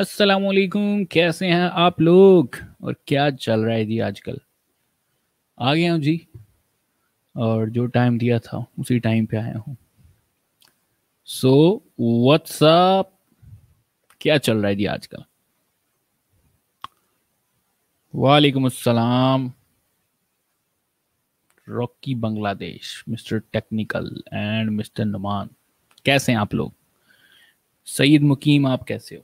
अस्सलाम वालेकुम कैसे हैं आप लोग और क्या चल रहा है जी आजकल आ गया हूँ जी और जो टाइम दिया था उसी टाइम पे आया हूँ सो व्हाट्सअप क्या चल रहा है जी आजकल वालेकुम अस्सलाम Rocky Bangladesh mister technical and mister Numan कैसे हैं आप लोग सईद मुकीम आप कैसे हो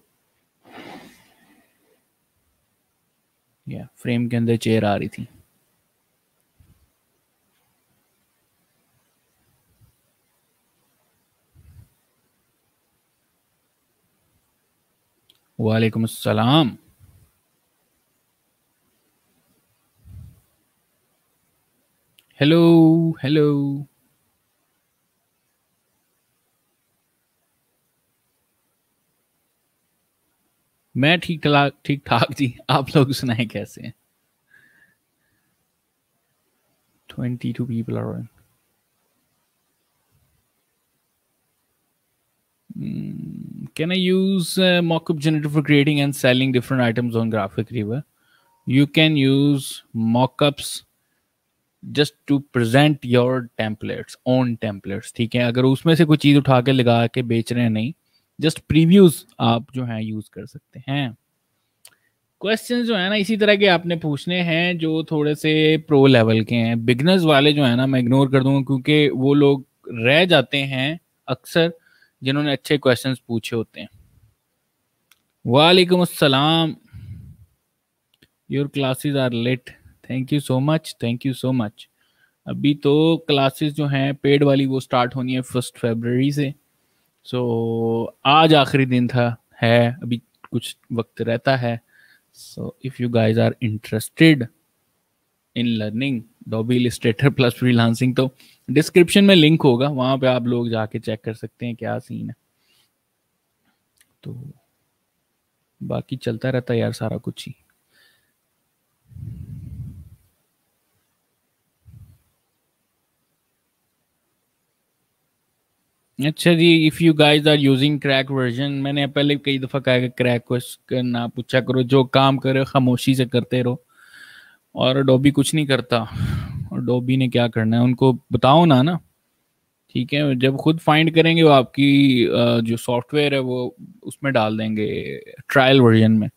या फ्रेम के अंदर चेयर आ रही थी वालेकुम अस्सलाम हेलो हेलो मैं ठीक ठाक ठीक ठाक जी आप लोग सुनाए कैसे हैं twenty two people can I use mockup generator for creating and selling different items on Graphic River you can use mockups just to present your templates own templates ठीक है अगर उसमें से कोई चीज उठा के लगा के बेच रहे हैं नहीं जस्ट प्रीव्यूज आप जो है यूज कर सकते हैं क्वेश्चन जो है ना इसी तरह के आपने पूछने हैं जो थोड़े से प्रो लेवल के हैं बिगनर्स वाले जो है ना मैं इग्नोर कर दूंगा क्योंकि वो लोग रह जाते हैं अक्सर जिन्होंने अच्छे क्वेश्चन पूछे होते हैं वालेकुम असलम your classes are late thank you so much thank you so much अभी तो क्लासेस जो हैं पेड वाली वो स्टार्ट होनी है फर्स्ट फेबररी से सो so, आज आखिरी दिन था है अभी कुछ वक्त रहता है so if you guys are interested in learning Adobe Illustrator plus freelancing तो डिस्क्रिप्शन में लिंक होगा वहां पे आप लोग जाके चेक कर सकते हैं क्या सीन है तो बाकी चलता रहता है यार सारा कुछ ही अच्छा जी if you guys are using crack version मैंने पहले कई दफ़ा कहा कि क्रैक को ना पूछा करो जो काम करो खामोशी से करते रहो और डोबी कुछ नहीं करता और डोबी ने क्या करना है उनको बताओ ना ना ठीक है जब खुद फाइंड करेंगे वो आपकी जो सॉफ्टवेयर है वो उसमें डाल देंगे ट्रायल वर्जन में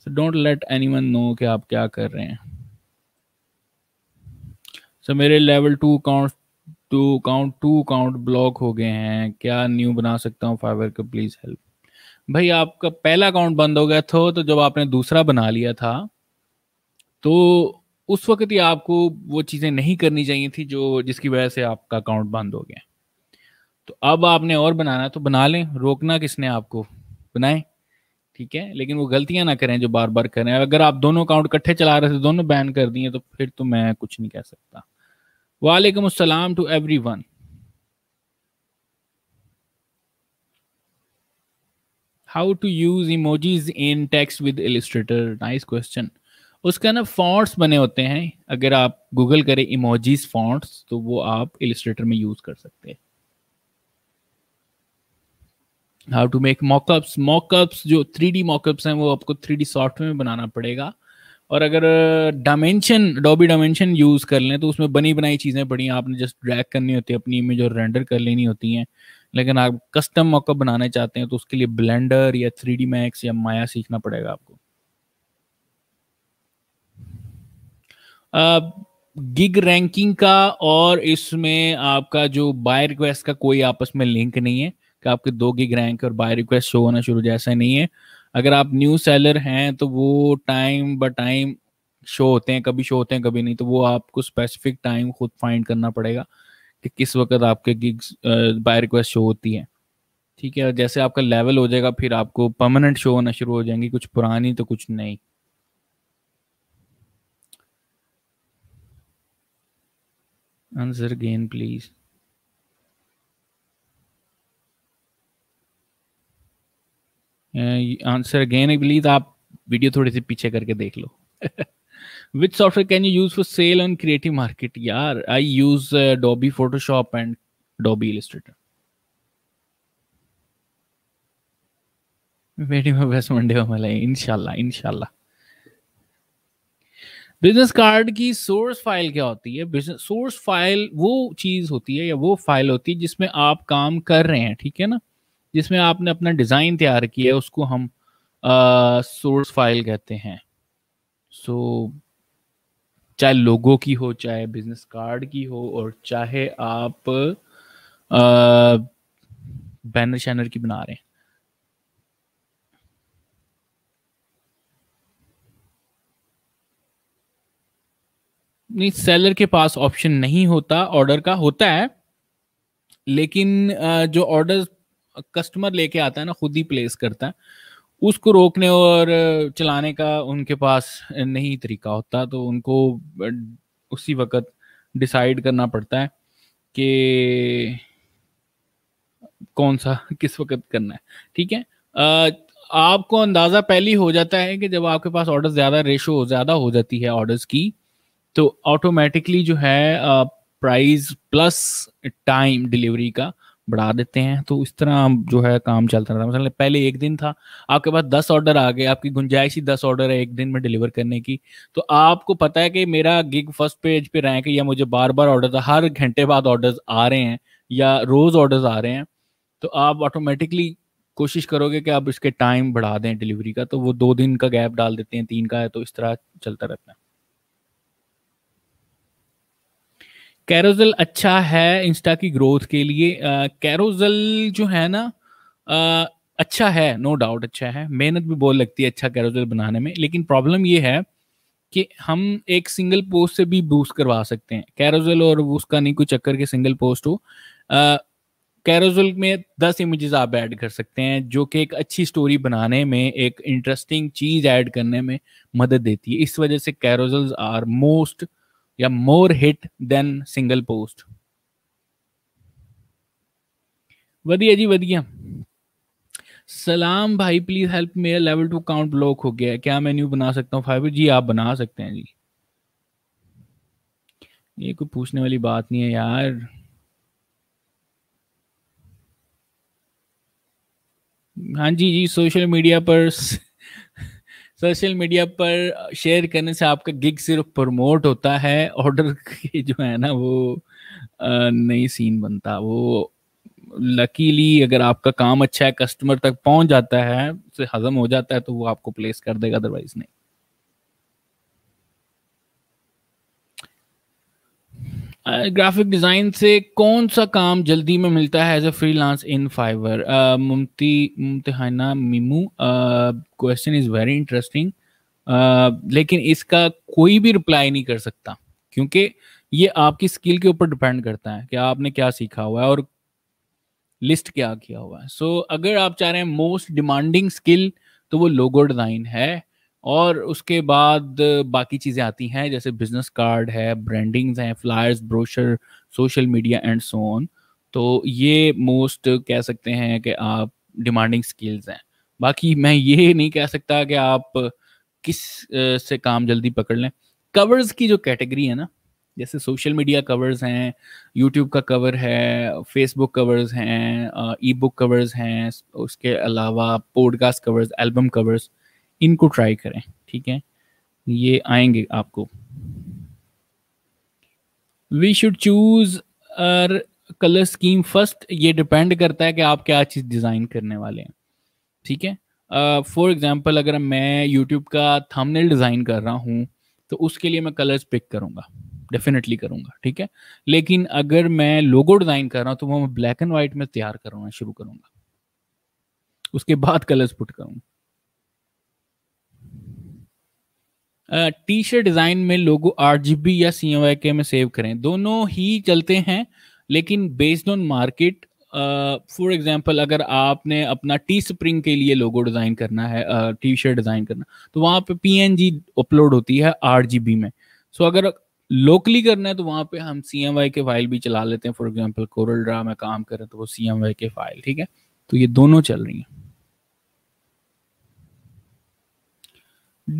so don't let anyone know कि आप क्या कर रहे हैं सो so, मेरे level two account two account two account block हो गए हैं क्या न्यू बना सकता हूँ फाइवर का प्लीज हेल्प भाई आपका पहला अकाउंट बंद हो गया था तो जब आपने दूसरा बना लिया था तो उस वक्त ही आपको वो चीज़ें नहीं करनी चाहिए थी जो जिसकी वजह से आपका अकाउंट बंद हो गया तो अब आपने और बनाना तो बना लें रोकना किसने आपको बनाए ठीक है लेकिन वो गलतियां ना करें जो बार बार करें अगर आप दोनों अकाउंट इकट्ठे चला रहे थे दोनों बैन कर दिए तो फिर तो मैं कुछ नहीं कह सकता वालेकुम अस्सलाम to everyone how to use emojis in text with Illustrator nice question उसका ना फॉन्ट्स बने होते हैं अगर आप गूगल करें इमोजीज फॉन्ट्स तो वो आप इलिस्ट्रेटर में यूज कर सकते हैं how to make mockups mockups जो थ्री डी मॉकअप्स हैं वो आपको थ्री डी सॉफ्टवेयर में बनाना पड़ेगा और अगर डायमेंशन डॉबी डायमेंशन यूज़ कर लें तो उसमें बनी बनाई चीज़ें पड़ी आपने जस्ट ड्रैग करनी होती है अपनी इमेज और रेंडर कर लेनी होती हैं लेकिन आप कस्टम मॉकअप बनाना चाहते हैं तो उसके लिए ब्लेंडर या थ्री डी मैक्स या माया सीखना पड़ेगा आपको गिग रैंकिंग का और इसमें आपका जो बाय रिक्वेस्ट का कोई आपस में लिंक नहीं है कि आपके दो गिग रैंक और बाय रिक्वेस्ट शो होना शुरू जैसा नहीं है अगर आप न्यू सेलर हैं तो वो टाइम ब टाइम शो होते हैं कभी शो होते हैं कभी नहीं तो वो आपको स्पेसिफिक टाइम खुद फाइंड करना पड़ेगा कि किस वक्त आपके गिग्स बाय रिक्वेस्ट शो होती है ठीक है जैसे आपका लेवल हो जाएगा फिर आपको परमानेंट शो होना शुरू हो जाएंगी कुछ पुरानी तो कुछ नहीं answer gain please answer again I believe आप वीडियो थोड़ी सी पीछे करके देख लो which software can you use for sell and Creative Market यार I use Adobe Photoshop and Adobe Illustrator waiting for best Monday मैं इनशाला इनशाला बिजनेस कार्ड की सोर्स फाइल क्या होती है बिजनेस सोर्स फाइल वो चीज होती है या वो फाइल होती है जिसमें आप काम कर रहे हैं ठीक है ना जिसमें आपने अपना डिज़ाइन तैयार किया है उसको हम सोर्स फाइल कहते हैं सो so, चाहे लोगों की हो चाहे बिजनेस कार्ड की हो और चाहे आप बैनर शैनर की बना रहे हैं नहीं सेलर के पास ऑप्शन नहीं होता ऑर्डर का होता है लेकिन जो ऑर्डर कस्टमर लेके आता है ना खुद ही प्लेस करता है उसको रोकने और चलाने का उनके पास नहीं तरीका होता तो उनको उसी वक्त डिसाइड करना पड़ता है कि कौन सा किस वक्त करना है ठीक है आपको अंदाज़ा पहले ही हो जाता है कि जब आपके पास ऑर्डर ज़्यादा रेशो ज़्यादा हो जाती है ऑर्डर्स की तो ऑटोमेटिकली जो है प्राइस प्लस टाइम डिलीवरी का बढ़ा देते हैं तो इस तरह जो है काम चलता रहता है मतलब पहले एक दिन था आपके पास दस ऑर्डर आ गए आपकी गुंजाइश ही दस ऑर्डर है एक दिन में डिलीवर करने की तो आपको पता है कि मेरा गिग फर्स्ट पेज पे रैंक या मुझे बार बार ऑर्डर था हर घंटे बाद ऑर्डर्स आ रहे हैं या रोज ऑर्डर्स आ रहे हैं तो आप ऑटोमेटिकली कोशिश करोगे कि आप इसके टाइम बढ़ा दें डिलीवरी का तो वो दो दिन का गैप डाल देते हैं तीन का है तो इस तरह चलता रहता है कैरोजल अच्छा है इंस्टा की ग्रोथ के लिए कैरोजल जो है ना आ, अच्छा है नो no डाउट अच्छा है मेहनत भी बहुत लगती है अच्छा कैरोजल बनाने में लेकिन प्रॉब्लम ये है कि हम एक सिंगल पोस्ट से भी बूस्ट करवा सकते हैं कैरोजल और उसका नहीं कोई चक्कर के सिंगल पोस्ट हो कैरोजल में दस इमेजेस आप ऐड कर सकते हैं जो कि एक अच्छी स्टोरी बनाने में एक इंटरेस्टिंग चीज ऐड करने में मदद देती है इस वजह से कैरोजल्स आर मोस्ट या more hit then single post वधिया जी वधिया सलाम भाई प्लीज हेल्प मेरा लेवल टू काउंट ब्लॉक हो गया क्या मेन्यू बना सकता हूँ फाइव जी आप बना सकते हैं जी ये कोई पूछने वाली बात नहीं है यार हाँ जी जी सोशल मीडिया पर सोशल मीडिया पर शेयर करने से आपका गिग सिर्फ प्रमोट होता है ऑर्डर जो है ना वो नई सीन बनता वो लकीली अगर आपका काम अच्छा है कस्टमर तक पहुंच जाता है हजम हो जाता है तो वो आपको प्लेस कर देगा अदरवाइज नहीं ग्राफिक डिज़ाइन से कौन सा काम जल्दी में मिलता है as a freelance in Fiverr मुमती मुमतहाना मीमू क्वेश्चन इज़ वेरी इंटरेस्टिंग लेकिन इसका कोई भी रिप्लाई नहीं कर सकता क्योंकि ये आपकी स्किल के ऊपर डिपेंड करता है कि आपने क्या सीखा हुआ है और लिस्ट क्या किया हुआ है सो so, अगर आप चाह रहे हैं मोस्ट डिमांडिंग स्किल तो वो लोगो डिज़ाइन है और उसके बाद बाकी चीज़ें आती हैं जैसे बिजनेस कार्ड है ब्रांडिंग्स हैं flyers brochure social media and so on तो ये मोस्ट कह सकते हैं कि आप डिमांडिंग स्किल्स हैं बाकी मैं ये नहीं कह सकता कि आप किस से काम जल्दी पकड़ लें कवर्स की जो कैटेगरी है ना जैसे सोशल मीडिया कवर्स हैं यूट्यूब का कवर है फेसबुक कवर्स हैं ई बुक कवर्स हैं उसके अलावा पॉडकास्ट कवर्स एल्बम कवर्स इनको ट्राई करें ठीक है ये आएंगे आपको we should choose uh colour scheme first ये डिपेंड करता है कि आप क्या चीज़ डिज़ाइन करने वाले हैं ठीक है फॉर uh, एग्जाम्पल अगर मैं यूट्यूब का थंबनेल डिज़ाइन कर रहा हूँ तो उसके लिए मैं कलर्स पिक करूंगा डेफिनेटली करूंगा ठीक है लेकिन अगर मैं लोगो डिज़ाइन कर रहा हूँ तो वो मैं ब्लैक एंड व्हाइट में तैयार करना शुरू करूंगा उसके बाद कलर्स पुट करूंगा टी शर्ट डिज़ाइन में लोगो आर या सी में सेव करें दोनों ही चलते हैं लेकिन based on market for example अगर आपने अपना टी स्प्रिंग के लिए लोगो डिज़ाइन करना है टी शर्ट डिज़ाइन करना तो वहां पे पी अपलोड होती है आर में सो so, अगर लोकली करना है तो वहां पे हम C M Y K file भी चला लेते हैं फॉर एग्जाम्पल कोरल ड्रा में काम करें तो वो C M Y K file ठीक है तो ये दोनों चल रही हैं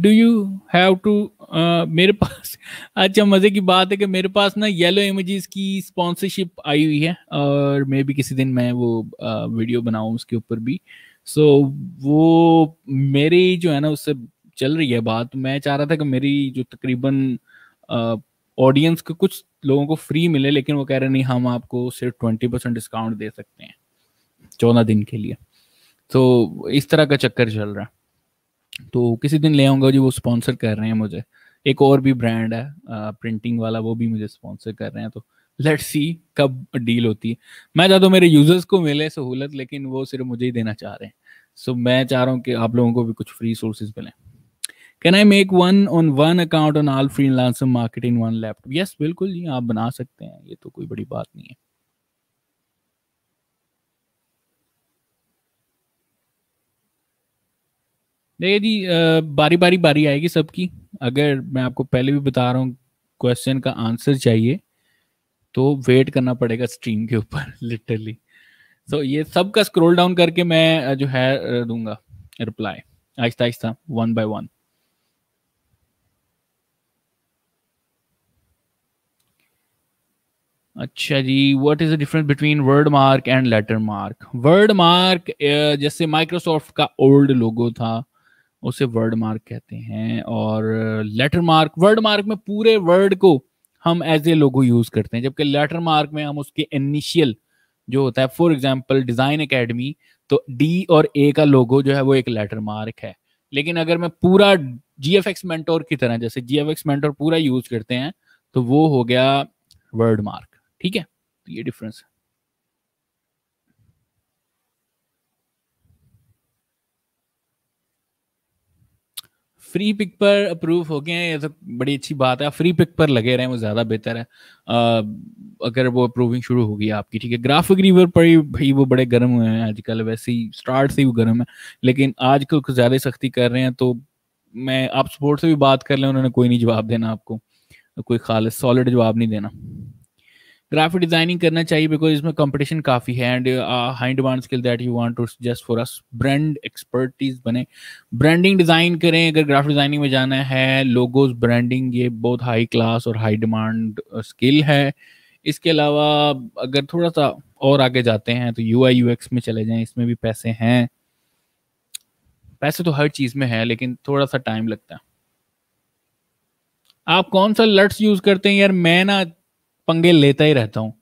डू यू हैव टू मेरे पास अच्छा मज़े की बात है कि मेरे पास ना येलो इमेजेस की स्पॉन्सरशिप आई हुई है और मे भी किसी दिन मैं वो वीडियो uh, बनाऊँ उसके ऊपर भी सो so, वो मेरी जो है ना उससे चल रही है बात मैं चाह रहा था कि मेरी जो तकरीबन ऑडियंस uh, को कुछ लोगों को फ्री मिले लेकिन वो कह रहे नहीं हम आपको सिर्फ ट्वेंटी परसेंट डिस्काउंट दे सकते हैं चौदह दिन के लिए तो इस तरह का चक्कर चल रहा है तो किसी दिन ले आऊँगा जी वो स्पॉन्सर कर रहे हैं मुझे एक और भी ब्रांड है प्रिंटिंग वाला वो भी मुझे स्पॉन्सर कर रहे हैं तो लेट्स सी कब डील होती है मैं चाहता हूँ मेरे यूजर्स को मिले सहूलत लेकिन वो सिर्फ मुझे ही देना चाह रहे हैं सो so, मैं चाह रहा हूँ कि आप लोगों को भी कुछ फ्री सोर्सेज मिलें can I make one on one account on all free market in one laptop yes बिल्कुल जी आप बना सकते हैं ये तो कोई बड़ी बात नहीं है देखिए जी बारी बारी बारी आएगी सबकी अगर मैं आपको पहले भी बता रहा हूँ क्वेश्चन का आंसर चाहिए तो वेट करना पड़ेगा स्ट्रीम के ऊपर लिटरली सो ये सब का डाउन करके मैं जो है दूंगा रिप्लाई आहिस्ता आहिस्ता वन बाय वन अच्छा जी what is the difference between word mark and letter mark word mark जैसे माइक्रोसॉफ्ट का ओल्ड लोगो था उसे वर्ड मार्क कहते हैं और लेटर मार्क वर्ड मार्क में पूरे वर्ड को हम एज ए लोगो यूज करते हैं जबकि लेटर मार्क में हम उसके इनिशियल जो होता है फॉर एग्जाम्पल डिजाइन अकेडमी तो डी और ए का लोगो जो है वो एक लेटर मार्क है लेकिन अगर मैं पूरा जी एफ एक्स मेंटोर की तरह जैसे जी एफ एक्स मेंटोर पूरा यूज करते हैं तो वो हो गया वर्ड मार्क ठीक है तो ये डिफरेंस है फ्री पिक पर अप्रूव हो गए हैं ये तो बड़ी अच्छी बात है फ्री पिक पर लगे रहें वो ज़्यादा बेहतर है आ, अगर वो अप्रूविंग शुरू होगी आपकी ठीक है ग्राफिक रिवर पर ही भाई वो बड़े गर्म हुए हैं आजकल वैसे ही स्टार्ट से ही वो गर्म है लेकिन आजकल कुछ ज़्यादा सख्ती कर रहे हैं तो मैं आप स्पोर्ट से भी बात कर लें उन्होंने कोई नहीं जवाब देना आपको कोई खालिश सॉलिड जवाब नहीं देना ग्राफिक डिजाइनिंग करना चाहिए बिकॉज इसमें कंपटीशन काफी है and high demand skill that you want to just for us brand expertise बने ब्रांडिंग डिजाइन करें अगर ग्राफिक डिजाइनिंग में जाना है लोगोज ब्रांडिंग ये बहुत हाई क्लास और हाई डिमांड स्किल है इसके अलावा अगर थोड़ा सा और आगे जाते हैं तो यू आई यू एक्स में चले जाए इसमें भी पैसे हैं पैसे तो हर चीज में है लेकिन थोड़ा सा टाइम लगता है आप कौन सा लट्स यूज करते हैं यार मैं ना पंगे लेता ही रहता हूँ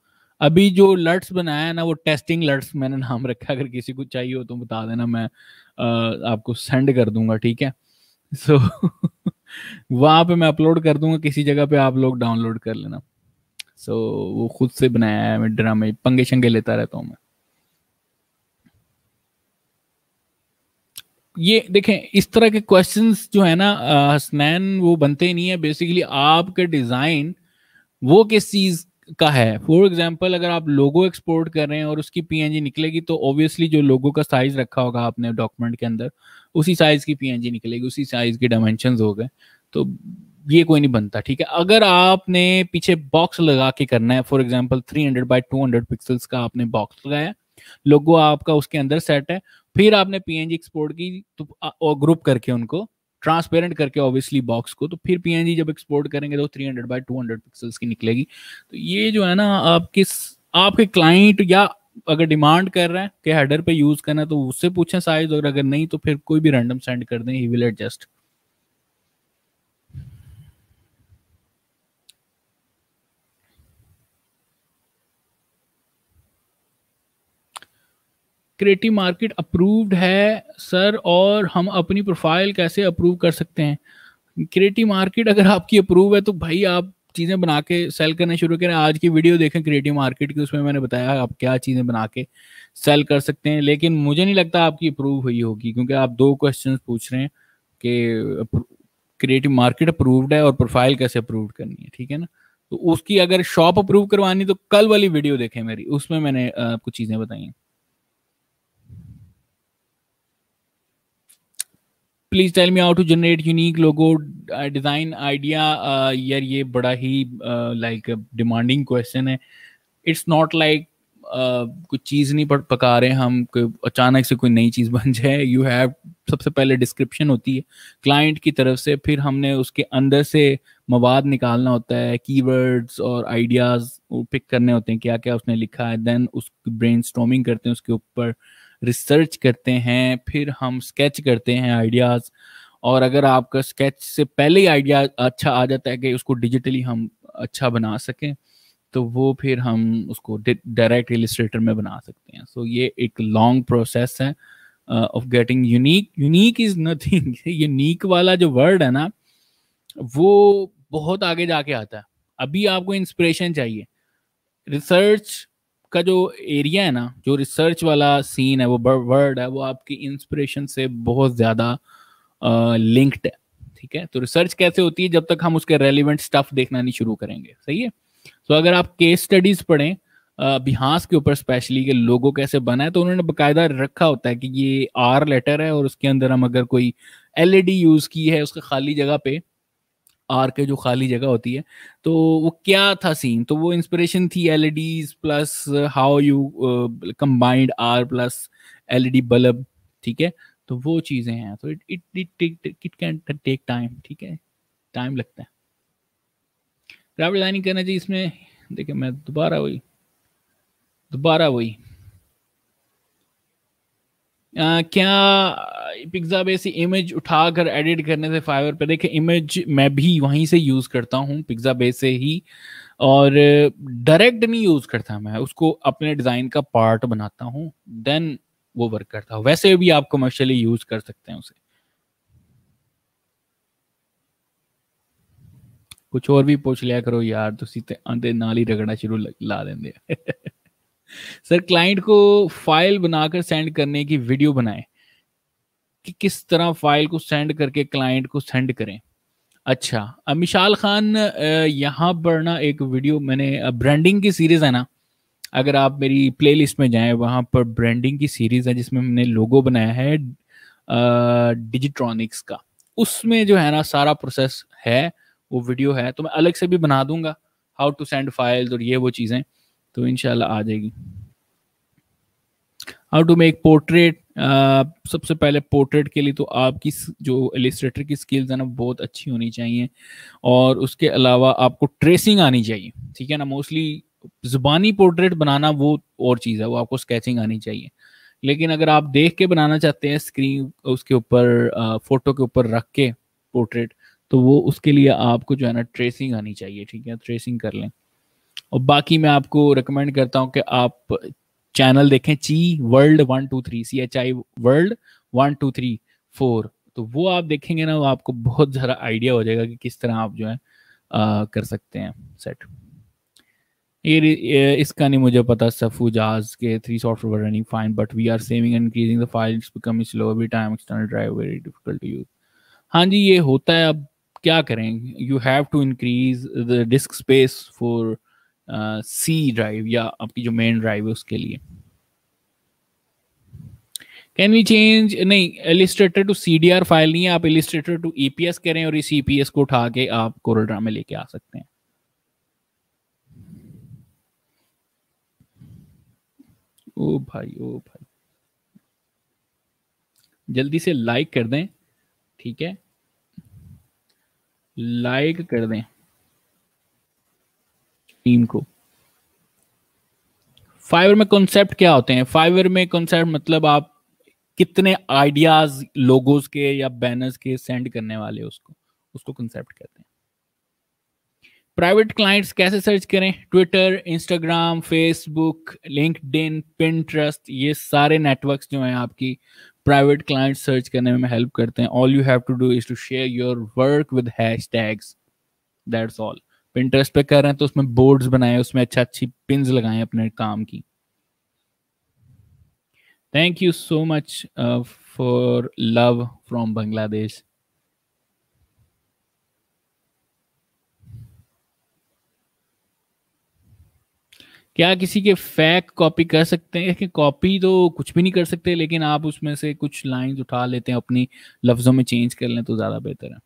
अभी जो लर्ट्स बनाया है ना वो टेस्टिंग लर्ट्स मैंने नाम रखा अगर किसी को चाहिए हो तो बता देना मैं आ, आपको सेंड कर दूंगा ठीक है सो so, वहाँ पे मैं अपलोड कर दूंगा किसी जगह पे आप लोग डाउनलोड कर लेना सो so, वो खुद से बनाया है मैं ड्रामे पंगे शंगे लेता रहता हूँ मैं ये देखें इस तरह के क्वेश्चंस जो है ना हसनैन वो बनते ही नहीं है बेसिकली आपके डिज़ाइन वो किस चीज का है फॉर एग्जाम्पल अगर आप लोगो एक्सपोर्ट कर रहे हैं और उसकी पीएनजी निकलेगी तो ऑब्वियसली जो लोगो का साइज रखा होगा आपने डॉक्यूमेंट के अंदर उसी साइज की पीएनजी निकलेगी उसी साइज के डायमेंशन हो गए तो ये कोई नहीं बनता ठीक है अगर आपने पीछे बॉक्स लगा के करना है for example three hundred by two hundred pixels का आपने बॉक्स लगाया लोगो आपका उसके अंदर सेट है फिर आपने पीएनजी एक्सपोर्ट की तो ग्रुप करके उनको ट्रांसपेरेंट करके ऑब्वियसली बॉक्स को तो फिर पीएनजी जब एक्सपोर्ट करेंगे तो 300 हंड्रेड बाई टू पिक्सल्स की निकलेगी तो ये जो है ना आपके आपके क्लाइंट या अगर डिमांड कर रहे हैं कि हेडर पे यूज करना है तो उससे पूछें साइज और अगर नहीं तो फिर कोई भी रैंडम सेंड कर दें he will adjust Creative Market approved है सर और हम अपनी प्रोफाइल कैसे अप्रूव कर सकते हैं क्रिएटिव मार्केट अगर आपकी अप्रूव है तो भाई आप चीज़ें बना के सेल करना शुरू करें आज की वीडियो देखें क्रिएटिव मार्केट की उसमें मैंने बताया आप क्या चीज़ें बना के सेल कर सकते हैं लेकिन मुझे नहीं लगता आपकी अप्रूव हुई होगी क्योंकि आप दो क्वेश्चन पूछ रहे हैं कि क्रिएटिव मार्केट अप्रूव्ड है और प्रोफाइल कैसे अप्रूव करनी है ठीक है ना तो उसकी अगर शॉप अप्रूव करवानी तो कल वाली वीडियो देखें मेरी उसमें मैंने आपको चीज़ें बताई हैं please tell me how to generate unique logo design idea यार ये बड़ा ही लाइक डिमांडिंग क्वेश्चन है इट्स नॉट लाइक कुछ चीज़ नहीं पक पका रहे हम अचानक से कोई नई चीज़ बन जाए यू हैव सबसे पहले डिस्क्रिप्शन होती है क्लाइंट की तरफ से फिर हमने उसके अंदर से मवाद निकालना होता है कीवर्ड्स और आइडियाज़ पिक करने होते हैं क्या क्या उसने लिखा है देन उस ब्रेन करते हैं उसके ऊपर रिसर्च करते हैं फिर हम स्केच करते हैं आइडियाज़ और अगर आपका स्केच से पहले ही आइडिया अच्छा आ जाता है कि उसको डिजिटली हम अच्छा बना सकें तो वो फिर हम उसको डायरेक्ट इलिस्ट्रेटर में बना सकते हैं सो so, ये एक लॉन्ग प्रोसेस है of getting unique unique is nothing unique वाला जो वर्ड है ना वो बहुत आगे जाके आता है अभी आपको इंस्पिरेशन चाहिए रिसर्च आपका जो एरिया है ना जो रिसर्च वाला सीन है वो वर्ड है वो आपकी इंस्पिरेशन से बहुत ज़्यादा लिंक्ड है ठीक है तो रिसर्च कैसे होती है जब तक हम उसके रेलिवेंट स्टफ देखना नहीं शुरू करेंगे सही है तो अगर आप केस स्टडीज पढ़ें अभ्यास के ऊपर स्पेशली के लोगो कैसे बना है तो उन्होंने बकायदा रखा होता है कि ये आर लेटर है और उसके अंदर हम अगर कोई एलईडी यूज e की है उसके खाली जगह पे आर के जो खाली जगह होती है तो वो क्या था सीन तो वो इंस्पिरेशन थी L plus how you combined R plus L bulb ठीक है तो वो चीज़ें हैं तो it it it it can take time ठीक है टाइम लगता है ग्राफिक डिजाइनिंग करना चाहिए इसमें देखिए मैं दोबारा वही दोबारा वही Uh, क्या पिज्जा बेसी इमेज उठाकर एडिट करने से फाइवर पे देखे इमेज मैं भी वहीं से यूज करता हूँ पिज्जा बेस से ही और डायरेक्ट नहीं यूज करता मैं उसको अपने डिजाइन का पार्ट बनाता हूँ देन वो वर्क करता हूँ वैसे भी आप कमर्शियली यूज कर सकते हैं उसे कुछ और भी पूछ लिया करो यार तो आंदे नाल ही रगड़ा शुरू ला देंगे सर क्लाइंट को फाइल बनाकर सेंड करने की वीडियो बनाए कि किस तरह फाइल को सेंड करके क्लाइंट को सेंड करें अच्छा मिशाल खान यहाँ पर ना एक वीडियो मैंने ब्रांडिंग की सीरीज़ है ना अगर आप मेरी प्लेलिस्ट में जाएं वहाँ पर ब्रांडिंग की सीरीज़ है जिसमें हमने लोगो बनाया है डिजिट्रॉनिक्स का उसमें जो है ना सारा प्रोसेस है वो वीडियो है तो मैं अलग से भी बना दूंगा हाउ टू सेंड फाइल्स और ये वो चीज़ें तो इनशाला आ जाएगी हाउ टू मेक पोर्ट्रेट सबसे पहले पोर्ट्रेट के लिए तो आपकी जो एलिस्ट्रेटर की स्किल्स है ना बहुत अच्छी होनी चाहिए और उसके अलावा आपको ट्रेसिंग आनी चाहिए ठीक है ना मोस्टली जुबानी पोर्ट्रेट बनाना वो और चीज़ है वो आपको स्केचिंग आनी चाहिए लेकिन अगर आप देख के बनाना चाहते हैं स्क्रीन उसके ऊपर फोटो के ऊपर रख के पोर्ट्रेट तो वो उसके लिए आपको जो है ना ट्रेसिंग आनी चाहिए ठीक है ट्रेसिंग कर लें और बाकी मैं आपको रिकमेंड करता हूँ कि आप चैनल देखें ची world one two three C H I world one two three four तो वो आप देखेंगे ना वो आपको बहुत ज़रा आइडिया हो जाएगा कि किस तरह आप जो है आ, कर सकते हैं सेट ये, ये इसका नहीं मुझे पता सफूजाज के three software running fine but we are saving and increasing the files become slow every time external drive very difficult to use हाँ जी ये होता है अब क्या करें you have to increase the disk space for C drive या आपकी जो मेन ड्राइव है उसके लिए कैन वी चेंज नहीं Illustrator to C D R file नहीं है आप Illustrator to E P S करें और इस ई पी एस e को उठा के आप कोरल ड्रा में लेके आ सकते हैं ओ भाई ओ भाई जल्दी से लाइक कर दें ठीक है लाइक कर दें टीम को फाइवर में कॉन्सेप्ट क्या होते हैं फाइवर में कॉन्सेप्ट मतलब आप कितने आइडियाज लोगोस के या बैनर्स के सेंड करने वाले उसको उसको कॉन्सेप्ट कहते हैं प्राइवेट क्लाइंट्स कैसे सर्च करें Twitter Instagram Facebook LinkedIn Pinterest ये सारे नेटवर्क्स जो हैं आपकी प्राइवेट क्लाइंट सर्च करने में हेल्प करते हैं all you have to do is to share your work with hashtags that's all Pinterest पे कर रहे हैं तो उसमें बोर्ड्स बनाए उसमें अच्छा अच्छी पिंस लगाए अपने काम की thank you so much for love from Bangladesh क्या किसी के फैक कॉपी कर सकते हैं कि कॉपी तो कुछ भी नहीं कर सकते लेकिन आप उसमें से कुछ लाइंस उठा लेते हैं अपनी लफ्ज़ों में चेंज कर लें तो ज़्यादा बेहतर है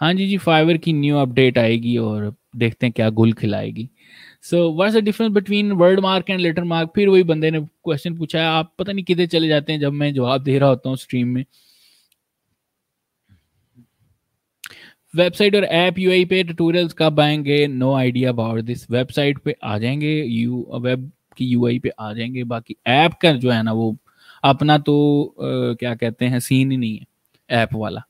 हाँ जी जी फाइवर की न्यू अपडेट आएगी और देखते हैं क्या गुल खिलाएगी so was a difference between word mark and letter mark फिर वही बंदे ने क्वेश्चन पूछा है आप पता नहीं किधर चले जाते हैं जब मैं जवाब दे रहा होता हूँ स्ट्रीम में वेबसाइट और ऐप यू पे ट्यूटोरियल्स कब आएंगे no idea about this website पे आ जाएंगे यू वेब की यू पे आ जाएंगे बाकी ऐप का जो है ना वो अपना तो आ, क्या कहते हैं सीन ही नहीं है ऐप वाला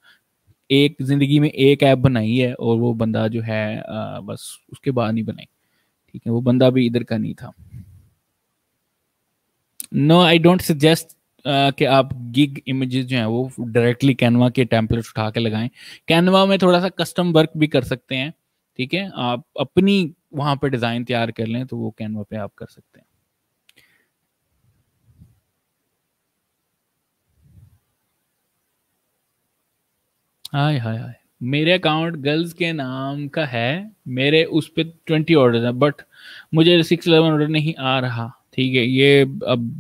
एक जिंदगी में एक ऐप बनाई है और वो बंदा जो है आ, बस उसके बाद नहीं बनाई ठीक है वो बंदा भी इधर का नहीं था नो आई डोंट सजेस्ट कि आप गिग इमेजेस जो हैं वो डायरेक्टली कैनवा के टेम्पलेट उठा के लगाएं कैनवा में थोड़ा सा कस्टम वर्क भी कर सकते हैं ठीक है आप अपनी वहां पर डिज़ाइन तैयार कर लें तो वो कैनवा पे आप कर सकते हैं हाय हाय हाय मेरे अकाउंट गर्ल्स के नाम का है मेरे उस पर ट्वेंटी ऑर्डर है बट मुझे सिक्स इलेवन ऑर्डर नहीं आ रहा ठीक है ये अब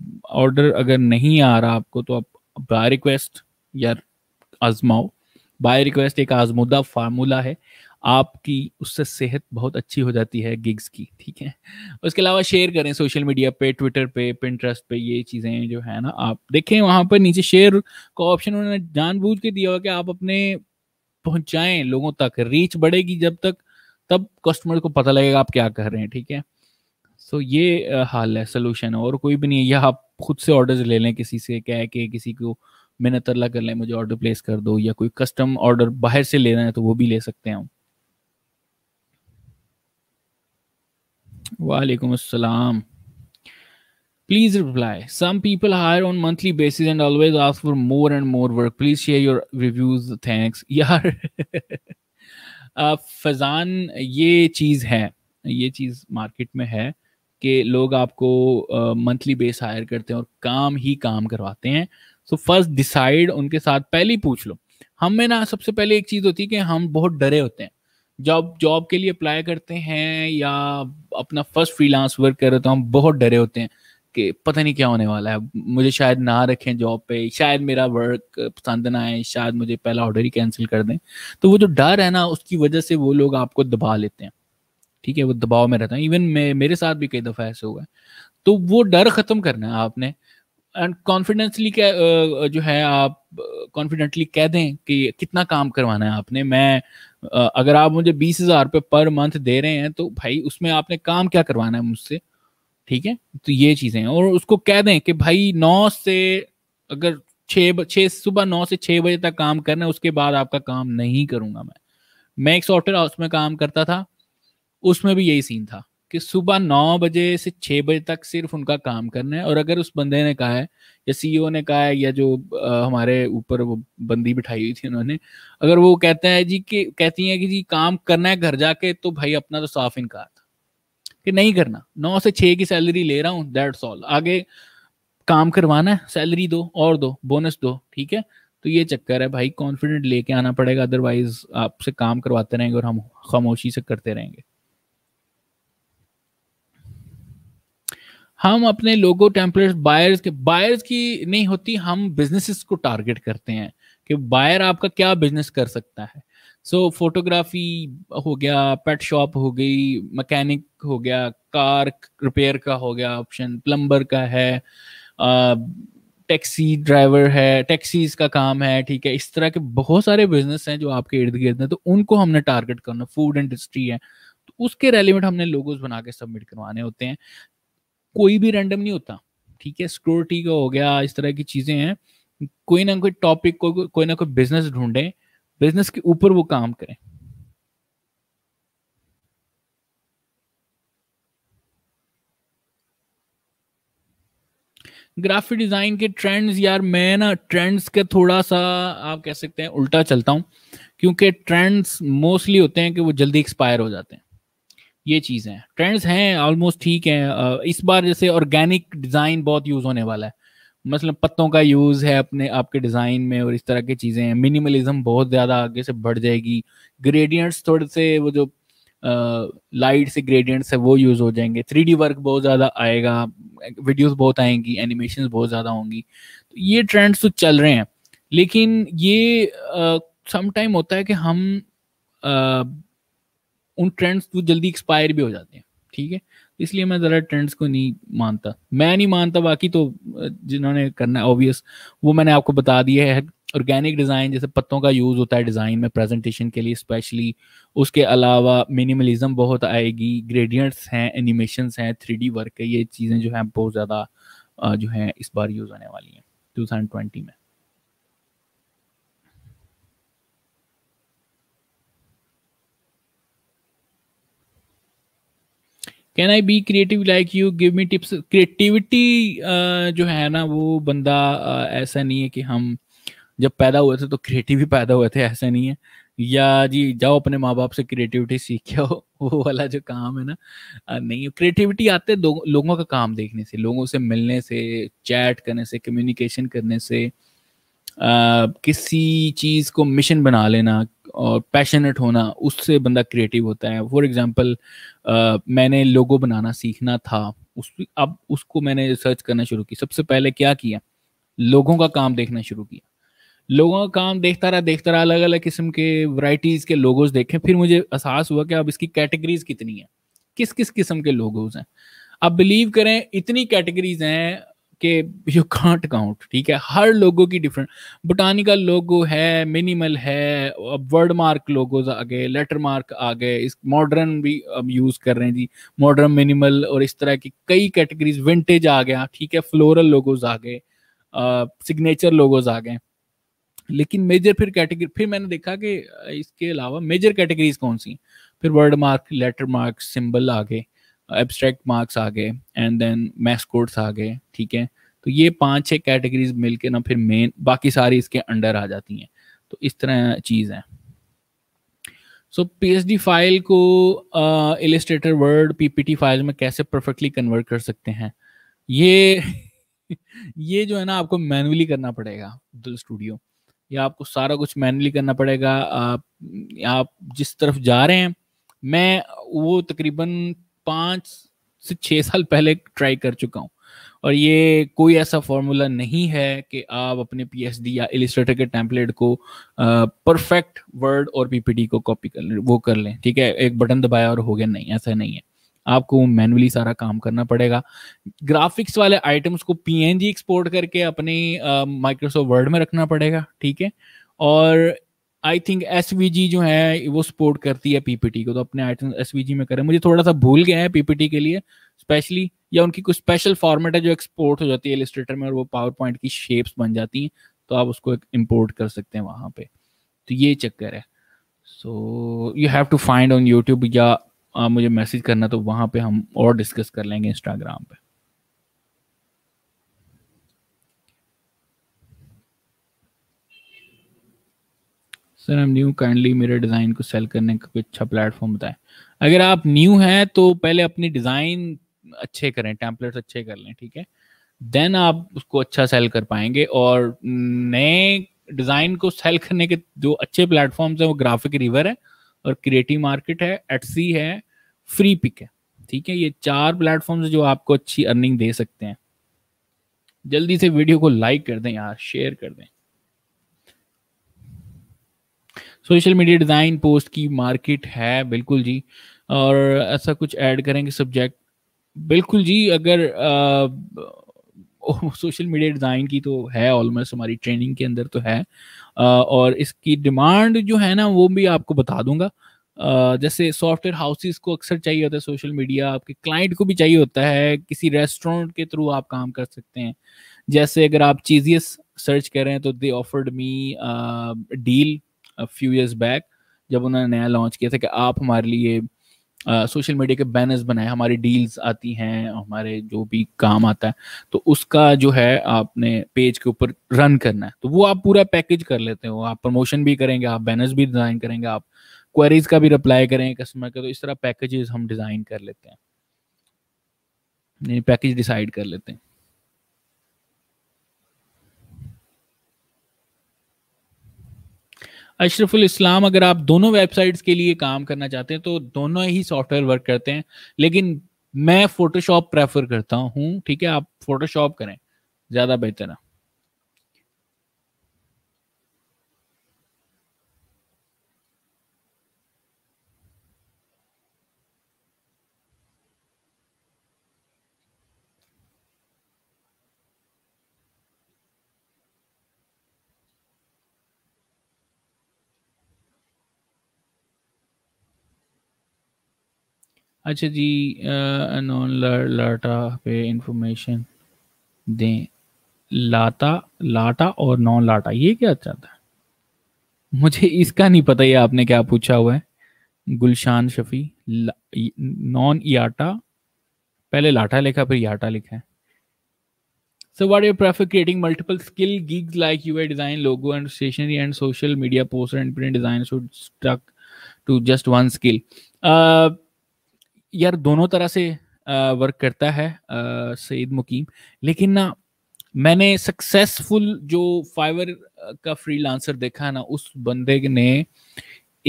ऑर्डर अगर नहीं आ रहा आपको तो आप बाय रिक्वेस्ट यार आजमाओ बाय रिक्वेस्ट एक आजमुदा फार्मूला है आपकी उससे सेहत बहुत अच्छी हो जाती है गिग्स की ठीक है उसके अलावा शेयर करें सोशल मीडिया पे ट्विटर पे पिंट्रस्ट पे ये चीज़ें जो है ना आप देखें वहाँ पर नीचे शेयर का ऑप्शन उन्होंने जानबूझ के दिया हुआ कि आप अपने पहुँचाएँ लोगों तक रीच बढ़ेगी जब तक तब कस्टमर को पता लगेगा आप क्या कर रहे हैं ठीक है सो so, ये हाल है सोल्यूशन और कोई भी नहीं है या आप खुद से ऑर्डर ले लें किसी से कह के किसी को मिनत अल्लाह कर लें मुझे ऑर्डर प्लेस कर दो या कोई कस्टम ऑर्डर बाहर से लेना है तो वो भी ले सकते हैं हम Walaikum assalam. Please reply. Some people hire on monthly basis and always ask for more and more work. Please share your reviews. Thanks. यार फजान ये चीज़ है ये चीज़ मार्केट में है कि लोग आपको मंथली बेस हायर करते हैं और काम ही काम करवाते हैं सो फर्स्ट डिसाइड उनके साथ पहले ही पूछ लो हम में ना सबसे पहले एक चीज़ होती है कि हम बहुत डरे होते हैं जॉब जॉब के लिए अप्लाई करते हैं या अपना फर्स्ट फ्रीलांस वर्क कर रहे तो हम बहुत डरे होते हैं कि पता नहीं क्या होने वाला है मुझे शायद ना रखें जॉब पे शायद मेरा वर्क पसंद ना आए शायद मुझे पहला ऑर्डर ही कैंसिल कर दें तो वो जो डर है ना उसकी वजह से वो लोग आपको दबा लेते हैं ठीक है वो दबाव में रहता है इवन मे, मेरे साथ भी कई दफ़ा ऐसे हुआ है तो वो डर ख़त्म करना है आपने एंड कॉन्फिडेंसली जो है आप कॉन्फिडेंटली कह दें कि कितना काम करवाना है आपने मैं अगर आप मुझे बीस हजार रुपये पर मंथ दे रहे हैं तो भाई उसमें आपने काम क्या करवाना है मुझसे ठीक है तो ये चीज़ें हैं और उसको कह दें कि भाई नौ से अगर छः सुबह नौ से छः बजे तक काम करना है उसके बाद आपका काम नहीं करूंगा मैं मैं एक सॉफ्टवेयर हाउस में काम करता था उसमें भी यही सीन था कि सुबह नौ बजे से छः बजे तक सिर्फ उनका काम करना है और अगर उस बंदे ने कहा है या सीईओ e ने कहा है या जो आ, हमारे ऊपर वो बंदी बिठाई हुई थी उन्होंने अगर वो कहते हैं जी कि कहती हैं कि जी काम करना है घर जाके तो भाई अपना तो साफ इनकार था कि नहीं करना नौ से छः की सैलरी ले रहा हूँ दैट्स ऑल आगे काम करवाना है सैलरी दो और दो बोनस दो ठीक है तो ये चक्कर है भाई कॉन्फिडेंट लेके आना पड़ेगा अदरवाइज आपसे काम करवाते रहेंगे और हम खामोशी से करते रहेंगे हम अपने लोगो टेम्पलेट बायर्स के बायर्स की नहीं होती हम बिजनेसेस को टारगेट करते हैं कि बायर आपका क्या बिजनेस कर सकता है सो so, फोटोग्राफी हो गया पेट शॉप हो गई मैकेनिक हो गया कार रिपेयर का हो गया ऑप्शन प्लम्बर का है टैक्सी ड्राइवर है टैक्सीज का काम है ठीक है इस तरह के बहुत सारे बिजनेस हैं जो आपके इर्द गिर्द हैं तो उनको हमने टारगेट करना फूड इंडस्ट्री है तो उसके रेलिवेंट हमने लोगोज बना के सबमिट करवाने होते हैं कोई भी रैंडम नहीं होता ठीक है सिक्योरिटी का हो गया इस तरह की चीज़ें हैं कोई ना कोई टॉपिक को कोई ना कोई बिजनेस ढूंढे बिजनेस के ऊपर वो काम करें ग्राफिक डिज़ाइन के ट्रेंड्स यार मैं ना ट्रेंड्स के थोड़ा सा आप कह सकते हैं उल्टा चलता हूं क्योंकि ट्रेंड्स मोस्टली होते हैं कि वो जल्दी एक्सपायर हो जाते हैं ये चीज़ें हैं ट्रेंड्स हैं ऑलमोस्ट ठीक हैं इस बार जैसे ऑर्गेनिक डिज़ाइन बहुत यूज़ होने वाला है मतलब पत्तों का यूज़ है अपने आपके डिज़ाइन में और इस तरह की चीज़ें हैं मिनिमलिज्म बहुत ज़्यादा आगे से बढ़ जाएगी ग्रेडियंट्स थोड़े से वो जो लाइट से ग्रेडियंट्स है वो यूज़ हो जाएंगे थ्री वर्क बहुत ज़्यादा आएगा वीडियोस बहुत आएंगी एनिमेशन बहुत ज़्यादा होंगी तो ये ट्रेंड्स तो चल रहे हैं लेकिन ये समाइम होता है कि हम उन ट्रेंड्स तो जल्दी एक्सपायर भी हो जाते हैं ठीक है इसलिए मैं ज़रा ट्रेंड्स को नहीं मानता मैं नहीं मानता बाकी तो जिन्होंने करना है ऑब्वियस वो मैंने आपको बता दिया है ऑर्गेनिक डिज़ाइन जैसे पत्तों का यूज़ होता है डिज़ाइन में प्रेजेंटेशन के लिए स्पेशली उसके अलावा मिनिमलिज्म बहुत आएगी ग्रेडियंट्स हैं एनिमेशन हैं थ्री वर्क है ये चीज़ें जो हैं बहुत ज़्यादा जो हैं इस बार यूज़ होने वाली हैं टू में can I be creative like you give me tips creativity जो है ना वो बंदा uh, ऐसा नहीं है कि हम जब पैदा हुए थे तो क्रिएटिव ही पैदा हुए थे ऐसा नहीं है या जी जाओ अपने माँ बाप से क्रिएटिविटी सीखे हो वो वाला जो काम है ना uh, नहीं क्रिएटिविटी आते दो, लोगों का काम देखने से लोगों से मिलने से चैट करने से कम्युनिकेशन करने से आ, uh, किसी चीज़ को मिशन बना लेना और पैशनेट होना उससे बंदा क्रिएटिव होता है फॉर एग्जांपल मैंने लोगो बनाना सीखना था उस अब उसको मैंने रिसर्च करना शुरू की सबसे पहले क्या किया लोगों का काम देखना शुरू किया लोगों का काम देखता रहा देखता रहा अलग अलग किस्म के वराइटीज़ के लोगोज देखे फिर मुझे एहसास हुआ कि अब इसकी कैटेगरीज कितनी है किस किस किस्म के लोगोज हैं आप बिलीव करें इतनी कैटेगरीज हैं के यू कांट काउंट ठीक है हर लोगों की डिफरेंट बोटानिकल लोगो है मिनिमल है वर्ड मार्क लोगोज आ गए लेटर मार्क आ गए इस मॉडर्न भी अब यूज़ कर रहे हैं जी मॉडर्न मिनिमल और इस तरह की कई कैटेगरीज विंटेज आ गया ठीक है फ्लोरल लोगोज आ गए सिग्नेचर लोगोज आ गए लेकिन मेजर फिर कैटेगरी फिर मैंने देखा कि इसके अलावा मेजर कैटेगरीज कौन सी फिर word mark letter mark symbol आ गए एब्स्ट्रैक्ट मार्क्स आ गए एंड देन मैथ्स कोर्ट्स आ गए ठीक है तो ये पांच छह कैटेगरीज मिलके ना फिर मेन बाकी सारी इसके अंडर आ जाती हैं तो इस तरह चीज़ है सो पी फाइल को इलिस्ट्रेटर वर्ड पीपीटी फाइल में कैसे परफेक्टली कन्वर्ट कर सकते हैं ये ये जो है ना आपको मैनुअली करना पड़ेगा डल स्टूडियो ये आपको सारा कुछ मैनुअली करना पड़ेगा आप आप जिस तरफ जा रहे हैं मैं वो तकरीबन पांच से छह साल पहले ट्राई कर चुका हूं और ये कोई ऐसा फॉर्मूला नहीं है कि आप अपने पीएसडी या इलिस्ट्रेटर के टेम्पलेट को परफेक्ट वर्ड और पीपीडी को कॉपी कर वो कर लें ठीक है एक बटन दबाया और हो गया नहीं ऐसा नहीं है आपको मैनुअली सारा काम करना पड़ेगा ग्राफिक्स वाले आइटम्स को पीएनजी एक्सपोर्ट करके अपने माइक्रोसॉफ्ट वर्ड में रखना पड़ेगा ठीक है और आई थिंक एस जो है वो सपोर्ट करती है पीपीटी को तो अपने आइटम एस में करें मुझे थोड़ा सा भूल गया है पीपीटी के लिए स्पेशली या उनकी कुछ स्पेशल फॉर्मेट है जो एक्सपोर्ट हो जाती है एलिस्ट्रेटर में और वो पावर पॉइंट की शेप्स बन जाती हैं तो आप उसको इम्पोर्ट कर सकते हैं वहाँ पे तो ये चक्कर है so you have to find on YouTube या आप मुझे मैसेज करना तो वहाँ पे हम और डिस्कस कर लेंगे इंस्टाग्राम पे सर हम न्यू काइंडली मेरे डिज़ाइन को सेल करने का कोई अच्छा प्लेटफॉर्म बताएं अगर आप न्यू हैं तो पहले अपनी डिज़ाइन अच्छे करें टेम्पलेट अच्छे कर लें ठीक है देन आप उसको अच्छा सेल कर पाएंगे और नए डिज़ाइन को सेल करने के जो अच्छे प्लेटफॉर्म्स हैं वो ग्राफिक रिवर है और क्रिएटिव मार्केट है एटसी है फ्री पिक है ठीक है ये चार प्लेटफॉर्म्स जो आपको अच्छी अर्निंग दे सकते हैं जल्दी से वीडियो को लाइक कर दें यार शेयर कर दें सोशल मीडिया डिज़ाइन पोस्ट की मार्केट है बिल्कुल जी और ऐसा कुछ ऐड करेंगे सब्जेक्ट बिल्कुल जी अगर सोशल मीडिया डिज़ाइन की तो है ऑलमोस्ट हमारी ट्रेनिंग के अंदर तो है आ, और इसकी डिमांड जो है ना वो भी आपको बता दूंगा Uh, जैसे सॉफ्टवेयर हाउसेस को अक्सर चाहिए होता है सोशल मीडिया आपके क्लाइंट को भी चाहिए होता है किसी रेस्टोरेंट के थ्रू आप काम कर सकते हैं जैसे अगर आप चीजियस सर्च कर रहे हैं तो they offered me deal few years back जब उन्होंने नया लॉन्च किया था कि आप हमारे लिए सोशल मीडिया के बैनर्स बनाए हमारी डील्स आती हैं हमारे जो भी काम आता है तो उसका जो है आपने पेज के ऊपर रन करना है तो वो आप पूरा पैकेज कर लेते हो आप प्रमोशन भी करेंगे आप बैनर्स भी डिज़ाइन करेंगे आप क्वेरीज का भी रिप्लाई करेंगे कस्टमर का तो इस तरह पैकेजेस हम डिज़ाइन कर लेते हैं पैकेज डिसाइड कर लेते हैं अशरफुल इस्लाम अगर आप दोनों वेबसाइट्स के लिए काम करना चाहते हैं तो दोनों ही सॉफ्टवेयर वर्क करते हैं लेकिन मैं फोटोशॉप प्रेफर करता हूँ ठीक है आप फोटोशॉप करें ज़्यादा बेहतर है अच्छा जी नॉन लाटा पे इंफॉर्मेशन दें लाटा लाटा और नॉन लाटा ये क्या चाहता है मुझे इसका नहीं पता ये आपने क्या पूछा हुआ है गुलशान शफी नॉन याटा पहले लाटा लिखा फिर याटा लिखा है so what you prefer creating multiple skill gigs like you design logo and stationery and social media poster and print design should stuck to just one skill यार दोनों तरह से वर्क करता है सईद मुकीम लेकिन ना मैंने सक्सेसफुल जो फाइवर का फ्रीलांसर देखा है ना उस बंदे ने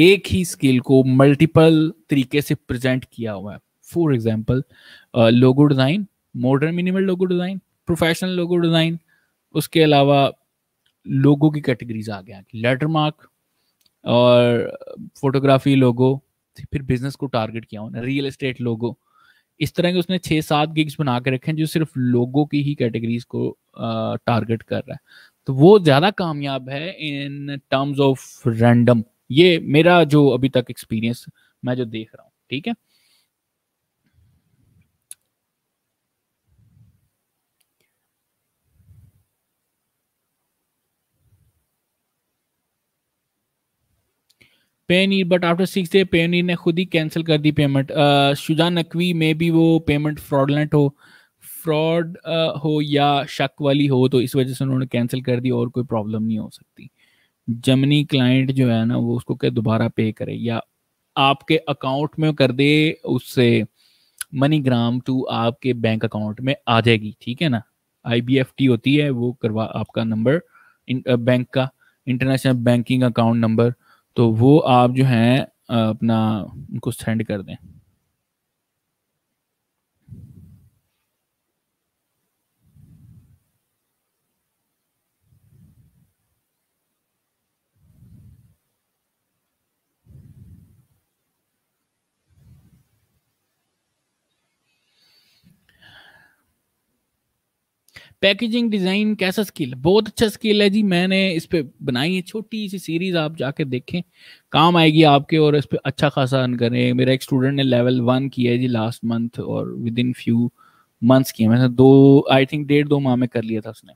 एक ही स्किल को मल्टीपल तरीके से प्रेजेंट किया हुआ है for example logo design modern minimal logo design professional logo design उसके अलावा लोगों की कैटेगरीज आ गया लेटर मार्क और फोटोग्राफी लोगो फिर बिजनेस को टारगेट किया उन्होंने रियल इस्टेट लोगो इस तरह के उसने छः सात गिग्स बना के रखे हैं जो सिर्फ लोगों की ही कैटेगरीज को टारगेट कर रहा है तो वो ज़्यादा कामयाब है इन टर्म्स ऑफ रैंडम ये मेरा जो अभी तक एक्सपीरियंस मैं जो देख रहा हूँ ठीक है Payoneer but after six day Payoneer ने खुद ही कैंसिल कर दी पेमेंट शुजा नकवी में भी वो पेमेंट फ्रॉडलेंट हो फ्रॉड uh, हो या शक वाली हो तो इस वजह से उन्होंने कैंसिल कर दी और कोई प्रॉब्लम नहीं हो सकती जमनी क्लाइंट जो है ना वो उसको क्या दोबारा पे करे या आपके अकाउंट में कर दे उससे मनी ग्राम टू आपके बैंक अकाउंट में आ जाएगी ठीक है ना आई होती है वो करवा आपका नंबर बैंक uh, का इंटरनेशनल बैंकिंग अकाउंट नंबर तो वो आप जो हैं अपना उनको सेंड कर दें पैकेजिंग डिजाइन कैसा स्किल बहुत अच्छा स्किल है जी मैंने इस पर बनाई है छोटी सी सीरीज आप जाके देखें काम आएगी आपके और इस पर अच्छा खासा अर्न करें मेरा एक स्टूडेंट ने लेवल वन किया है जी लास्ट मंथ और विद इन फ्यू मंथ्स किया मैंने दो आई थिंक डेढ़ दो माह में कर लिया था उसने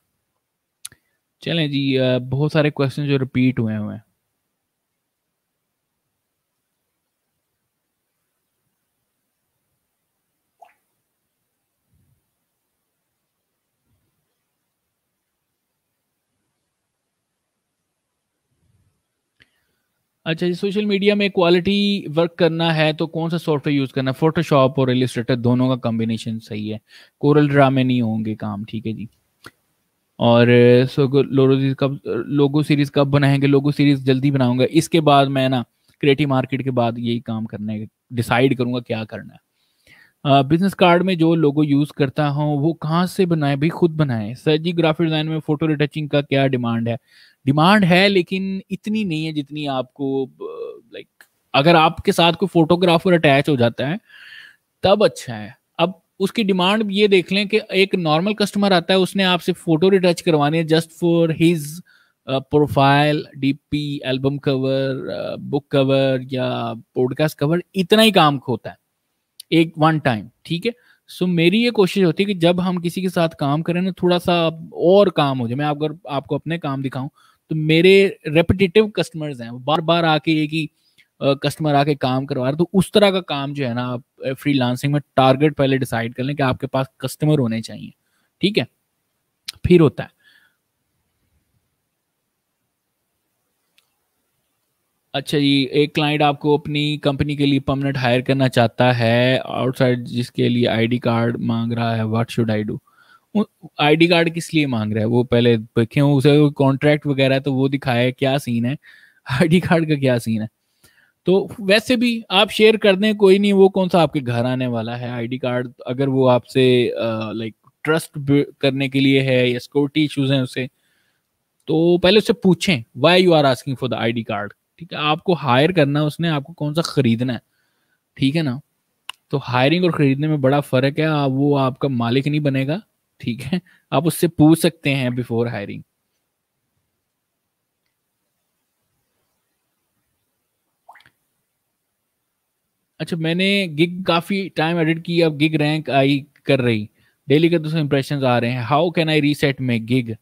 चलें जी बहुत सारे क्वेश्चन जो रिपीट हुए हुए हैं अच्छा जी सोशल मीडिया में क्वालिटी वर्क करना है तो कौन सा सॉफ्टवेयर यूज करना है फोटोशॉप और इलिस्ट्रेटर दोनों का कॉम्बिनेशन सही है कोरल ड्रा में नहीं होंगे काम ठीक है जी और सो लोगो सीरीज कब लोगो सीरीज कब बनाएंगे लोगो सीरीज जल्दी बनाऊंगा इसके बाद मैं ना क्रिएटिव मार्केट के बाद यही काम करने डिसाइड करूंगा क्या करना है बिजनेस कार्ड में जो लोगो यूज करता हूँ वो कहाँ से बनाए भाई खुद बनाए सर जी ग्राफिक डिजाइन में फोटो रिटचिंग का क्या डिमांड है डिमांड है लेकिन इतनी नहीं है जितनी आपको लाइक अगर आपके साथ कोई फोटोग्राफर अटैच हो जाता है तब अच्छा है अब उसकी डिमांड ये देख लें कि एक नॉर्मल कस्टमर आता है उसने आपसे फोटो रिटच करवानी है just for his profile DP album cover book cover या पॉडकास्ट कवर इतना ही काम होता है एक वन टाइम ठीक है सो so, मेरी ये कोशिश होती है कि जब हम किसी के साथ काम करें ना थोड़ा सा और काम हो जाए मैं अगर आपको अपने काम दिखाऊं तो मेरे रेपिटेटिव कस्टमर्स हैं बार बार आके एक ही कस्टमर आके काम करवा रहे तो उस तरह का काम जो है ना आप फ्रीलांसिंग में टारगेट पहले डिसाइड कर लें कि आपके पास कस्टमर होने चाहिए ठीक है फिर होता है अच्छा जी एक क्लाइंट आपको अपनी कंपनी के लिए परमानेंट हायर करना चाहता है आउटसाइड जिसके लिए आईडी कार्ड मांग रहा है what should I do ID card किस लिए मांग रहा है वो पहले देखे उसे कॉन्ट्रैक्ट वगैरह तो वो दिखाए क्या सीन है आईडी कार्ड का क्या सीन है तो वैसे भी आप शेयर कर दें कोई नहीं वो कौन सा आपके घर आने वाला है आईडी कार्ड अगर वो आपसे लाइक ट्रस्ट करने के लिए है या सिक्योरिटी इशूज हैं उसे तो पहले उससे पूछें why you are asking for the ID card ठीक है आपको हायर करना है उसने आपको कौन सा खरीदना है ठीक है ना तो हायरिंग और खरीदने में बड़ा फर्क है आप वो आपका मालिक नहीं बनेगा ठीक है आप उससे पूछ सकते हैं बिफोर हायरिंग अच्छा मैंने गिग काफ़ी टाइम एडिट की अब गिग रैंक आई कर रही डेली का दूसरे इंप्रेशन आ रहे हैं how can I reset my gig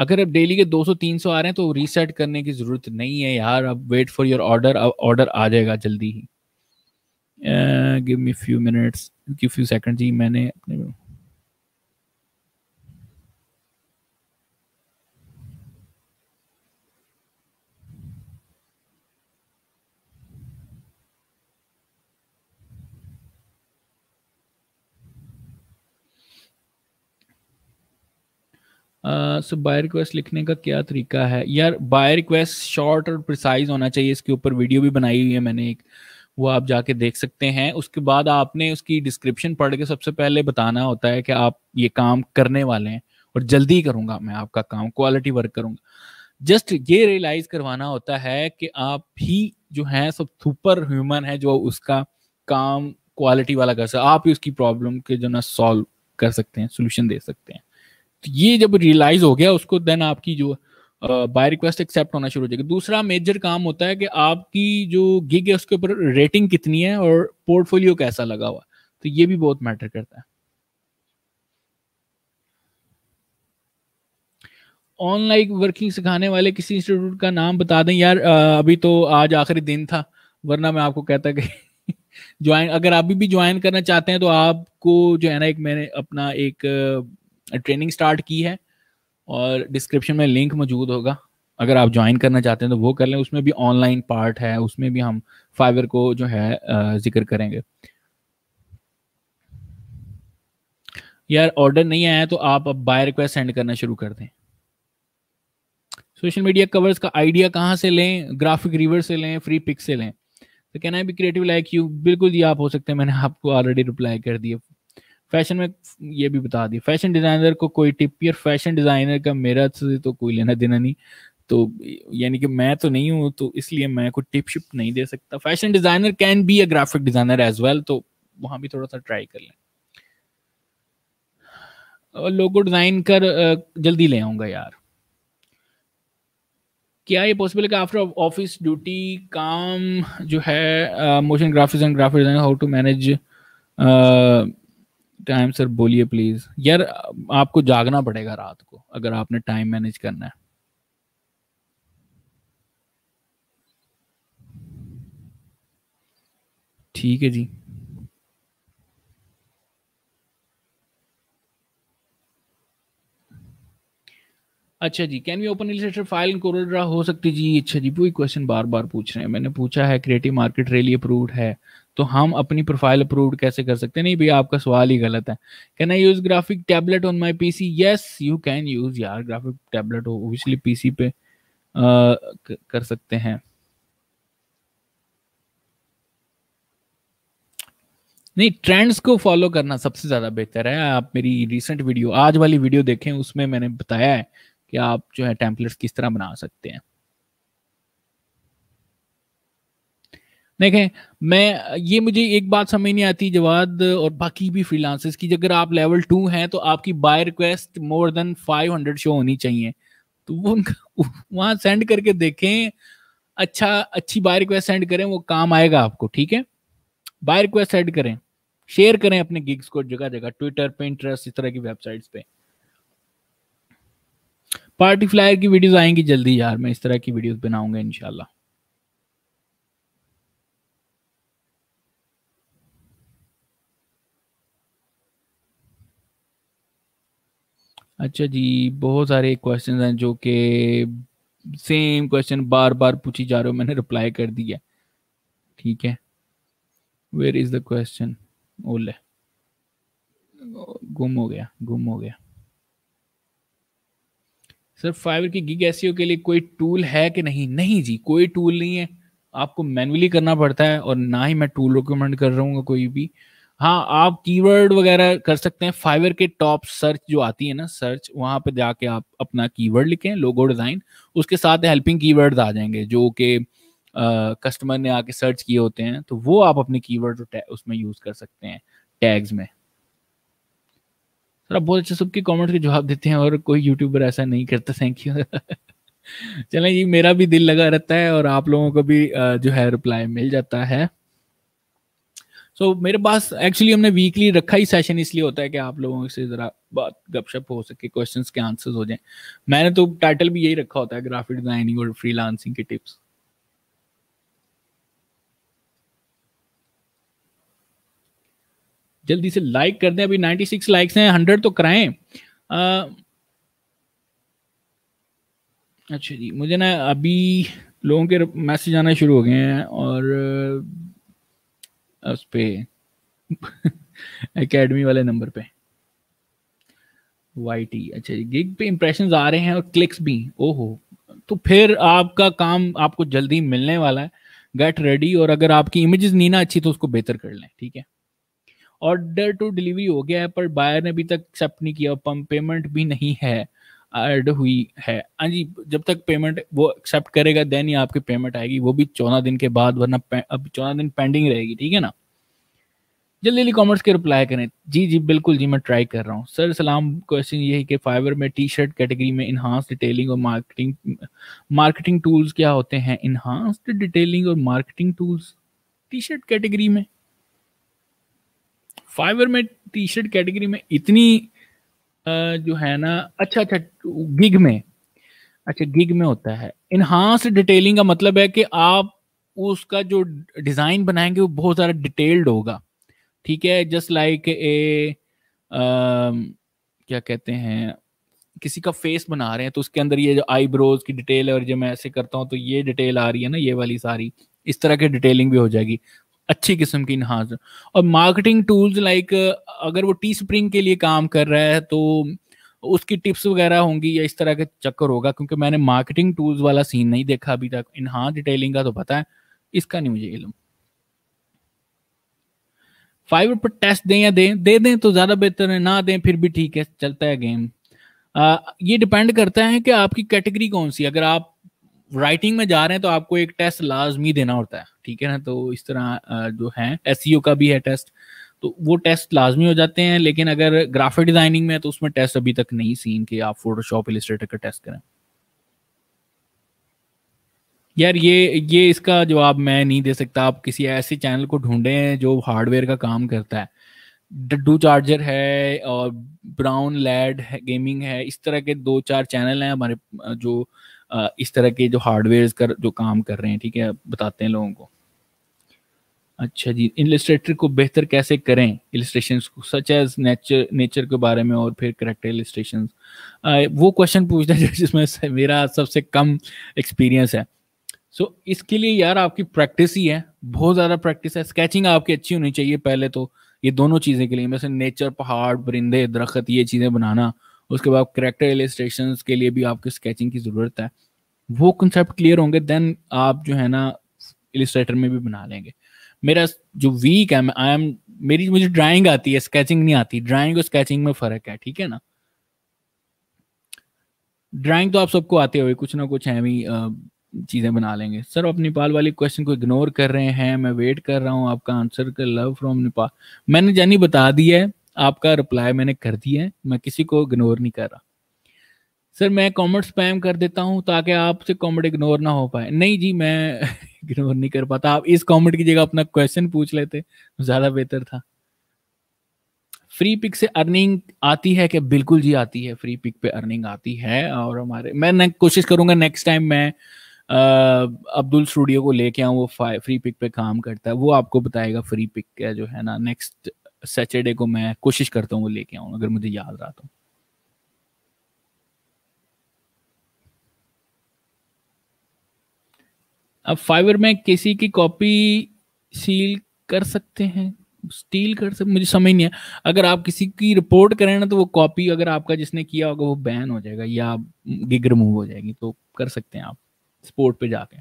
अगर अब डेली के 200-300 आ रहे हैं तो रीसेट करने की जरूरत नहीं है यार अब वेट फॉर योर ऑर्डर अब ऑर्डर आ जाएगा जल्दी ही give me few minutes few second जी मैंने अपने सो बाय रिक्वेस्ट लिखने का क्या तरीका है यार बाय रिक्वेस्ट शॉर्ट और प्रिसाइज होना चाहिए इसके ऊपर वीडियो भी बनाई हुई है मैंने एक वो आप जाके देख सकते हैं उसके बाद आपने उसकी डिस्क्रिप्शन पढ़ के सबसे पहले बताना होता है कि आप ये काम करने वाले हैं और जल्दी करूंगा मैं आपका काम क्वालिटी वर्क करूंगा जस्ट ये रियलाइज करवाना होता है कि आप ही जो हैं सब सुपर ह्यूमन है जो उसका काम क्वालिटी वाला कर सकते आप ही उसकी प्रॉब्लम के जो ना सॉल्व कर सकते हैं सोल्यूशन दे सकते हैं ये जब रियलाइज हो गया उसको देन आपकी जो बाय रिक्वेस्ट एक्सेप्ट होना शुरू हो जाएगा दूसरा मेजर काम होता है कि आपकी जो गिग है उसके ऊपर रेटिंग कितनी है और पोर्टफोलियो कैसा लगा हुआ तो ये भी बहुत मैटर करता है ऑनलाइन वर्किंग सिखाने वाले किसी इंस्टीट्यूट का नाम बता दें यार अभी तो आज आखिरी दिन था वरना मैं आपको कहता कि ज्वाइन अगर आप भी ज्वाइन करना चाहते हैं तो आपको जो है ना एक मैंने अपना एक ट्रेनिंग स्टार्ट की है और डिस्क्रिप्शन में लिंक मौजूद होगा अगर आप ज्वाइन करना चाहते हैं तो वो कर लें उसमें भी ऑनलाइन पार्ट है उसमें भी हम फाइवर को जो है जिक्र करेंगे यार ऑर्डर नहीं आया तो आप अब बाय रिक्वेस्ट सेंड करना शुरू कर दें सोशल मीडिया कवर्स का आइडिया कहाँ से लें ग्राफिक रिवर से लें फ्री पिक से लें तो कहना है भी क्रिएटिव लाइक यू बिल्कुल ये आप हो सकते हैं मैंने आपको ऑलरेडी रिप्लाई कर दिया फैशन में ये भी बता दिया फैशन डिजाइनर को कोई टिप या फैशन डिजाइनर का मेरा से तो कोई लेना देना नहीं तो यानी कि मैं तो नहीं हूँ तो इसलिए मैं कोई टिप शिप नहीं दे सकता fashion designer can be a graphic designer as well तो वहां भी थोड़ा सा ट्राई कर लें लोगो डिजाइन कर जल्दी ले आऊंगा यार क्या ये पॉसिबल है कि आफ्टर ऑफिस ड्यूटी काम जो है motion graphics and graphic design how to manage time sir बोलिए प्लीज यार आपको जागना पड़ेगा रात को अगर आपने टाइम मैनेज करना है ठीक है जी अच्छा जी can we open Illustrator file in CorelDRAW हो सकती जी अच्छा जी वही क्वेश्चन बार बार पूछ रहे हैं मैंने पूछा है क्रिएटिव मार्केट रेली अप्रूव्ड है तो हम अपनी प्रोफाइल अप्रूव कैसे कर सकते हैं नहीं भैया आपका सवाल ही गलत है can I use graphic tablet on my P C yes you can use यार graphic tablet obviously P C पे आ, कर सकते हैं नहीं ट्रेंड्स को फॉलो करना सबसे ज़्यादा बेहतर है आप मेरी रिसेंट वीडियो आज वाली वीडियो देखें उसमें मैंने बताया है कि आप जो है टेम्पलेट्स किस तरह बना सकते हैं देखें मैं ये मुझे एक बात समझ नहीं आती जवाब और बाकी भी फ्रीलांसर्स की अगर आप लेवल टू हैं तो आपकी buy request more than 500 show होनी चाहिए तो वो उनका वहाँ सेंड करके देखें अच्छा अच्छी बाय रिक्वेस्ट सेंड करें वो काम आएगा आपको ठीक है बाय रिक्वेस्ट सेंड करें शेयर करें अपने गिग्स को जगह जगह ट्विटर पे इंटरेस्ट इस तरह की वेबसाइट्स पे पार्टी फ्लायर की वीडियोस आएंगी जल्दी यार मैं इस तरह की वीडियोस बनाऊंगा इंशाल्लाह अच्छा जी बहुत सारे क्वेश्चन हैं जो कि सेम क्वेश्चन बार बार पूछी जा रहे हो मैंने रिप्लाई कर दिया ठीक है वेयर इज द क्वेश्चन ओले गुम हो गया गुम हो गया सर फाइवर की गिग एस के लिए कोई टूल है कि नहीं नहीं जी कोई टूल नहीं है आपको मैनुअली करना पड़ता है और ना ही मैं टूल रिकमेंड कर रहा हूँ कोई भी हाँ आप कीवर्ड वगैरह कर सकते हैं फाइवर के टॉप सर्च जो आती है ना सर्च वहां पे जाके आप अपना कीवर्ड लिखें लोगो डिज़ाइन उसके साथ हेल्पिंग कीवर्ड आ जाएंगे जो कि कस्टमर ने आके सर्च किए होते हैं तो वो आप अपने कीवर्ड उसमें यूज़ कर सकते हैं टैग्स में सर आप बहुत अच्छे सबके कॉमेंट्स के जवाब देते हैं और कोई यूट्यूबर ऐसा नहीं करता थैंक यू चलें ये मेरा भी दिल लगा रहता है और आप लोगों को भी जो है रिप्लाई मिल जाता है सो so, मेरे पास एक्चुअली हमने वीकली रखा ही सेशन इसलिए होता है कि आप लोगों से ज़रा बात गपशप हो सके क्वेश्चंस के आंसर्स हो जाएं मैंने तो टाइटल भी यही रखा होता है ग्राफिक डिज़ाइनिंग और फ्रीलांसिंग के टिप्स जल्दी से लाइक कर दें अभी 96 लाइक्स हैं 100 तो कराएं अच्छा जी मुझे ना अभी लोगों के मैसेज आना शुरू हो गए हैं और उस पर अकेडमी वाले नंबर पे वाई टी अच्छा गिग पे इम्प्रेशन आ रहे हैं और क्लिक्स भी ओहो तो फिर आपका काम आपको जल्दी मिलने वाला है गेट रेडी और अगर आपकी इमेजेस नहीं ना अच्छी तो उसको बेहतर कर लें ठीक है ऑर्डर टू डिलीवरी हो गया है पर बायर ने अभी तक एक्सेप्ट नहीं किया पेमेंट भी नहीं है ऐड हुई है हाँ जी जब तक पेमेंट वो एक्सेप्ट करेगा देन ही आपकी पेमेंट आएगी वो भी चौदह दिन के बाद वरना अब चौदह दिन पेंडिंग रहेगी ठीक है ना जल्दी जल्दी कॉमर्स के रिप्लाई करें जी जी बिल्कुल जी मैं ट्राई कर रहा हूँ सर सलाम क्वेश्चन ये है कि फाइबर में टी शर्ट कैटेगरी में इन्हांस डिटेलिंग और मार्केटिंग मार्केटिंग टूल्स क्या होते हैं इन्हांस्ड डिटेलिंग और marketing tools T shirt category में फाइबर में टी शर्ट कैटेगरी में इतनी जो है ना अच्छा अच्छा गिग में अच्छा गिग में होता है इनहांस डिटेलिंग का मतलब है कि आप उसका जो डिज़ाइन बनाएंगे वो बहुत ज़्यादा डिटेल्ड होगा ठीक है जस्ट लाइक ए क्या कहते हैं किसी का फेस बना रहे हैं तो उसके अंदर ये जो आईब्रोज की डिटेल है और जब मैं ऐसे करता हूँ तो ये डिटेल आ रही है ना ये वाली सारी इस तरह की डिटेलिंग भी हो जाएगी अच्छी किस्म की इनहांस और मार्केटिंग टूल्स लाइक अगर वो टी स्प्रिंग के लिए काम कर रहा है तो उसकी टिप्स वगैरह होंगी या इस तरह के चक्कर होगा क्योंकि मैंने मार्केटिंग टूल्स वाला सीन नहीं देखा अभी तक इनहांस डिटेलिंग का तो पता है इसका नहीं मुझे इलम फाइबर पर टेस्ट दें या दें दे दें तो ज़्यादा बेहतर है ना दें फिर भी ठीक है चलता है गेम आ, ये डिपेंड करता है कि आपकी कैटेगरी कौन सी अगर आप राइटिंग में जा रहे हैं तो आपको एक टेस्ट लाजमी देना होता है ठीक है ना तो इस तरह जो है एस e का भी है टेस्ट तो वो टेस्ट लाजमी हो जाते हैं लेकिन अगर ग्राफिक डिजाइनिंग में है तो उसमें टेस्ट अभी तक नहीं सीन कि आप फोटोशॉप इलिस्ट्रेटर का टेस्ट करें यार ये ये इसका जवाब मैं नहीं दे सकता आप किसी ऐसे चैनल को ढूंढे हैं जो हार्डवेयर का काम करता है डड्डू चार्जर है और ब्राउन लैड है गेमिंग है इस तरह के दो चार चैनल हैं हमारे जो इस तरह के जो हार्डवेयर कर जो काम कर रहे हैं ठीक है बताते हैं लोगों को अच्छा जी इलिस्ट्रेटर को बेहतर कैसे करें illustration such as nature nature के बारे में और फिर करेक्टर इलिस्ट्रेशन वो क्वेश्चन पूछना है जिसमें मेरा सबसे कम एक्सपीरियंस है सो so, इसके लिए यार आपकी प्रैक्टिस ही है बहुत ज़्यादा प्रैक्टिस है स्केचिंग आपकी अच्छी होनी चाहिए पहले तो ये दोनों चीज़ें के लिए वैसे नेचर पहाड़ परिंदे दरख्त ये चीज़ें बनाना उसके बाद करेक्टर इलिस्ट्रेशन के लिए भी आपकी स्केचिंग की ज़रूरत है वो कंसेप्ट क्लियर होंगे देन आप जो है ना इलिस्ट्रेटर में भी बना लेंगे मेरा जो वीक है आई एम मेरी मुझे ड्राइंग आती है स्केचिंग नहीं आती ड्राइंग और स्केचिंग में फर्क है ठीक है ना ड्राइंग तो आप सबको आते हुए कुछ ना कुछ हमी चीज़ें बना लेंगे सर आप नेपाल वाले क्वेश्चन को इग्नोर कर रहे हैं मैं वेट कर रहा हूँ आपका आंसर का लव फ्रॉम नेपाल मैंने जानी बता दिया है आपका रिप्लाई मैंने कर दिया है मैं किसी को इग्नोर नहीं कर रहा सर मैं कमेंट स्पैम कर देता हूँ ताकि आपसे कमेंट इग्नोर ना हो पाए नहीं जी मैं इग्नोर नहीं कर पाता आप इस कमेंट की जगह अपना क्वेश्चन पूछ लेते ज़्यादा बेहतर था फ्री पिक से अर्निंग आती है क्या बिल्कुल जी आती है फ्री पिक पे अर्निंग आती है और हमारे मैं ने, कोशिश करूंगा नेक्स्ट टाइम मैं अब्दुल स्टूडियो को लेके आऊँ वो फ्री पिक पे काम करता है वो आपको बताएगा फ्री पिक का जो है ना नेक्स्ट सैटरडे को मैं कोशिश करता हूँ वो लेके आऊँ अगर मुझे याद रहा तो अब फाइवर में किसी की कॉपी सील कर सकते हैं स्टील कर सकते मुझे समझ नहीं है अगर आप किसी की रिपोर्ट करें ना तो वो कॉपी अगर आपका जिसने किया होगा वो बैन हो जाएगा या गिग रिमूव हो जाएगी तो कर सकते हैं आप स्पोर्ट पे जाके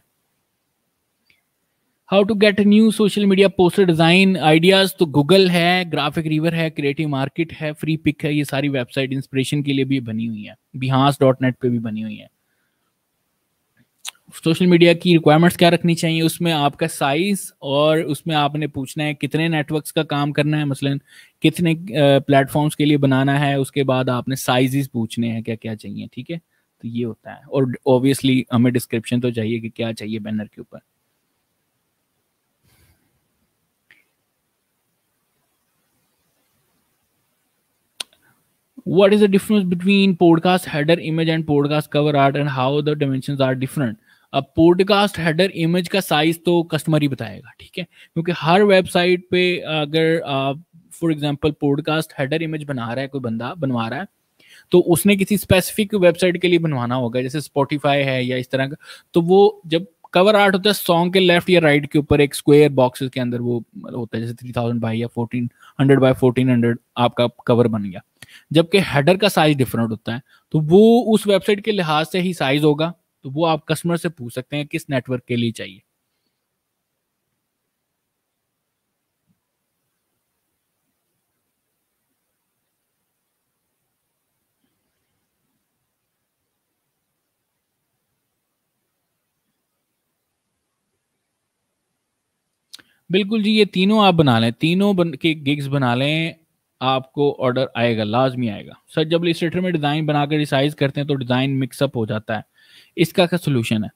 how to get new social media poster design ideas तो गूगल है ग्राफिक रिवर है क्रिएटिव मार्केट है फ्री पिक है ये सारी वेबसाइट इंस्पिरेशन के लिए भी बनी हुई है बिहास डॉट नेट पर भी बनी हुई है सोशल मीडिया की रिक्वायरमेंट्स क्या रखनी चाहिए उसमें आपका साइज और उसमें आपने पूछना है कितने नेटवर्क्स का काम करना है मसलन कितने प्लेटफॉर्म्स के लिए बनाना है उसके बाद आपने साइजेस पूछने हैं क्या क्या चाहिए ठीक है तो ये होता है और ऑब्वियसली हमें डिस्क्रिप्शन तो चाहिए कि क्या चाहिए बैनर के ऊपर what is the difference between podcast header image and podcast cover art and how the dimension are different अब पॉडकास्ट हेडर इमेज का साइज तो कस्टमर ही बताएगा ठीक है क्योंकि हर वेबसाइट पे अगर for example podcast header image बना रहा है कोई बंदा बनवा रहा है तो उसने किसी स्पेसिफिक वेबसाइट के लिए बनवाना होगा जैसे स्पॉटिफाई है या इस तरह का तो वो जब कवर आर्ट होता है सॉन्ग के लेफ्ट या राइट के ऊपर एक स्क्वायर बॉक्स के अंदर वो होता है जैसे थ्री थाउजेंड बाई या fourteen hundred by fourteen hundred आपका कवर बन गया जबकि हेडर का साइज डिफरेंट होता है तो वो उस वेबसाइट के लिहाज से ही साइज होगा तो वो आप कस्टमर से पूछ सकते हैं किस नेटवर्क के लिए चाहिए बिल्कुल जी ये तीनों आप बना लें तीनों बन के गिग्स बना लें आपको ऑर्डर आएगा लाजमी आएगा सर जब इलेस्ट्रेटर में डिज़ाइन बनाकर रिसाइज करते हैं तो डिज़ाइन मिक्सअप हो जाता है इसका क्या सोल्यूशन है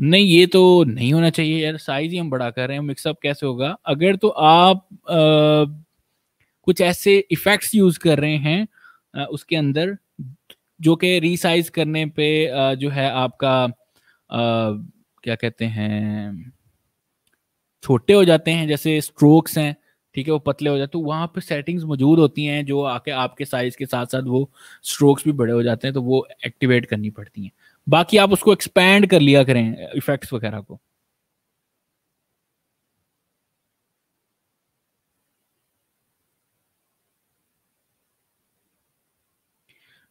नहीं ये तो नहीं होना चाहिए यार साइज ही हम बड़ा कर रहे हैं मिक्सअप कैसे होगा अगर तो आप आ, कुछ ऐसे इफेक्ट्स यूज कर रहे हैं आ, उसके अंदर जो कि रिसाइज करने पे आ, जो है आपका आ, क्या कहते हैं छोटे हो जाते हैं जैसे स्ट्रोक्स हैं ठीक है वो पतले हो जाते तो वहाँ पे सेटिंग्स मौजूद होती हैं जो आके आपके साइज के साथ साथ वो स्ट्रोक्स भी बड़े हो जाते हैं तो वो एक्टिवेट करनी पड़ती हैं बाकी आप उसको एक्सपैंड कर लिया करें इफेक्ट्स वगैरह को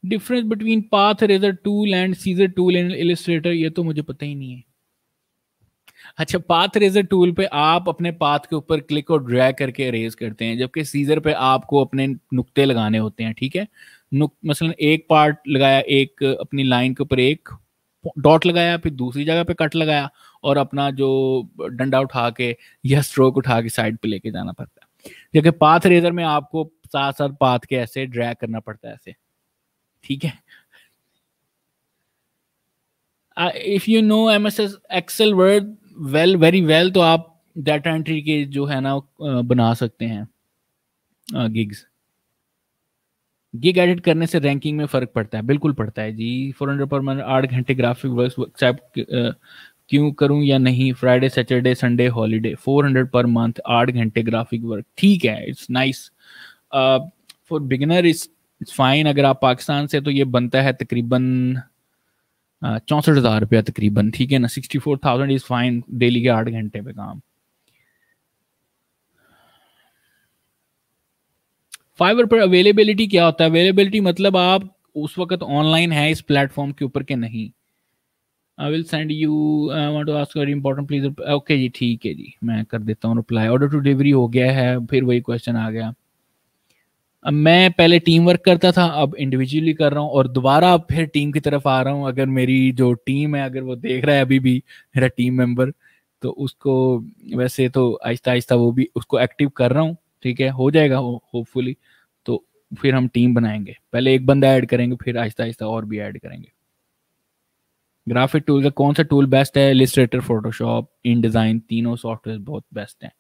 difference between path razor tool and scissor tool and Illustrator ये तो मुझे पता ही नहीं है अच्छा पाथ रेजर टूल पे आप अपने पाथ के ऊपर क्लिक और ड्रैग करके रेज करते हैं जबकि सीजर पे आपको अपने नुक्ते लगाने होते हैं ठीक है नुक मसलन एक पार्ट लगाया एक अपनी लाइन के ऊपर एक डॉट लगाया फिर दूसरी जगह पे कट लगाया और अपना जो डंडा उठा के या स्ट्रोक उठा के साइड पे लेके जाना पड़ता है जबकि पाथ रेजर में आपको साथ साथ पाथ के ऐसे ड्रैग करना पड़ता है ऐसे ठीक है if you know M S S Excel Word well very well तो आप डाटा एंट्री के जो है ना uh, बना सकते हैं गिग्स uh, गिग एडिट करने से रैंकिंग में फर्क पड़ता है बिल्कुल पड़ता है जी फोर हंड्रेड पर मंथ आठ घंटे ग्राफिक वर्क एक्सेप्ट क्यों करूं या नहीं Friday Saturday Sunday holiday four hundred per month आठ घंटे ग्राफिक वर्क ठीक है it's nice for beginner is fine अगर आप पाकिस्तान से तो ये बनता है तकरीबन चौंसठ हज़ार रुपया तकरीबन ठीक है ना sixty four thousand is fine daily के आठ घंटे पे काम फाइबर पर अवेलेबिलिटी क्या होता है अवेलेबिलिटी मतलब आप उस वक्त ऑनलाइन है इस प्लेटफॉर्म के ऊपर के नहीं I will send you I want to ask very important please okay जी ठीक है जी मैं कर देता हूँ रिप्लाई ऑर्डर टू डिलीवरी हो गया है फिर वही क्वेश्चन आ गया अब मैं पहले टीम वर्क करता था अब इंडिविजुअली कर रहा हूँ और दोबारा अब फिर टीम की तरफ आ रहा हूँ अगर मेरी जो टीम है अगर वो देख रहा है अभी भी मेरा टीम मेंबर तो उसको वैसे तो आहिस्ता आहिस्ता वो भी उसको एक्टिव कर रहा हूँ ठीक है हो जाएगा होपफुली तो फिर हम टीम बनाएंगे पहले एक बंदा ऐड करेंगे फिर आहिस्ता आहिस्ता और भी ऐड करेंगे ग्राफिक टूल का कौन सा टूल बेस्ट है लिस्ट्रेटर फोटोशॉप इन डिज़ाइन तीनों सॉफ्टवेयर बहुत बेस्ट हैं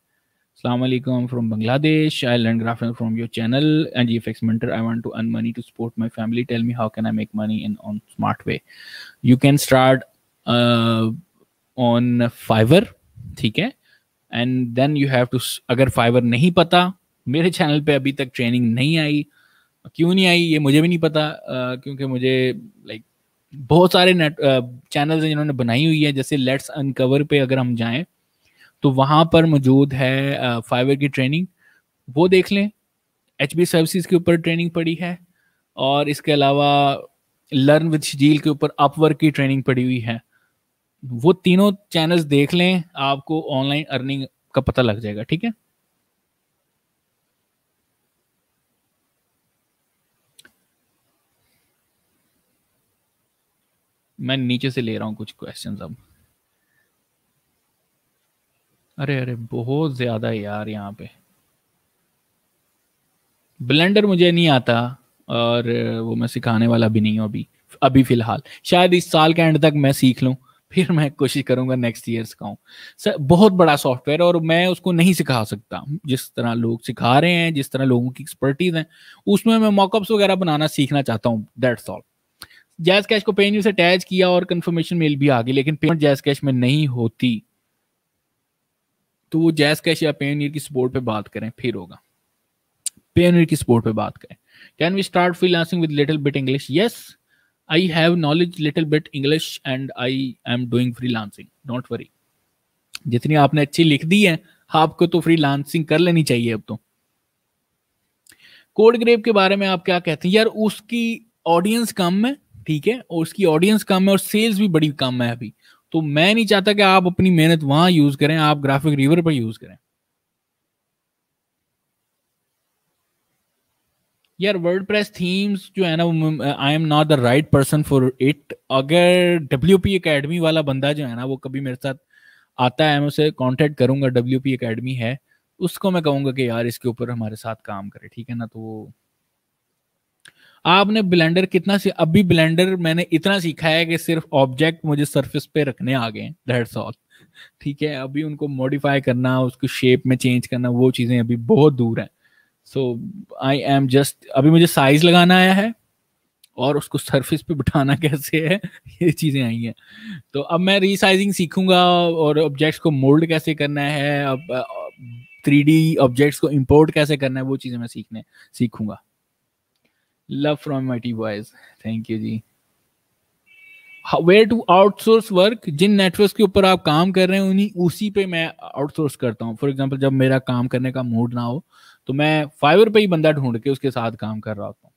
अलमैकम from Bangladesh I learn graphic from your channel and जी फेक्स मिनटर I want to earn money to support my family tell me how can I make money in on smart way you can start on Fiverr ठीक है and then you have to अगर Fiverr नहीं पता मेरे channel पे अभी तक training नहीं आई क्यों नहीं आई ये मुझे भी नहीं पता uh, क्योंकि मुझे लाइक like, बहुत सारे नेट चैनल जिन्होंने बनाई हुई है जैसे लेट्स अनकवर पे अगर हम जाएं तो वहाँ पर मौजूद है फाइवर की ट्रेनिंग वो देख लें एच बी सर्विसज के ऊपर ट्रेनिंग पड़ी है और इसके अलावा लर्न विद शील के ऊपर अपवर्क की ट्रेनिंग पड़ी हुई है वो तीनों चैनल्स देख लें आपको ऑनलाइन अर्निंग का पता लग जाएगा ठीक है मैं नीचे से ले रहा हूं कुछ क्वेश्चंस अब अरे अरे बहुत ज्यादा यार यहाँ पे ब्लेंडर मुझे नहीं आता और वो मैं सिखाने वाला भी नहीं हूं अभी अभी फिलहाल शायद इस साल के एंड तक मैं सीख लू फिर मैं कोशिश करूंगा नेक्स्ट ईयर सिखाऊं सर बहुत बड़ा सॉफ्टवेयर और मैं उसको नहीं सिखा सकता जिस तरह लोग सिखा रहे हैं जिस तरह लोगों की एक्सपर्टीज है उसमें मैं मॉकअप्स वगैरह बनाना सीखना चाहता हूँ दैट्स ऑल जैज कैश को पेन से अटैच किया और कंफर्मेशन मेल भी आ गई लेकिन पेमेंट जैज कैश में नहीं होती तो वो जैज कैश या पेनियर की सपोर्ट पे बात करें फिर होगा पेन की सपोर्ट पे बात करें can we start freelancing with little bit English yes I have knowledge little bit English and I am doing freelancing. Don't worry जितनी आपने अच्छी लिख दी है आपको तो फ्रीलांसिंग कर लेनी चाहिए अब तो कोड ग्रेप के बारे में आप क्या कहते हैं यार उसकी ऑडियंस कम है ठीक है और उसकी ऑडियंस कम है और सेल्स भी बड़ी कम है अभी तो मैं नहीं चाहता कि आप अपनी मेहनत वहां यूज करें आप ग्राफिक रिवर पर यूज करें यार प्रेस थीम्स जो है ना I am not the right person for it अगर डब्ल्यू पी अकेडमी वाला बंदा जो है ना वो कभी मेरे साथ आता है मैं उसे कॉन्टेक्ट करूंगा डब्ल्यू पी अकेडमी है उसको मैं कहूंगा कि यार इसके ऊपर हमारे साथ काम करे ठीक है ना तो आपने ब्लेंडर कितना से अभी ब्लेंडर मैंने इतना सीखा है कि सिर्फ ऑब्जेक्ट मुझे सरफेस पे रखने आ गए दैट्स ऑल ठीक है अभी उनको मॉडिफाई करना उसको शेप में चेंज करना वो चीजें अभी बहुत दूर है सो आई एम जस्ट अभी मुझे साइज लगाना आया है और उसको सरफेस पे बिठाना कैसे है ये चीज़ें आई हैं तो अब मैं रीसाइजिंग सीखूंगा और ऑब्जेक्ट्स को मोल्ड कैसे करना है अब थ्री ऑब्जेक्ट्स को इम्पोर्ट कैसे करना है वो चीज़ें मैं सीखने सीखूंगा love from my T boys thank you जी वेयर टू आउटसोर्स वर्क जिन नेटवर्क के ऊपर आप काम कर रहे हैं उन्हीं उसी पे मैं आउटसोर्स करता हूँ फॉर एग्जाम्पल जब मेरा काम करने का मूड ना हो तो मैं फाइवर पे ही बंदा ढूंढ के उसके साथ काम कर रहा होता हूँ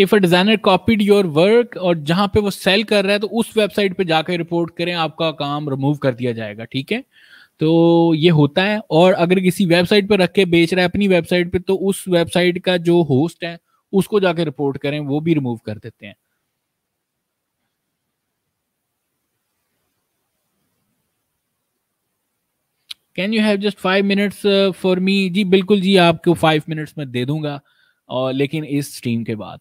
if a designer copied your work और जहां पे वो सेल कर रहा है तो उस वेबसाइट पे जाकर रिपोर्ट करें आपका काम रिमूव कर दिया जाएगा ठीक है तो ये होता है और अगर किसी वेबसाइट पर रख के बेच रहा है अपनी वेबसाइट पे तो उस वेबसाइट का जो होस्ट है उसको जाके रिपोर्ट करें वो भी रिमूव कर देते हैं can you have just five minutes for me जी बिल्कुल जी आपको फाइव मिनट्स में दे दूंगा और लेकिन इस स्ट्रीम के बाद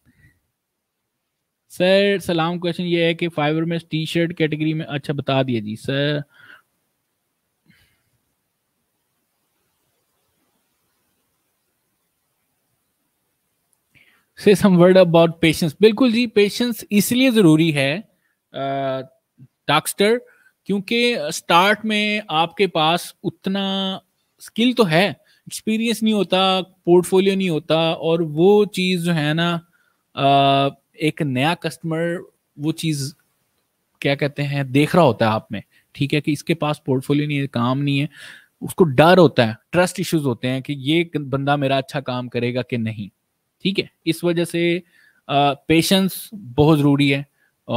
सर सलाम क्वेश्चन ये है कि फाइवर में टी शर्ट कैटेगरी में अच्छा बता दिया जी सर से सम वर्ड अबाउट पेशेंस बिल्कुल जी पेशेंस इसलिए ज़रूरी है टाक्सटर क्योंकि स्टार्ट में आपके पास उतना स्किल तो है एक्सपीरियंस नहीं होता पोर्टफोलियो नहीं होता और वो चीज़ जो है ना एक नया कस्टमर वो चीज़ क्या कहते हैं देख रहा होता है आप में ठीक है कि इसके पास पोर्टफोलियो नहीं है काम नहीं है उसको डर होता है ट्रस्ट इश्यूज होते हैं कि ये बंदा मेरा अच्छा काम करेगा कि नहीं ठीक है इस वजह से पेशेंस बहुत ज़रूरी है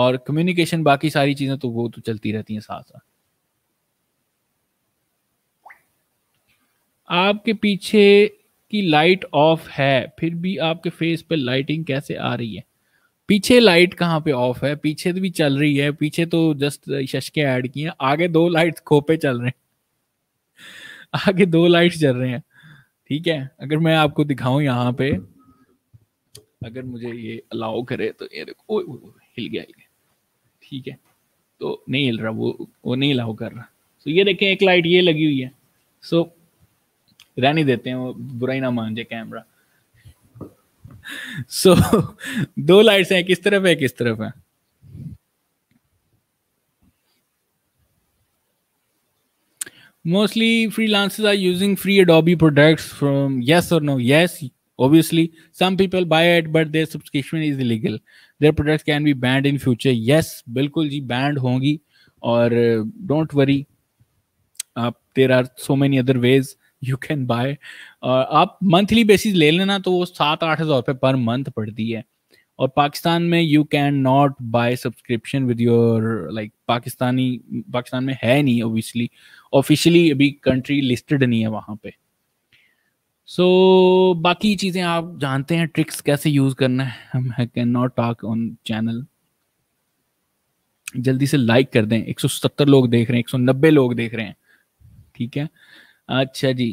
और कम्युनिकेशन बाकी सारी चीज़ें तो वो तो चलती रहती हैं साथ साथ आपके पीछे की लाइट ऑफ है फिर भी आपके फेस पे लाइटिंग कैसे आ रही है पीछे लाइट कहाँ पे ऑफ है पीछे तो भी चल रही है पीछे तो जस्ट शशके ऐड की हैं आगे दो लाइट खोपे चल रहे हैं आगे दो लाइट चल रहे हैं ठीक है अगर मैं आपको दिखाऊं यहाँ पे अगर मुझे ये अलाउ करे तो ये देखो ओ, ओ, ओ, हिल गया हिल गया ठीक है तो नहीं हिल रहा वो वो नहीं अलाउ कर रहा सो so, ये देखें एक लाइट ये लगी हुई है सो so, रहने देते हैं वो बुरा ही ना मान जाए कैमरा सो so, दो लाइट्स हैं किस तरफ है किस तरफ है mostly freelancers are using free adobe products from yes or no yes Obviously, some people buy it, but their subscription is illegal. Their products can be banned in future. Yes, बिल्कुल जी band होंगी और don't worry आप there are so many other ways you can buy और आप monthly basis ले लेना तो वो सात आठ हज़ार रुपये पर मंथ पड़ती है और पाकिस्तान में you can not buy subscription with your like Pakistani Pakistan में है नहीं ओबियसली ऑफिशियली अभी कंट्री लिस्टेड नहीं है वहाँ पे सो so, बाकी चीज़ें आप जानते हैं ट्रिक्स कैसे यूज़ करना है हम can not talk on channel जल्दी से लाइक कर दें 170 लोग देख रहे हैं 190 लोग देख रहे हैं ठीक है अच्छा जी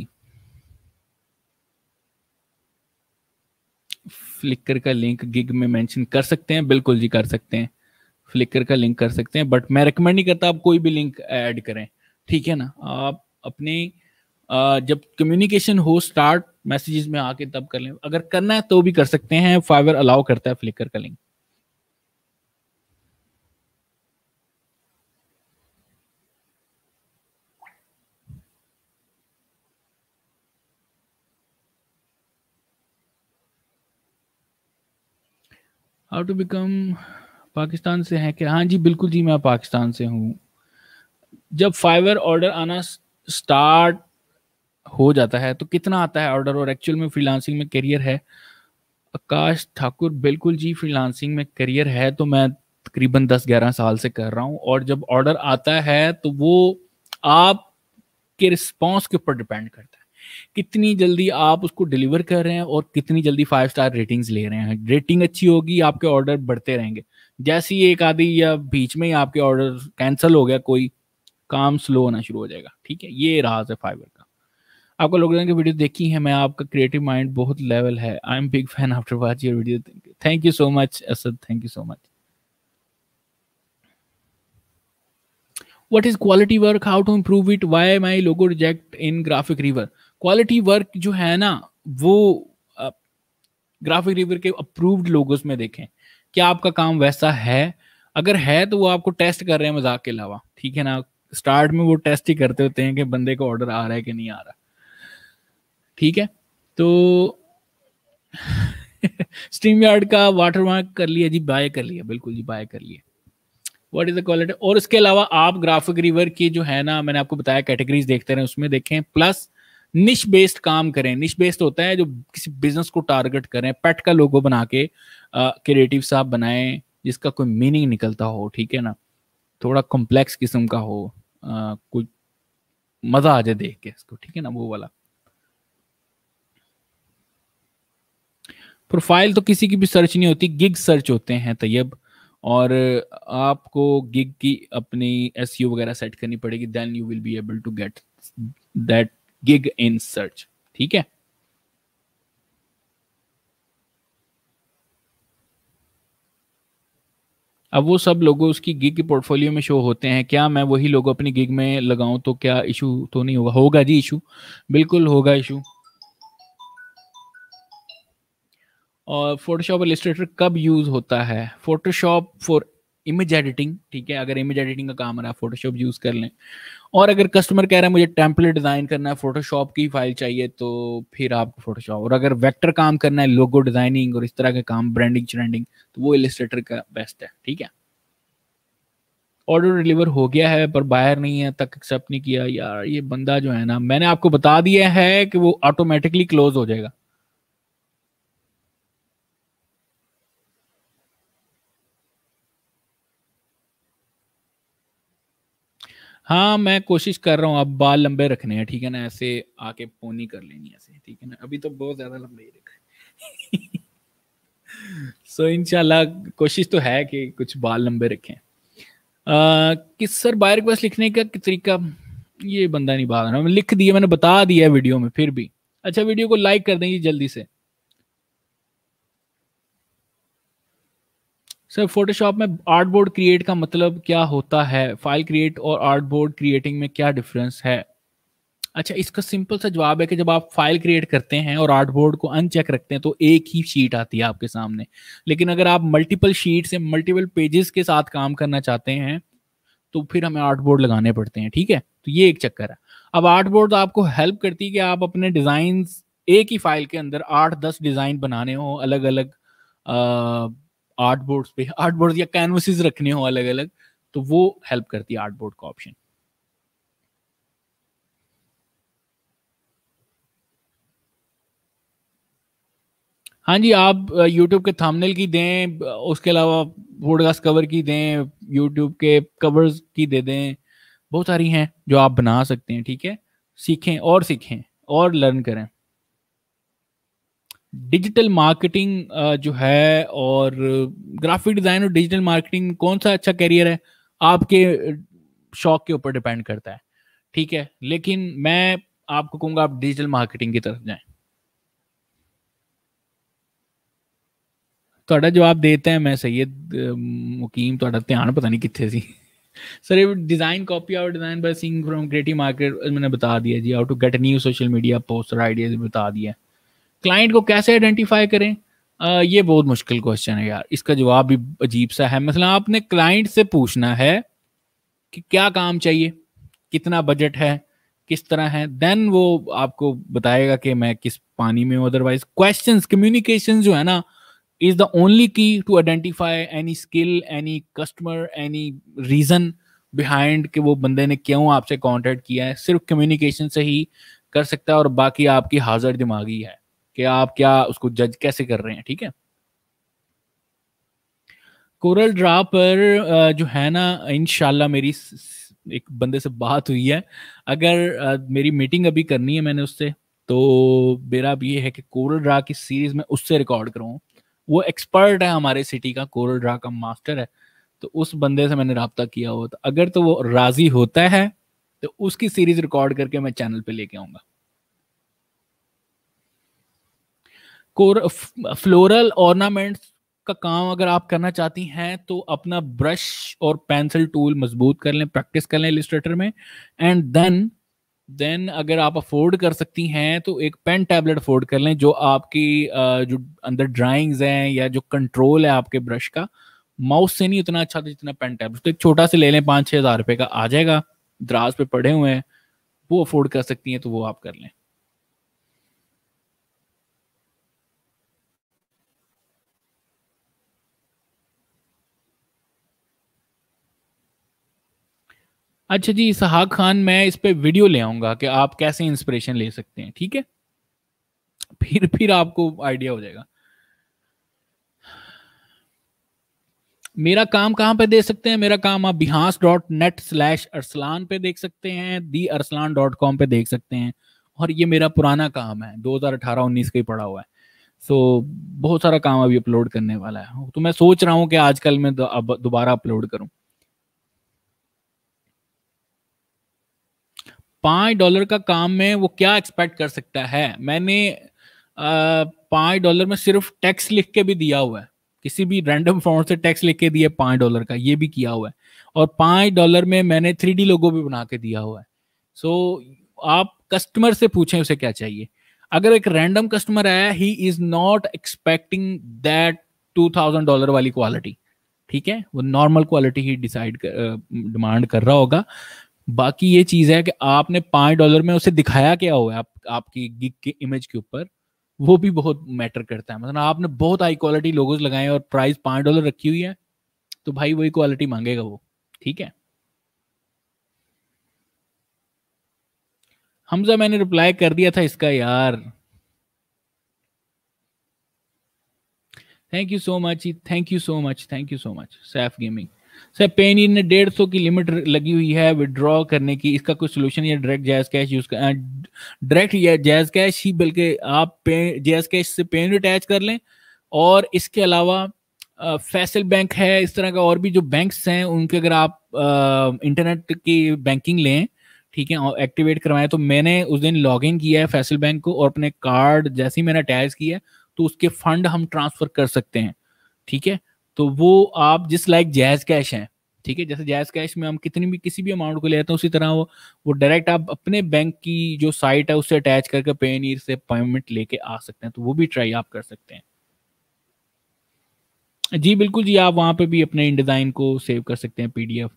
फ्लिकर का लिंक गिग में मेंशन कर सकते हैं बिल्कुल जी कर सकते हैं फ्लिकर का लिंक कर सकते हैं बट मैं रिकमेंड नहीं करता आप कोई भी लिंक ऐड करें ठीक है ना आप अपने जब कम्युनिकेशन हो स्टार्ट मैसेजेस में आके तब कर लें अगर करना है तो भी कर सकते हैं फाइवर अलाउ करता है फ्लिकर का link how to become Pakistan से हैं क्या हाँ जी बिल्कुल जी मैं पाकिस्तान से हूँ जब फाइवर ऑर्डर आना स्टार्ट हो जाता है तो कितना आता है ऑर्डर और एक्चुअल में फ्रीलांसिंग में करियर है आकाश ठाकुर बिल्कुल जी फ्रीलांसिंग में करियर है तो मैं तकरीबन दस ग्यारह साल से कर रहा हूँ और जब ऑर्डर आता है तो वो आप के रिस्पॉन्स के ऊपर डिपेंड करता है कितनी जल्दी आप उसको डिलीवर कर रहे हैं और कितनी जल्दी फाइव स्टार रेटिंग्स ले रहे हैं रेटिंग अच्छी होगी आपके ऑर्डर बढ़ते रहेंगे जैसे ही एक आधी या बीच में ही आपके ऑर्डर कैंसिल हो गया कोई काम स्लो होना शुरू हो जाएगा ठीक है ये राज है फाइवर आपको लोग की वीडियो देखी है मैं आपका क्रिएटिव माइंड बहुत लेवल है I am big fan after watch your video thank you so much Asad thank you so much what is quality work how to improve it why my logo reject in graphic river quality work जो है ना वो graphic uh, river के approved logos में देखें क्या आपका काम वैसा है अगर है तो वो आपको टेस्ट कर रहे हैं मजाक के अलावा ठीक है ना स्टार्ट में वो टेस्ट ही करते होते हैं कि बंदे को ऑर्डर आ रहा है कि नहीं आ रहा ठीक है तो स्ट्रीम यार्ड का वाटर मार्क कर लिया जी बाय कर लिया बिल्कुल जी बाय कर लिया व्हाट इज द क्वालिटी और इसके अलावा आप ग्राफिक रिवर की जो है ना मैंने आपको बताया कैटेगरीज देखते रहे उसमें देखें प्लस निश बेस्ड काम करें निश बेस्ड होता है जो किसी बिजनेस को टारगेट करें पेट का लोगो बना के क्रिएटिव साहब बनाए जिसका कोई मीनिंग निकलता हो ठीक है ना थोड़ा कॉम्प्लेक्स किस्म का हो कुछ कोई मज़ा आ जाए देख के इसको ठीक है ना वो वाला प्रोफाइल तो किसी की भी सर्च नहीं होती गिग सर्च होते हैं तैयब और आपको गिग की अपनी एस e वगैरह सेट करनी पड़ेगी then you will be able to get that gig in search ठीक है अब वो सब लोगों उसकी गिग के पोर्टफोलियो में शो होते हैं क्या मैं वही लोगों अपनी गिग में लगाऊं तो क्या इशू तो नहीं होगा होगा जी इशू बिल्कुल होगा इशू और फोटोशॉप इलिस्ट्रेटर कब यूज़ होता है फोटोशॉप फॉर इमेज एडिटिंग ठीक है अगर इमेज एडिटिंग का काम रहा है फोटोशॉप यूज़ कर लें और अगर कस्टमर कह रहा है मुझे टेम्पलेट डिज़ाइन करना है फोटोशॉप की फाइल चाहिए तो फिर आप फोटोशॉप और अगर वेक्टर काम करना है लोगो डिज़ाइनिंग और इस तरह के काम ब्रांडिंग श्रांडिंग तो वो इलिस्ट्रेटर का बेस्ट है ठीक है ऑर्डर डिलीवर हो गया है पर बाहर नहीं है तक एक्सेप्ट नहीं किया यार ये बंदा जो है ना मैंने आपको बता दिया है कि वो ऑटोमेटिकली क्लोज हो जाएगा हाँ मैं कोशिश कर रहा हूँ अब बाल लंबे रखने हैं ठीक है ना ऐसे आके पोनी कर लेनी ऐसे ठीक है ना अभी तो बहुत ज्यादा लंबे ही रखा सो so, इनशाला कोशिश तो है कि कुछ बाल लंबे रखें किस सर बायर के पास लिखने का तरीका ये बंदा नहीं बात रहा लिख दिया मैंने बता दिया वीडियो में फिर भी अच्छा वीडियो को लाइक कर देंगे जल्दी से सर फोटोशॉप में आर्ट बोर्ड क्रिएट का मतलब क्या होता है फाइल क्रिएट और आर्ट बोर्ड क्रिएटिंग में क्या डिफरेंस है अच्छा इसका सिंपल सा जवाब है कि जब आप फाइल क्रिएट करते हैं और आर्ट बोर्ड को अनचेक रखते हैं तो एक ही शीट आती है आपके सामने लेकिन अगर आप मल्टीपल शीट से मल्टीपल पेजेस के साथ काम करना चाहते हैं तो फिर हमें आर्ट बोर्ड लगाने पड़ते हैं ठीक है तो ये एक चक्कर है अब आर्ट बोर्ड तो आपको हेल्प करती है कि आप अपने डिज़ाइन एक ही फाइल के अंदर आठ दस डिज़ाइन बनाने हो अलग अलग आर्ट बोर्ड पे आर्ट बोर्ड या कैनवसेज रखने हो अलग अलग तो वो हेल्प करती है आर्ट बोर्ड का ऑप्शन हाँ जी आप YouTube के थामनेल की दें उसके अलावा पॉडकास्ट कवर की दें YouTube के कवर्स की दे दें बहुत सारी हैं जो आप बना सकते हैं ठीक है सीखें और सीखें और लर्न करें डिजिटल मार्केटिंग uh, जो है और ग्राफिक डिज़ाइन और डिजिटल मार्केटिंग कौन सा अच्छा करियर है आपके uh, शौक के ऊपर डिपेंड करता है ठीक है लेकिन मैं आपको कहूंगा आप डिजिटल मार्केटिंग की तरफ जाए थोड़ा जवाब ਦੇਤਾ ਹੈ मैं सैयद uh, मुकीम ਤੁਹਾਡਾ ध्यान पता नहीं कितने सी sir design copy out design buying from Creative Market मैंने बता दिया जी how to get new social media poster ideas बता दिया क्लाइंट को कैसे आइडेंटिफाई करें आ, ये बहुत मुश्किल क्वेश्चन है यार इसका जवाब भी अजीब सा है मसला आपने क्लाइंट से पूछना है कि क्या काम चाहिए कितना बजट है किस तरह है देन वो आपको बताएगा कि मैं किस पानी में हूँ अदरवाइज क्वेश्चन कम्युनिकेशन जो है ना is the only key to identify any skill any customer any reason behind कि वो बंदे ने क्यों आपसे कांटेक्ट किया है सिर्फ कम्युनिकेशन से ही कर सकता है और बाकी आपकी हाजिर दिमागी है कि आप क्या उसको जज कैसे कर रहे हैं ठीक है कोरल ड्रा पर जो है ना इनशाला मेरी एक बंदे से बात हुई है अगर मेरी मीटिंग अभी करनी है मैंने उससे तो मेरा अब ये है कि कोरल ड्रा की सीरीज में उससे रिकॉर्ड करूँ वो एक्सपर्ट है हमारे सिटी का कोरल ड्रा का मास्टर है तो उस बंदे से मैंने रबता किया हो तो अगर तो वो राज़ी होता है तो उसकी सीरीज रिकॉर्ड करके मैं चैनल पे लेके आऊँगा कोर फ्लोरल ऑर्नामेंट्स का काम अगर आप करना चाहती हैं तो अपना ब्रश और पेंसिल टूल मजबूत कर लें प्रैक्टिस कर लें इलिस्ट्रेटर में एंड देन देन अगर आप अफोर्ड कर सकती हैं तो एक पेन टैबलेट अफोर्ड कर लें जो आपकी जो अंदर ड्राइंग्स हैं या जो कंट्रोल है आपके ब्रश का माउस से नहीं उतना अच्छा था जितना पेन टैबलेट तो एक छोटा से ले लें पाँच छः हज़ार रुपये का आ जाएगा द्रास पे पड़े हुए हैं वो अफोर्ड कर सकती हैं तो वो आप कर लें अच्छा जी इसहाक खान मैं इस पर वीडियो ले आऊँगा कि आप कैसे इंस्पिरेशन ले सकते हैं ठीक है फिर फिर आपको आइडिया हो जाएगा मेरा काम कहाँ पे देख सकते हैं मेरा काम आप Behance dot net slash Arsalan पे देख सकते हैं दी अरसलान डॉट कॉम पे देख सकते हैं और ये मेरा पुराना काम है 2018-19 का ही पड़ा हुआ है सो so, बहुत सारा काम अभी अपलोड करने वाला है तो मैं सोच रहा हूँ कि आजकल मैं दोबारा अपलोड करूँ पाँच डॉलर का काम में वो क्या एक्सपेक्ट कर सकता है मैंने पाँच डॉलर में सिर्फ टैक्स लिख के भी दिया हुआ है किसी भी रैंडम फॉर्म से टैक्स लिख के दिए पाँच डॉलर का ये भी किया हुआ है और पाँच डॉलर में मैंने थ्री डी लोगो भी बना के दिया हुआ है सो so, आप कस्टमर से पूछें उसे क्या चाहिए अगर एक रैंडम कस्टमर आया he is not expecting that two thousand dollar वाली क्वालिटी ठीक है वो नॉर्मल क्वालिटी ही डिसाइड डिमांड कर रहा होगा बाकी ये चीज है कि आपने पांच डॉलर में उसे दिखाया क्या हुआ आप, आपकी गिग के इमेज के ऊपर वो भी बहुत मैटर करता है मतलब आपने बहुत हाई क्वालिटी लोगोज लगाए और प्राइस पांच डॉलर रखी हुई है तो भाई वही क्वालिटी मांगेगा वो ठीक है हमजा मैंने रिप्लाई कर दिया था इसका यार thank you so much thank you so much thank you so much Saif gaming sir पेन इन डेढ़ सौ की लिमिट लगी हुई है विदड्रॉ करने की इसका कोई सोल्यूशन या डायरेक्ट जैज कैश यूज कर डायरेक्ट या जैज कैश ही बल्कि आप पे जैज कैश से पेन अटैच कर लें और इसके अलावा फैसल बैंक है इस तरह का और भी जो बैंक्स हैं उनके अगर आप इंटरनेट की बैंकिंग लें ठीक है एक्टिवेट करवाएं तो मैंने उस दिन लॉग इन किया है फैसल बैंक को और अपने कार्ड जैसे ही मैंने अटैच किया है तो उसके फंड हम ट्रांसफ़र कर सकते हैं ठीक है तो वो आप जिस लाइक जैज कैश हैं ठीक है जैसे जैज कैश में हम कितनी भी किसी भी अमाउंट को लेते हैं उसी तरह वो वो डायरेक्ट आप अपने बैंक की जो साइट है उससे अटैच करके पेनीर से पेमेंट लेके आ सकते हैं तो वो भी ट्राई आप कर सकते हैं जी बिल्कुल जी आप वहां पे भी अपने डिजाइन को सेव कर सकते हैं पीडीएफ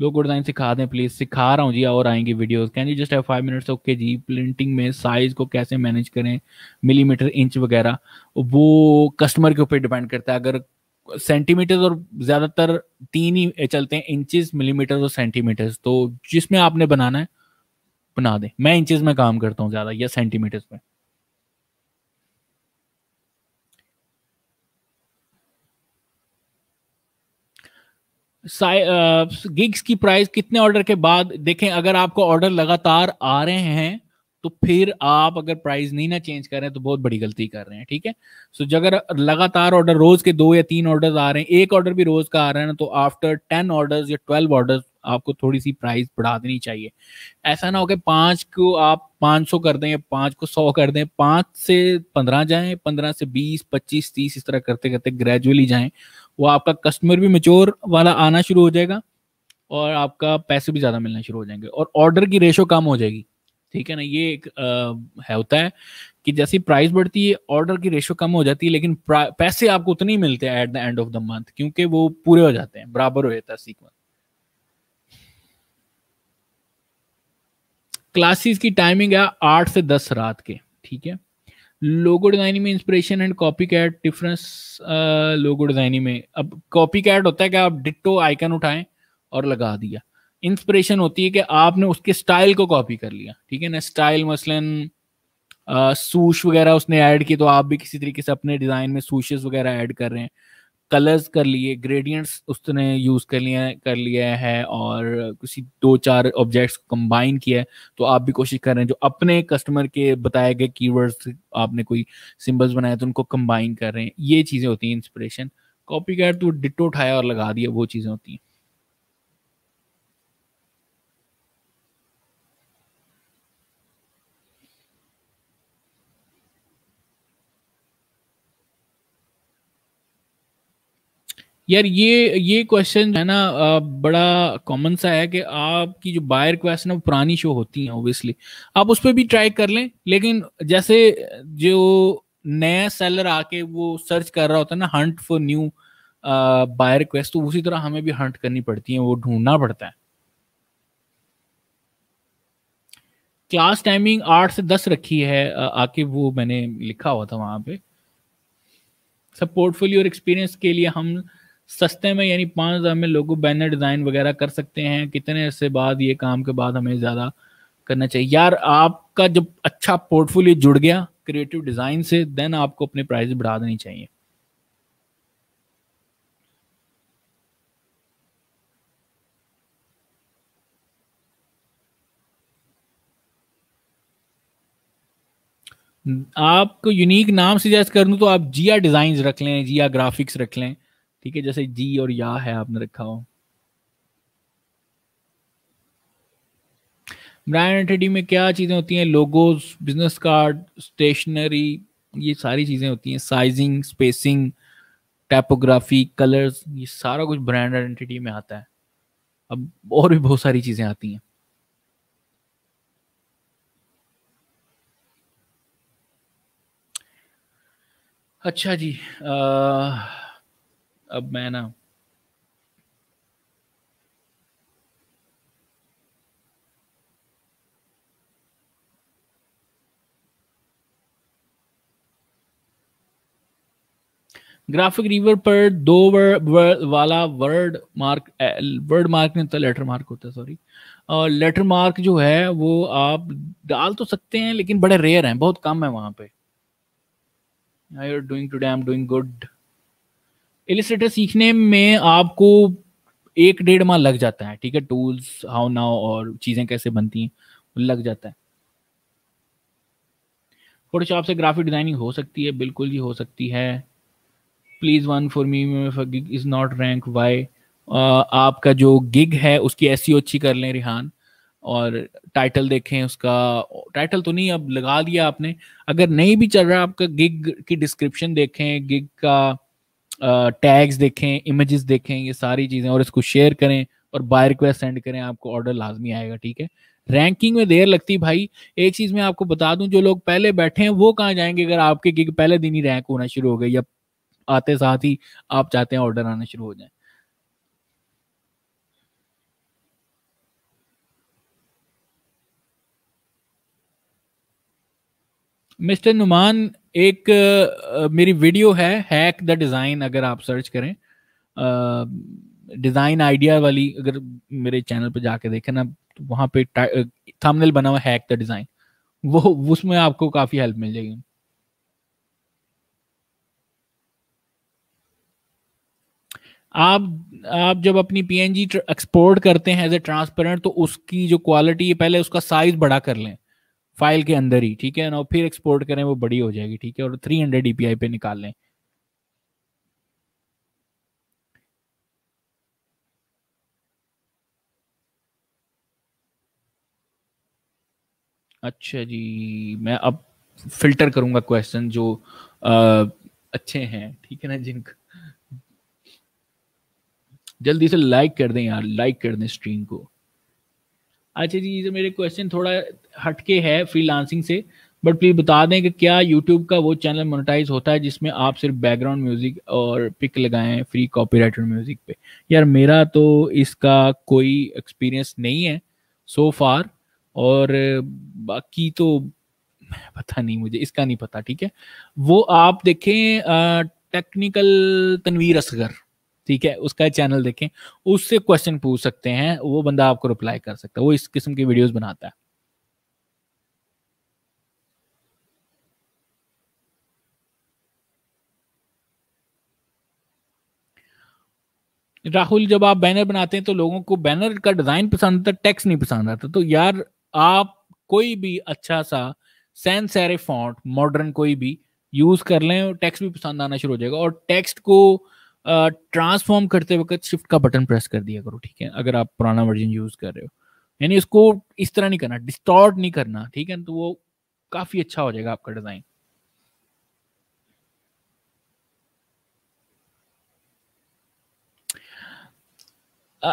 लोग डिज़ाइन सिखा दें प्लीज़ सिखा रहा हूँ जी और आएंगे videos can you just have five minutes okay जी प्रिंटिंग में साइज़ को कैसे मैनेज करें मिलीमीटर इंच वगैरह वो कस्टमर के ऊपर डिपेंड करता है अगर सेंटीमीटर और ज्यादातर तीन ही चलते हैं इंचिस मिलीमीटर और सेंटीमीटर तो जिसमें आपने बनाना है बना दें मैं इंचेस में काम करता हूं ज्यादा या सेंटीमीटर में गिग्स की प्राइस कितने ऑर्डर के बाद देखें अगर आपको ऑर्डर लगातार आ रहे हैं तो फिर आप अगर प्राइस नहीं ना चेंज कर रहे हैं तो बहुत बड़ी गलती कर रहे हैं ठीक है सो so, अगर लगातार ऑर्डर रोज के दो या तीन ऑर्डर आ रहे हैं एक ऑर्डर भी रोज का आ रहा है ना तो आफ्टर टेन ऑर्डर या ट्वेल्व ऑर्डर आपको थोड़ी सी प्राइस बढ़ा देनी चाहिए ऐसा ना हो कि पांच को आप पांच सौ कर दें या पांच को सौ कर दें पांच से पंद्रह जाए पंद्रह से बीस पच्चीस तीस इस तरह करते करते ग्रेजुअली जाए वो आपका कस्टमर भी मेच्योर वाला आना शुरू हो जाएगा और आपका पैसे भी ज़्यादा मिलना शुरू हो जाएंगे और ऑर्डर की रेशो कम हो जाएगी ठीक है ना ये एक आ, है होता है कि जैसी प्राइस बढ़ती है ऑर्डर की रेशो कम हो जाती है लेकिन पैसे आपको उतने ही मिलते हैं at the end of the month क्योंकि वो पूरे हो जाते हैं बराबर हो जाता है सीक्वेंस क्लासेस की टाइमिंग है आठ से दस रात के ठीक है लोगो डिजाइनिंग में inspiration and copycat difference logo designing में अब कॉपी कैट होता है कि आप डिट्टो आइकन उठाएं और लगा दिया इंस्पिरेशन होती है कि आपने उसके स्टाइल को कॉपी कर लिया ठीक है ना स्टाइल मसलन सूश वगैरह उसने ऐड किए तो आप भी किसी तरीके से अपने डिज़ाइन में सूशेस वगैरह ऐड कर रहे हैं कलर्स कर लिए ग्रेडियंट्स उसने यूज़ कर लिया कर लिया है और किसी दो चार ऑब्जेक्ट्स को कंबाइन किया है तो आप भी कोशिश कर रहे हैं जो अपने कस्टमर के बताए गए कीवर्ड्स आपने कोई सिंबल्स बनाए तो उनको कंबाइन कर रहे हैं ये चीज़ें होती हैं इंस्पिरेशन कॉपी कैट तो डिटो उठाया और लगा दिया वो चीज़ें होती हैं यार ये ये क्वेश्चन है ना बड़ा कॉमन सा है कि आपकी जो बायर क्वेश्चन है वो पुरानी शो होती हैं ओबियसली आप उस पर भी ट्राई कर लें लेकिन जैसे जो नया सेलर आके वो सर्च कर रहा होता है ना hunt for new buyer request तो उसी तरह हमें भी हंट करनी पड़ती है वो ढूंढना पड़ता है क्लास टाइमिंग आठ से दस रखी है आके वो मैंने लिखा हुआ था वहां पे सब पोर्टफोलियो और एक्सपीरियंस के लिए हम सस्ते में यानी पाँच हज़ार में लोगो बैनर डिज़ाइन वगैरह कर सकते हैं कितने से बाद ये काम के बाद हमें ज़्यादा करना चाहिए यार आपका जब अच्छा पोर्टफोलियो जुड़ गया क्रिएटिव डिज़ाइन से देन आपको अपने प्राइस बढ़ा देनी चाहिए आपको यूनिक नाम सजेस्ट कर लूँ तो आप जिया डिजाइन रख लें जिया ग्राफिक्स रख लें ठीक है जैसे जी और या है आपने रखा हो ब्रांड आइडेंटिटी में क्या चीज़ें होती हैं लोगोस बिजनेस कार्ड स्टेशनरी ये सारी चीज़ें होती हैं साइजिंग स्पेसिंग टाइपोग्राफी कलर्स ये सारा कुछ ब्रांड आइडेंटिटी में आता है अब और भी बहुत सारी चीज़ें आती हैं अच्छा जी आ, अब मैं ना ग्राफिक रीवर पर दो वर्ड वर, वाला वर्ड मार्क वर्ड मार्क नहीं होता लेटर मार्क होता है सॉरी और लेटर मार्क जो है वो आप डाल तो सकते हैं लेकिन बड़े रेयर हैं बहुत कम है वहां पे I are doing today I am doing good Illustrator सीखने में आपको एक डेढ़ माह लग जाता है ठीक है टूल्स हाउ नाउ और चीजें कैसे बनती हैं लग जाता है फोटोशॉप से ग्राफिक डिजाइनिंग हो सकती है बिल्कुल ही हो सकती है please one for me gig is not rank why आपका जो गिग है उसकी ऐसी e अच्छी कर लें रिहान और टाइटल देखें उसका टाइटल तो नहीं अब लगा दिया आपने अगर नहीं भी चल रहा आपका गिग की डिस्क्रिप्शन देखें गिग का टैग्स देखें इमेजेस देखें ये सारी चीज़ें और इसको शेयर करें और बाय रिक्वेस्ट सेंड करें आपको ऑर्डर लाजमी आएगा ठीक है रैंकिंग में देर लगती भाई एक चीज़ मैं आपको बता दूं जो लोग पहले बैठे हैं वो कहाँ जाएंगे अगर आपके गिग पहले दिन ही रैंक होना शुरू हो गए या आते साथ ही आप चाहते हैं ऑर्डर आना शुरू हो जाए मिस्टर नुमान एक मेरी वीडियो है हैक द डिज़ाइन अगर आप सर्च करें डिज़ाइन आइडिया वाली अगर मेरे चैनल पर जाके देखें ना तो वहाँ पे थंबनेल बना हुआ हैक द डिज़ाइन वो उसमें आपको काफ़ी हेल्प मिल जाएगी आप आप जब अपनी पीएनजी एक्सपोर्ट करते हैं एज ए ट्रांसपेरेंट तो उसकी जो क्वालिटी है पहले उसका साइज बड़ा कर लें फाइल के अंदर ही ठीक है ना फिर एक्सपोर्ट करें वो बड़ी हो जाएगी ठीक है और 300 हंड्रेड ई पे निकाल लें अच्छा जी मैं अब फिल्टर करूंगा क्वेश्चन जो आ, अच्छे हैं ठीक है ना जिनका जल्दी से लाइक कर दें यार लाइक कर दें स्ट्रीम को अच्छा जी ये मेरे क्वेश्चन थोड़ा हटके है फ्रीलांसिंग से बट प्लीज बता दें कि क्या यूट्यूब का वो चैनल मोनेटाइज होता है जिसमें आप सिर्फ बैकग्राउंड म्यूजिक और पिक लगाएं फ्री कॉपीराइटेड म्यूजिक पे यार मेरा तो इसका कोई एक्सपीरियंस नहीं है सो so फार और बाकी तो पता नहीं मुझे इसका नहीं पता ठीक है वो आप देखें टेक्निकल तनवीर असगर ठीक है उसका चैनल देखें उससे क्वेश्चन पूछ सकते हैं वो बंदा आपको रिप्लाई कर सकता है वो इस किस्म की वीडियोस बनाता है राहुल जब आप बैनर बनाते हैं तो लोगों को बैनर का डिजाइन पसंद आता टेक्स्ट नहीं पसंद आता तो यार आप कोई भी अच्छा सा सैन फॉन्ट मॉडर्न कोई भी यूज कर लें और टेक्स्ट भी पसंद आना शुरू हो जाएगा और टेक्स्ट को ट्रांसफॉर्म करते वक्त शिफ्ट का बटन प्रेस कर दिया करो ठीक है अगर आप पुराना वर्जन यूज कर रहे हो यानी उसको इस तरह नहीं करना डिस्टॉर्ट नहीं करना ठीक है तो वो काफी अच्छा हो जाएगा आपका design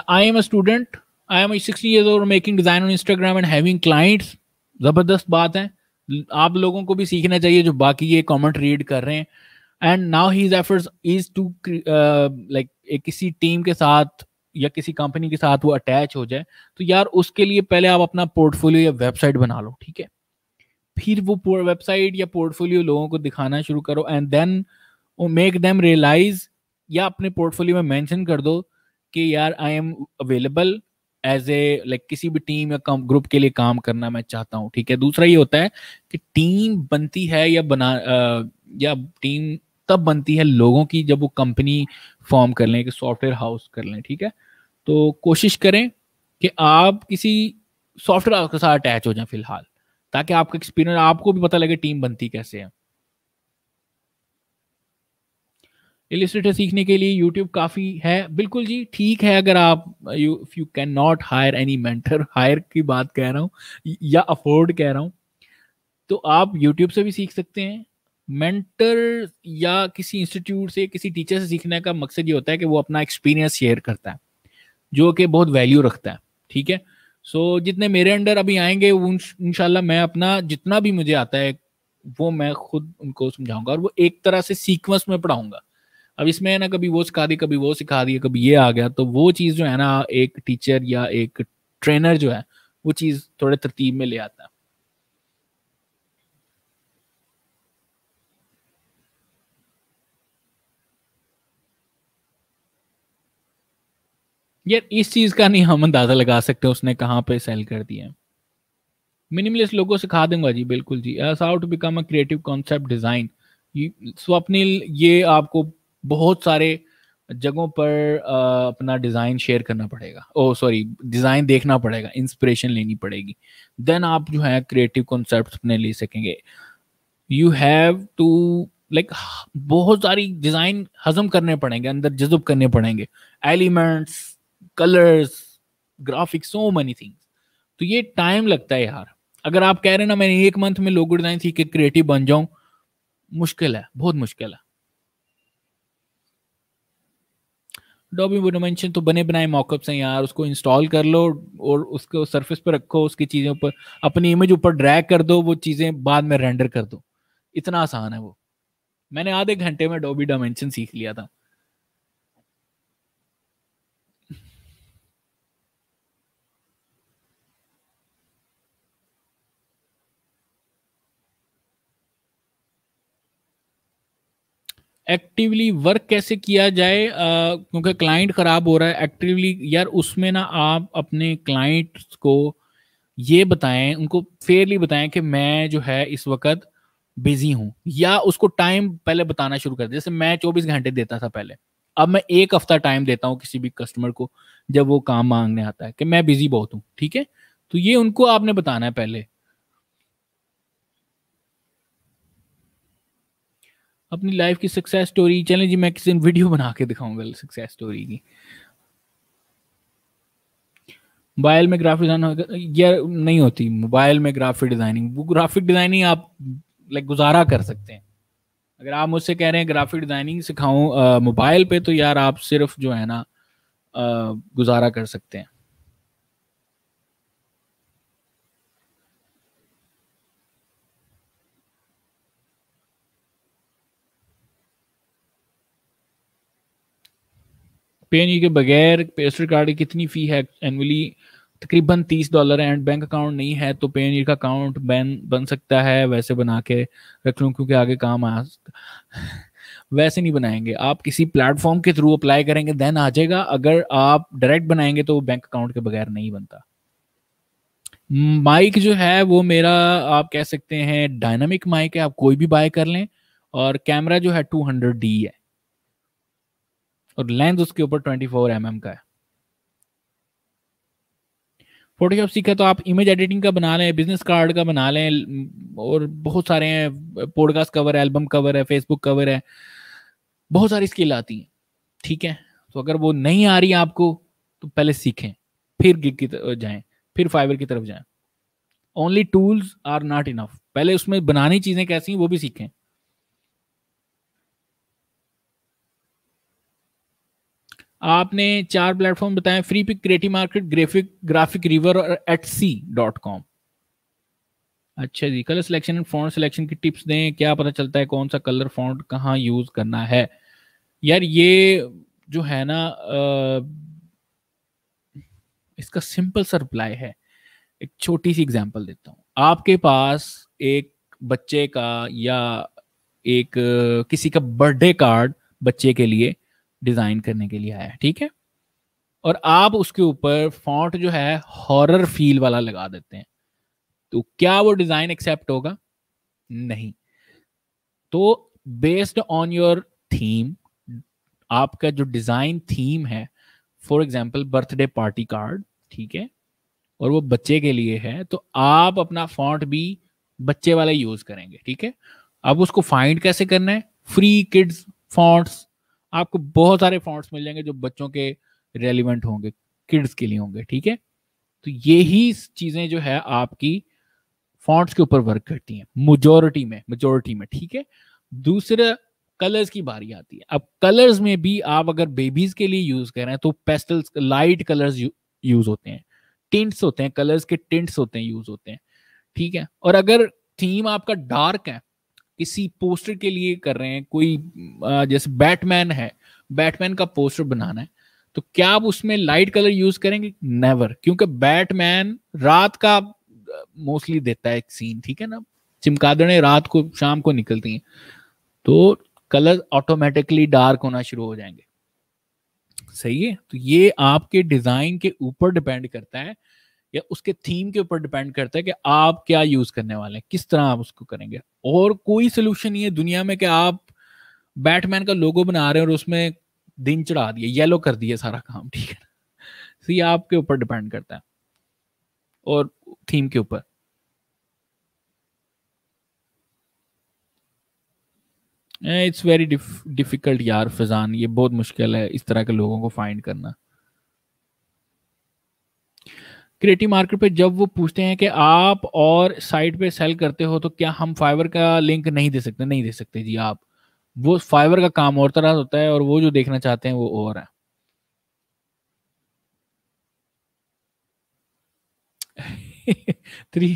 I am a student I am sixteen years और making design on Instagram and having clients जबरदस्त बात है आप लोगों को भी सीखना चाहिए जो बाकी ये कमेंट रीड कर रहे हैं and now his effort is to like किसी टीम के साथ या किसी कंपनी के साथ वो अटैच हो जाए तो यार उसके लिए पहले आप अपना पोर्टफोलियो या वेबसाइट बना लो ठीक है फिर वो वेबसाइट या पोर्टफोलियो लोगों को दिखाना शुरू करो and then make them realise या अपने पोर्टफोलियो में मेंशन कर दो कि यार I am available as a like किसी भी टीम या ग्रुप के लिए काम करना मैं चाहता हूँ ठीक है दूसरा ये होता है कि टीम बनती है या बना आ, uh, या टीम तब बनती है लोगों की जब वो कंपनी फॉर्म कर लें सॉफ्टवेयर हाउस कर लें ठीक है तो कोशिश करें कि आप किसी सॉफ्टवेयर हाउस के साथ अटैच हो जाए फिलहाल ताकि आपका एक्सपीरियंस आपको भी पता लगे टीम बनती कैसे है इलिस्ट्रेटर सीखने के लिए यूट्यूब काफ़ी है बिल्कुल जी ठीक है अगर आप you you can not hire any mentor hire की बात कह रहा हूँ या अफोर्ड कह रहा हूँ तो आप यूट्यूब से भी सीख सकते हैं मेंटर या किसी इंस्टीट्यूट से किसी टीचर से सीखने का मकसद ये होता है कि वो अपना एक्सपीरियंस शेयर करता है जो कि बहुत वैल्यू रखता है ठीक है सो so, जितने मेरे अंडर अभी आएंगे इनशाला मैं अपना जितना भी मुझे आता है वो मैं खुद उनको समझाऊंगा और वो एक तरह से सीक्वेंस में पढ़ाऊंगा अब इसमें है ना कभी वो सिखा दी कभी वो सिखा दिया कभी ये आ गया तो वो चीज़ जो है ना एक टीचर या एक ट्रेनर जो है वो चीज़ थोड़े तरतीब में ले आता है यार इस चीज का नहीं हम अंदाजा लगा सकते उसने कहाँ पे सेल कर दिया मिनिमलिस्ट लोगों से खा दूंगा जी बिल्कुल जी how to become a creative concept design Swapnil ये आपको बहुत सारे जगहों पर आ, अपना डिज़ाइन शेयर करना पड़ेगा ओ सॉरी डिज़ाइन देखना पड़ेगा इंस्पिरेशन लेनी पड़ेगी देन आप जो है क्रिएटिव कॉन्सेप्ट अपने ले सकेंगे यू हैव टू लाइक बहुत सारी डिज़ाइन हजम करने पड़ेंगे अंदर जजुब करने पड़ेंगे elements colours graphics so many things तो ये टाइम लगता है यार अगर आप कह रहे ना मैंने एक मंथ में लोगो डिजाइन सीख के क्रिएटिव बन जाऊं मुश्किल है बहुत मुश्किल है डॉबी वुडमेंशन तो बने बनाए मॉकअप्स हैं यार उसको इंस्टॉल कर लो और उसको सरफेस पर रखो उसकी चीज़ों पर अपनी इमेज ऊपर ड्रैग कर दो वो चीज़ें बाद में रेंडर कर दो इतना आसान है वो मैंने आधे घंटे में डॉबी डायमेंशन सीख लिया था एक्टिवली वर्क कैसे किया जाए क्योंकि क्लाइंट खराब हो रहा है एक्टिवली यार उसमें ना आप अपने क्लाइंट को ये बताएं उनको फेयरली बताएं कि मैं जो है इस वक्त बिजी हूं या उसको टाइम पहले बताना शुरू कर जैसे मैं 24 घंटे देता था पहले अब मैं एक हफ्ता टाइम देता हूँ किसी भी कस्टमर को जब वो काम मांगने आता है कि मैं बिजी बहुत हूं ठीक है तो ये उनको आपने बताना है पहले अपनी लाइफ की सक्सेस स्टोरी चलें जी मैं किसी दिन वीडियो बना के दिखाऊंगा सक्सेस स्टोरी की मोबाइल में ग्राफिक डिजाइन यह नहीं होती मोबाइल में ग्राफिक डिजाइनिंग वो ग्राफिक डिजाइनिंग आप लाइक गुजारा कर सकते हैं अगर आप मुझसे कह रहे हैं ग्राफिक डिजाइनिंग सिखाऊं मोबाइल पे तो यार आप सिर्फ जो है ना गुजारा कर सकते हैं पेनी के बगैर पेस्टर कार्ड की कितनी फ़ी है एनुअली तकरीबन तीस डॉलर है एंड बैंक अकाउंट नहीं है तो पेनीर का अकाउंट बैन बन सकता है वैसे बना के रख लूँ क्योंकि आगे काम आ वैसे नहीं बनाएंगे आप किसी प्लेटफॉर्म के थ्रू अप्लाई करेंगे देन आ जाएगा अगर आप डायरेक्ट बनाएंगे तो वो बैंक अकाउंट के बगैर नहीं बनता माइक जो है वो मेरा आप कह सकते हैं डायनामिक माइक है आप कोई भी बाय कर लें और कैमरा जो है टू हंड्रेड डी है और लेंस उसके ऊपर 24 फोर mm का है फोटोशॉप सीखा तो आप इमेज एडिटिंग का बना लें बिजनेस कार्ड का बना लें और बहुत सारे हैं पॉडकास्ट कवर है एल्बम कवर है फेसबुक कवर है बहुत सारी स्किल आती हैं ठीक है तो अगर वो नहीं आ रही आपको तो पहले सीखें फिर गिग की तरफ जाएं फिर फाइबर की तरफ जाएं only tools are not enough पहले उसमें बनानी चीज़ें कैसी हैं वो भी सीखें आपने चार प्लेटफॉर्म बताए Freepik creative market graphic GraphicRiver और एट सी डॉट कॉम अच्छा जी colour selection and font selection की टिप्स दें क्या पता चलता है कौन सा कलर फॉन्ट कहाँ यूज करना है यार ये जो है ना इसका सिंपल सा रिप्लाई है एक छोटी सी एग्जांपल देता हूँ आपके पास एक बच्चे का या एक किसी का बर्थडे कार्ड बच्चे के लिए डिजाइन करने के लिए आया है ठीक है और आप उसके ऊपर फॉन्ट जो है हॉरर फील वाला लगा देते हैं तो क्या वो डिजाइन एक्सेप्ट होगा नहीं तो बेस्ड ऑन योर थीम आपका जो डिजाइन थीम है for example birthday party card ठीक है और वो बच्चे के लिए है तो आप अपना फॉन्ट भी बच्चे वाला यूज करेंगे ठीक है अब उसको फाइंड कैसे करना है फ्री किड्स फॉन्ट्स आपको बहुत सारे फॉन्ट्स मिल जाएंगे जो बच्चों के रेलिवेंट होंगे किड्स के लिए होंगे ठीक है तो यही चीजें जो है आपकी फॉन्ट्स के ऊपर वर्क करती हैं मेजोरिटी में मेजोरिटी में ठीक है दूसरे कलर्स की बारी आती है अब कलर्स में भी आप अगर बेबीज के लिए यूज करें तो पेस्टल्स लाइट कलर्स यूज होते हैं टिंट्स होते हैं कलर्स के टिंट्स होते हैं यूज होते हैं ठीक है और अगर थीम आपका डार्क है किसी पोस्टर के लिए कर रहे हैं कोई जैसे बैटमैन है बैटमैन का पोस्टर बनाना है तो क्या आप उसमें लाइट कलर यूज करेंगे नेवर क्योंकि बैटमैन रात का मोस्टली देता है एक सीन ठीक है ना चिमकादड़े रात को शाम को निकलती हैं तो कलर ऑटोमेटिकली डार्क होना शुरू हो जाएंगे सही है तो ये आपके डिजाइन के ऊपर डिपेंड करता है या उसके थीम के ऊपर डिपेंड करता है कि आप क्या यूज करने वाले हैं किस तरह आप उसको करेंगे और कोई सोल्यूशन नहीं है दुनिया में कि आप बैटमैन का लोगो बना रहे हैं और उसमें दिन चढ़ा दिए येलो कर दिए सारा काम ठीक है सो ये आपके ऊपर डिपेंड करता है और थीम के ऊपर इट्स वेरी डिफिकल्ट यार फिजान ये बहुत मुश्किल है इस तरह के लोगों को फाइंड करना क्रिएटिव मार्केट पे जब वो पूछते हैं कि आप और साइट पे सेल करते हो तो क्या हम फाइबर का लिंक नहीं दे सकते नहीं दे सकते जी आप वो फाइबर का काम और तरह होता है और वो जो देखना चाहते हैं वो और है three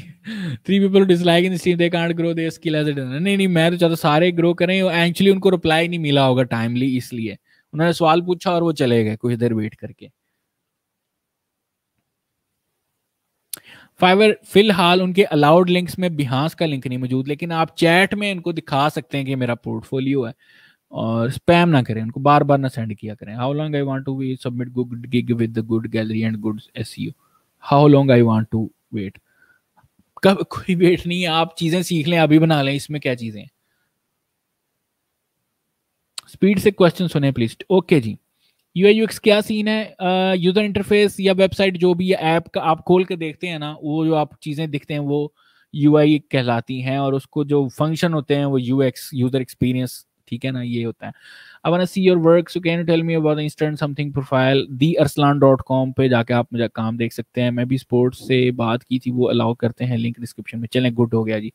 three people dislike in they can't grow their skill edge नहीं नहीं मैं तो चाहता सारे ग्रो करें एक्चुअली उनको रिप्लाई नहीं मिला होगा टाइमली इसलिए उन्होंने सवाल पूछा और वो चले गए कुछ देर वेट करके फाइवर फिलहाल उनके अलाउड लिंक्स में बिहास का लिंक नहीं मौजूद लेकिन आप चैट में इनको दिखा सकते हैं कि मेरा पोर्टफोलियो है और स्पैम ना करें उनको बार बार ना सेंड किया करें how long I want to we submit good gig with good gallery and good SEO how long I want to wait कब कोई वेट नहीं है आप चीजें सीख लें अभी बना लें इसमें क्या चीजें स्पीड से क्वेश्चन सुने प्लीज ओके जी यू आई क्या सीन है यूजर uh, इंटरफेस या वेबसाइट जो भी ऐप का आप खोल के देखते हैं ना वो जो आप चीजें दिखते हैं वो यू कहलाती हैं और उसको जो फंक्शन होते हैं वो यू यूजर एक्सपीरियंस ठीक है ना ये होता है अब ना see your work so can tell me about instant something profile the Arsalan dot com पर जाके आप मुझे काम देख सकते हैं मैं भी स्पोर्ट्स से बात की थी वो अलाउ करते हैं लिंक डिस्क्रिप्शन में चलें गुड हो गया जी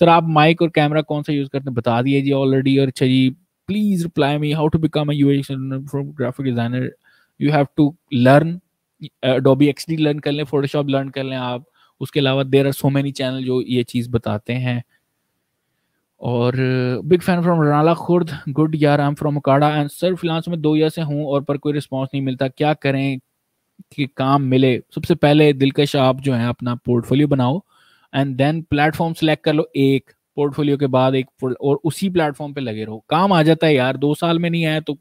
सर आप माइक और कैमरा कौन सा यूज़ करते हैं बता दिए जी ऑलरेडी और अच्छा जी please reply me how to become a UX from graphic designer you have to learn uh, Adobe XD learn कर लें Photoshop learn कर लें आप उसके अलावा there are so many channel जो ये चीज़ बताते हैं और big fan from Ranala Khurd good यार I am from Akara and sir फिलहाल में दो ईयर से हूँ और पर कोई रिस्पांस नहीं मिलता क्या करें कि काम मिले सबसे पहले दिलकश आप जो है अपना पोर्टफोलियो बनाओ एंड देन प्लेटफॉर्म सेलेक्ट कर लो एक पोर्टफोलियो के बाद एक और उसी प्लेटफॉर्म पे लगे रहो काम आ जाता है यार दो साल में नहीं आया तो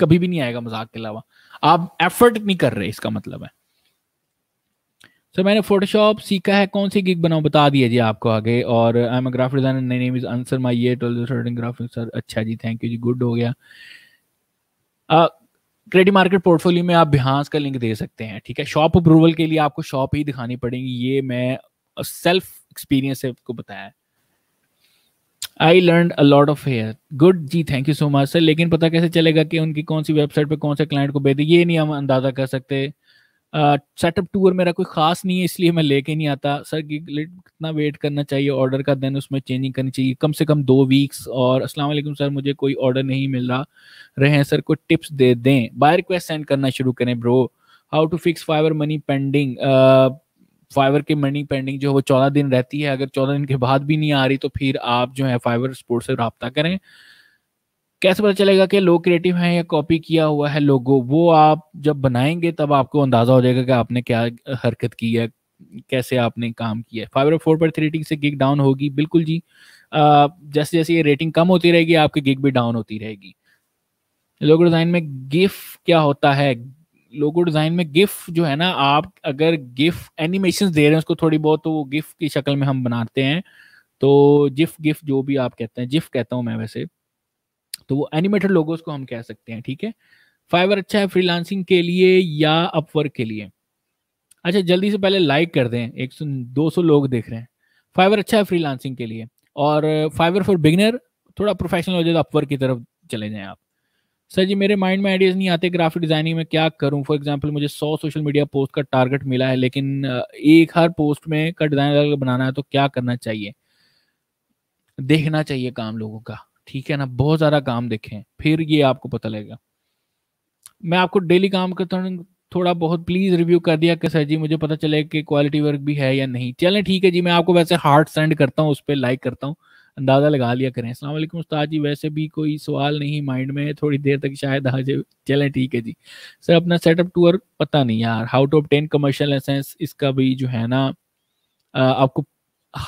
कभी भी नहीं आएगा मजाक के अलावा आप एफर्ट नहीं कर रहे इसका मतलब है सर मैंने फोटोशॉप सीखा है कौन सी गिग बनाओ बता दिया जी आपको आगे और I am graphic designer my name is Ansar my ये ग्राफिक सर अच्छा जी थैंक यू जी गुड हो गया क्रेडिट मार्केट पोर्टफोलियो में आप बिहार का लिंक दे सकते हैं ठीक है शॉप अप्रूवल के लिए आपको शॉप ही दिखानी पड़ेगी ये मैं सेल्फ एक्सपीरियंस से आपको बताया है I learn a lot of here good जी thank you so much sir लेकिन पता कैसे चलेगा कि उनकी कौन सी वेबसाइट पर कौन से क्लाइंट को भेजे ये नहीं हम अंदाज़ा कर सकते सेटअप uh, टूर मेरा कोई ख़ास नहीं है इसलिए मैं लेके नहीं आता सर कि कितना वेट करना चाहिए ऑर्डर का देन उसमें चेंजिंग करनी चाहिए कम से कम दो वीक्स और अस्सलाम वालेकुम सर मुझे कोई ऑर्डर नहीं मिल रहा रहे हैं सर कोई टिप्स दे दें बाय रिक्वेस्ट सेंड करना शुरू करें bro how to fix Fiverr money pending Fiverr के मनी पेंडिंग जो है वो चौदह दिन रहती है अगर चौदह दिन के बाद भी नहीं आ रही तो फिर आप जो है फाइवर स्पोर्ट से रबता करें कैसे पता चलेगा कि लोग क्रिएटिव हैं या कॉपी किया हुआ है लोगो वो आप जब बनाएंगे तब आपको अंदाजा हो जाएगा कि आपने क्या हरकत की है कैसे आपने काम किया है फाइवर फोर पर थ्री रेटिंग से गिग डाउन होगी बिल्कुल जी जैसे जैसे ये रेटिंग कम होती रहेगी आपकी गिग भी डाउन होती रहेगी लोगो डिज़ाइन में गिफ क्या होता है लोगो डिजाइन में गिफ जो है ना आप अगर गिफ एनिमेशन दे रहे हैं उसको थोड़ी बहुत तो वो गिफ की शक्ल में हम बनाते हैं तो जिफ गिफ जो भी आप कहते हैं जिफ कहता हूं मैं वैसे तो वो एनिमेटेड लोगोस को हम कह सकते हैं ठीक है फाइवर अच्छा है फ्रीलांसिंग के लिए या अपवर्क के लिए अच्छा जल्दी से पहले लाइक कर दें एक सौ दो सौ लोग देख रहे हैं फाइवर अच्छा है फ्रीलांसिंग के लिए और फाइवर फॉर बिगनर थोड़ा प्रोफेशनल हो जाए तो अपवर्क की तरफ चले जाएं आप सर जी मेरे माइंड में आइडियाज़ नहीं आते ग्राफिक डिज़ाइनिंग में क्या करूं फॉर एग्जांपल मुझे सौ सोशल मीडिया पोस्ट का टारगेट मिला है लेकिन एक हर पोस्ट में का डिज़ाइन अलग बनाना है तो क्या करना चाहिए देखना चाहिए काम लोगों का ठीक है ना बहुत ज़्यादा काम देखें फिर ये आपको पता लगेगा मैं आपको डेली काम करता हूँ थोड़ा बहुत प्लीज़ रिव्यू कर दिया कि सर जी मुझे पता चले कि क्वालिटी वर्क भी है या नहीं चलें ठीक है जी मैं आपको वैसे हार्ट सेंड करता हूँ उस पर लाइक करता हूँ अंदाज़ा लगा लिया करें असलम उस्ताद जी वैसे भी कोई सवाल नहीं माइंड में थोड़ी देर तक शायद आ चलें ठीक है जी सर अपना सेटअप टूर पता नहीं यार how to obtain commercial licence इसका भी जो है ना आपको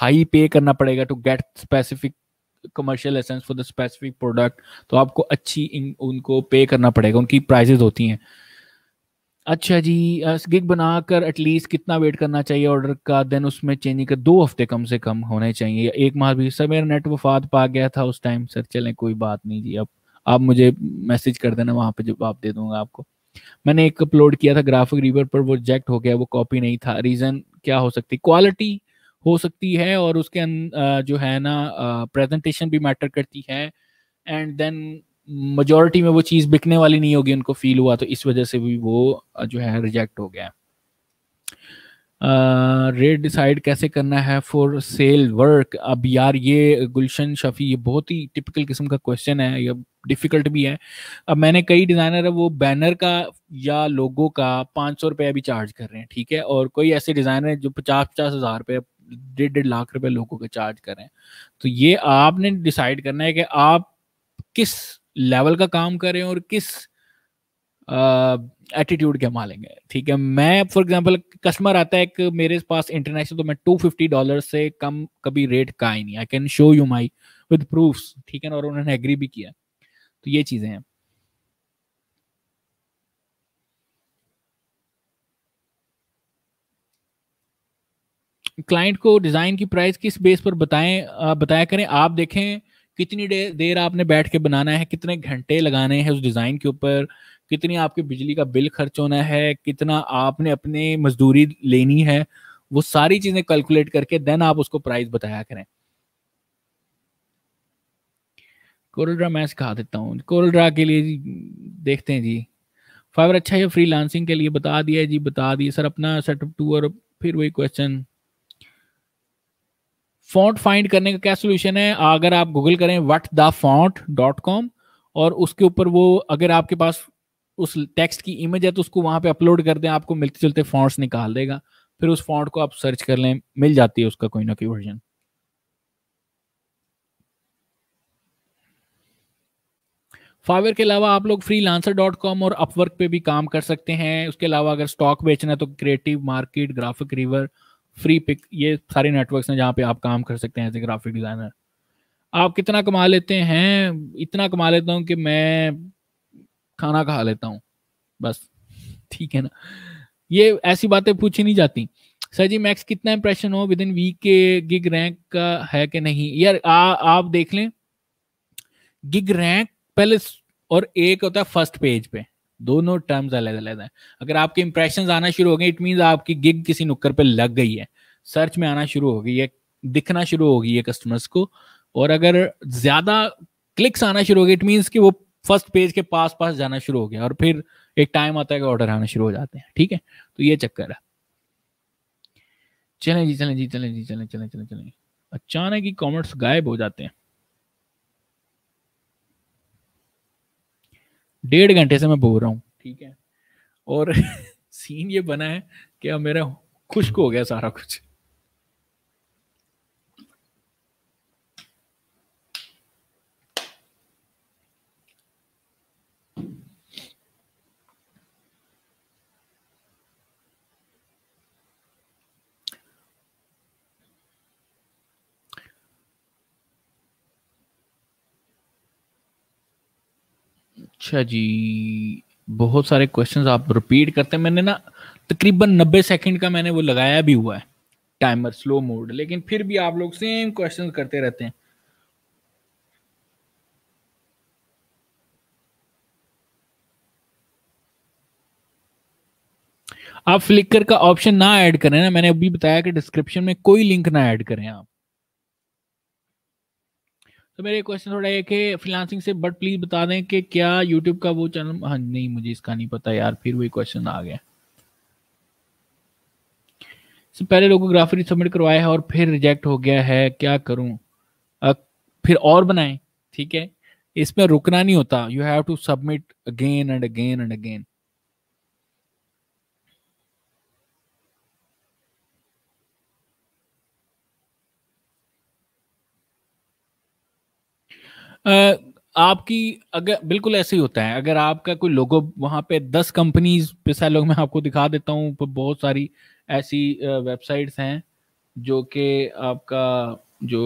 हाई पे करना पड़ेगा to get specific commercial licence for the specific product तो आपको अच्छी उनको पे करना पड़ेगा उनकी प्राइजेज होती हैं अच्छा जी गिग बनाकर एटलीस्ट कितना वेट करना चाहिए ऑर्डर का देन उसमें चेंजिंग का दो हफ्ते कम से कम होने चाहिए एक माह भी सर मेरा नेट वफात पा गया था उस टाइम सर चलें कोई बात नहीं जी अब आप मुझे मैसेज कर देना वहाँ पे जवाब दे दूंगा आपको मैंने एक अपलोड किया था ग्राफिक रीवर पर वो रिजेक्ट हो गया वो कॉपी नहीं था रीज़न क्या हो सकती क्वालिटी हो सकती है और उसके अं, जो है ना प्रेजेंटेशन भी मैटर करती है एंड देन मेजोरिटी में वो चीज बिकने वाली नहीं होगी उनको फील हुआ तो इस वजह से भी वो जो है रिजेक्ट हो गया रेट uh, डिसाइड कैसे करना है फॉर सेल वर्क अब यार ये गुलशन शफी ये बहुत ही टिपिकल किस्म का क्वेश्चन है ये डिफ़िकल्ट भी है अब मैंने कई डिज़ाइनर है वो बैनर का या लोगो का पाँच सौ रुपया भी चार्ज कर रहे हैं ठीक है और कोई ऐसे डिज़ाइनर है जो पचास पचास हज़ार रुपये डेढ़ डेढ़ लाख रुपये लोगों का चार्ज कर रहे हैं तो ये आपने डिसाइड करना है कि आप किस लेवल का काम करें और किस एटीट्यूड uh, के मालेंगे ठीक है मैं फॉर एग्जांपल कस्टमर आता है एक मेरे पास इंटरनेशनल तो मैं टू फिफ्टी डॉलर से कम कभी रेट का ही नहीं I can show you my with proofs ठीक है और उन्होंने एग्री भी किया तो ये चीज़ें हैं क्लाइंट को डिज़ाइन की प्राइस किस बेस पर बताएं आ, बताया करें आप देखें कितनी देर आपने बैठ के बनाना है कितने घंटे लगाने हैं उस डिज़ाइन के ऊपर कितनी आपके बिजली का बिल खर्च होना है कितना आपने अपने मजदूरी लेनी है वो सारी चीज़ें कैलकुलेट करके देन आप उसको प्राइस बताया करें कोरलड्रा मैं सिखा देता हूँ कोरलड्रा के लिए देखते हैं जी फाइवर अच्छा है फ्री लांसिंग के लिए बता दिया जी बता दिए सर अपना सेटअप टू और फिर वही क्वेश्चन फॉन्ट फाइंड करने का क्या सोल्यूशन है अगर आप गूगल करें what the font dot com और उसके ऊपर वो अगर आपके पास उस टेक्स्ट की इमेज है तो उसको वहां पे अपलोड कर दें आपको मिलते जुलते फॉन्ट्स निकाल देगा फिर उस फॉन्ट को आप सर्च कर लें मिल जाती है उसका कोई ना कोई वर्जन फावर के अलावा आप लोग फ्री और अपवर्क पे भी काम कर सकते हैं उसके अलावा अगर स्टॉक बेचना है तो creative market GraphicRiver Freepik ये सारे नेटवर्क्स हैं जहाँ पे आप काम कर सकते हैं एज ए ग्राफिक डिज़ाइनर आप कितना कमा लेते हैं इतना कमा लेता हूँ कि मैं खाना खा लेता हूँ बस ठीक है ना ये ऐसी बातें पूछी नहीं जाती सर जी मैक्स कितना इंप्रेशन हो विद इन वीक के गिग रैंक का है कि नहीं यार आ, आप देख लें गिग रैंक पहले और एक होता है फर्स्ट पेज पे दोनों टर्म्स अलग अलग हैं अगर आपके इंप्रेशन आना शुरू हो गए इट मीन्स आपकी गिग किसी नुक्कर पर लग गई है सर्च में आना शुरू हो गई है दिखना शुरू हो गई है कस्टमर्स को और अगर ज़्यादा क्लिक्स आना शुरू हो गए इट मीन्स कि वो फर्स्ट पेज के पास पास जाना शुरू हो गया और फिर एक टाइम आता है कि ऑर्डर आना शुरू हो जाते हैं ठीक है तो ये चक्कर है चलें जी चलें जी चलें जी चलें चलें चलें चलें अचानक ही कॉमर्ट्स गायब हो जाते हैं डेढ़ घंटे से मैं बोल रहा हूँ ठीक है और सीन ये बना है कि अब मेरा खुश्क हो गया सारा कुछ अच्छा जी बहुत सारे क्वेश्चंस आप रिपीट करते हैं मैंने ना तकरीबन नब्बे सेकंड का मैंने वो लगाया भी हुआ है टाइमर स्लो मोड लेकिन फिर भी आप लोग सेम क्वेश्चंस करते रहते हैं आप फ्लिकर का ऑप्शन ना ऐड करें ना मैंने अभी बताया कि डिस्क्रिप्शन में कोई लिंक ना ऐड करें आप तो मेरे क्वेश्चन थोड़ा ये कि फ्रीलांसिंग से बट प्लीज बता दें कि क्या यूट्यूब का वो चैनल हाँ नहीं मुझे इसका नहीं पता यार फिर वही क्वेश्चन आ गया से पहले लोगों सबमिट करवाया है और फिर रिजेक्ट हो गया है क्या करूं फिर और बनाए ठीक है इसमें रुकना नहीं होता you have to submit again and again and again आपकी अगर बिल्कुल ऐसे ही होता है अगर आपका कोई लोगो वहां पे दस कंपनीज पिछले लोग मैं आपको दिखा देता हूँ बहुत सारी ऐसी वेबसाइट्स हैं जो कि आपका जो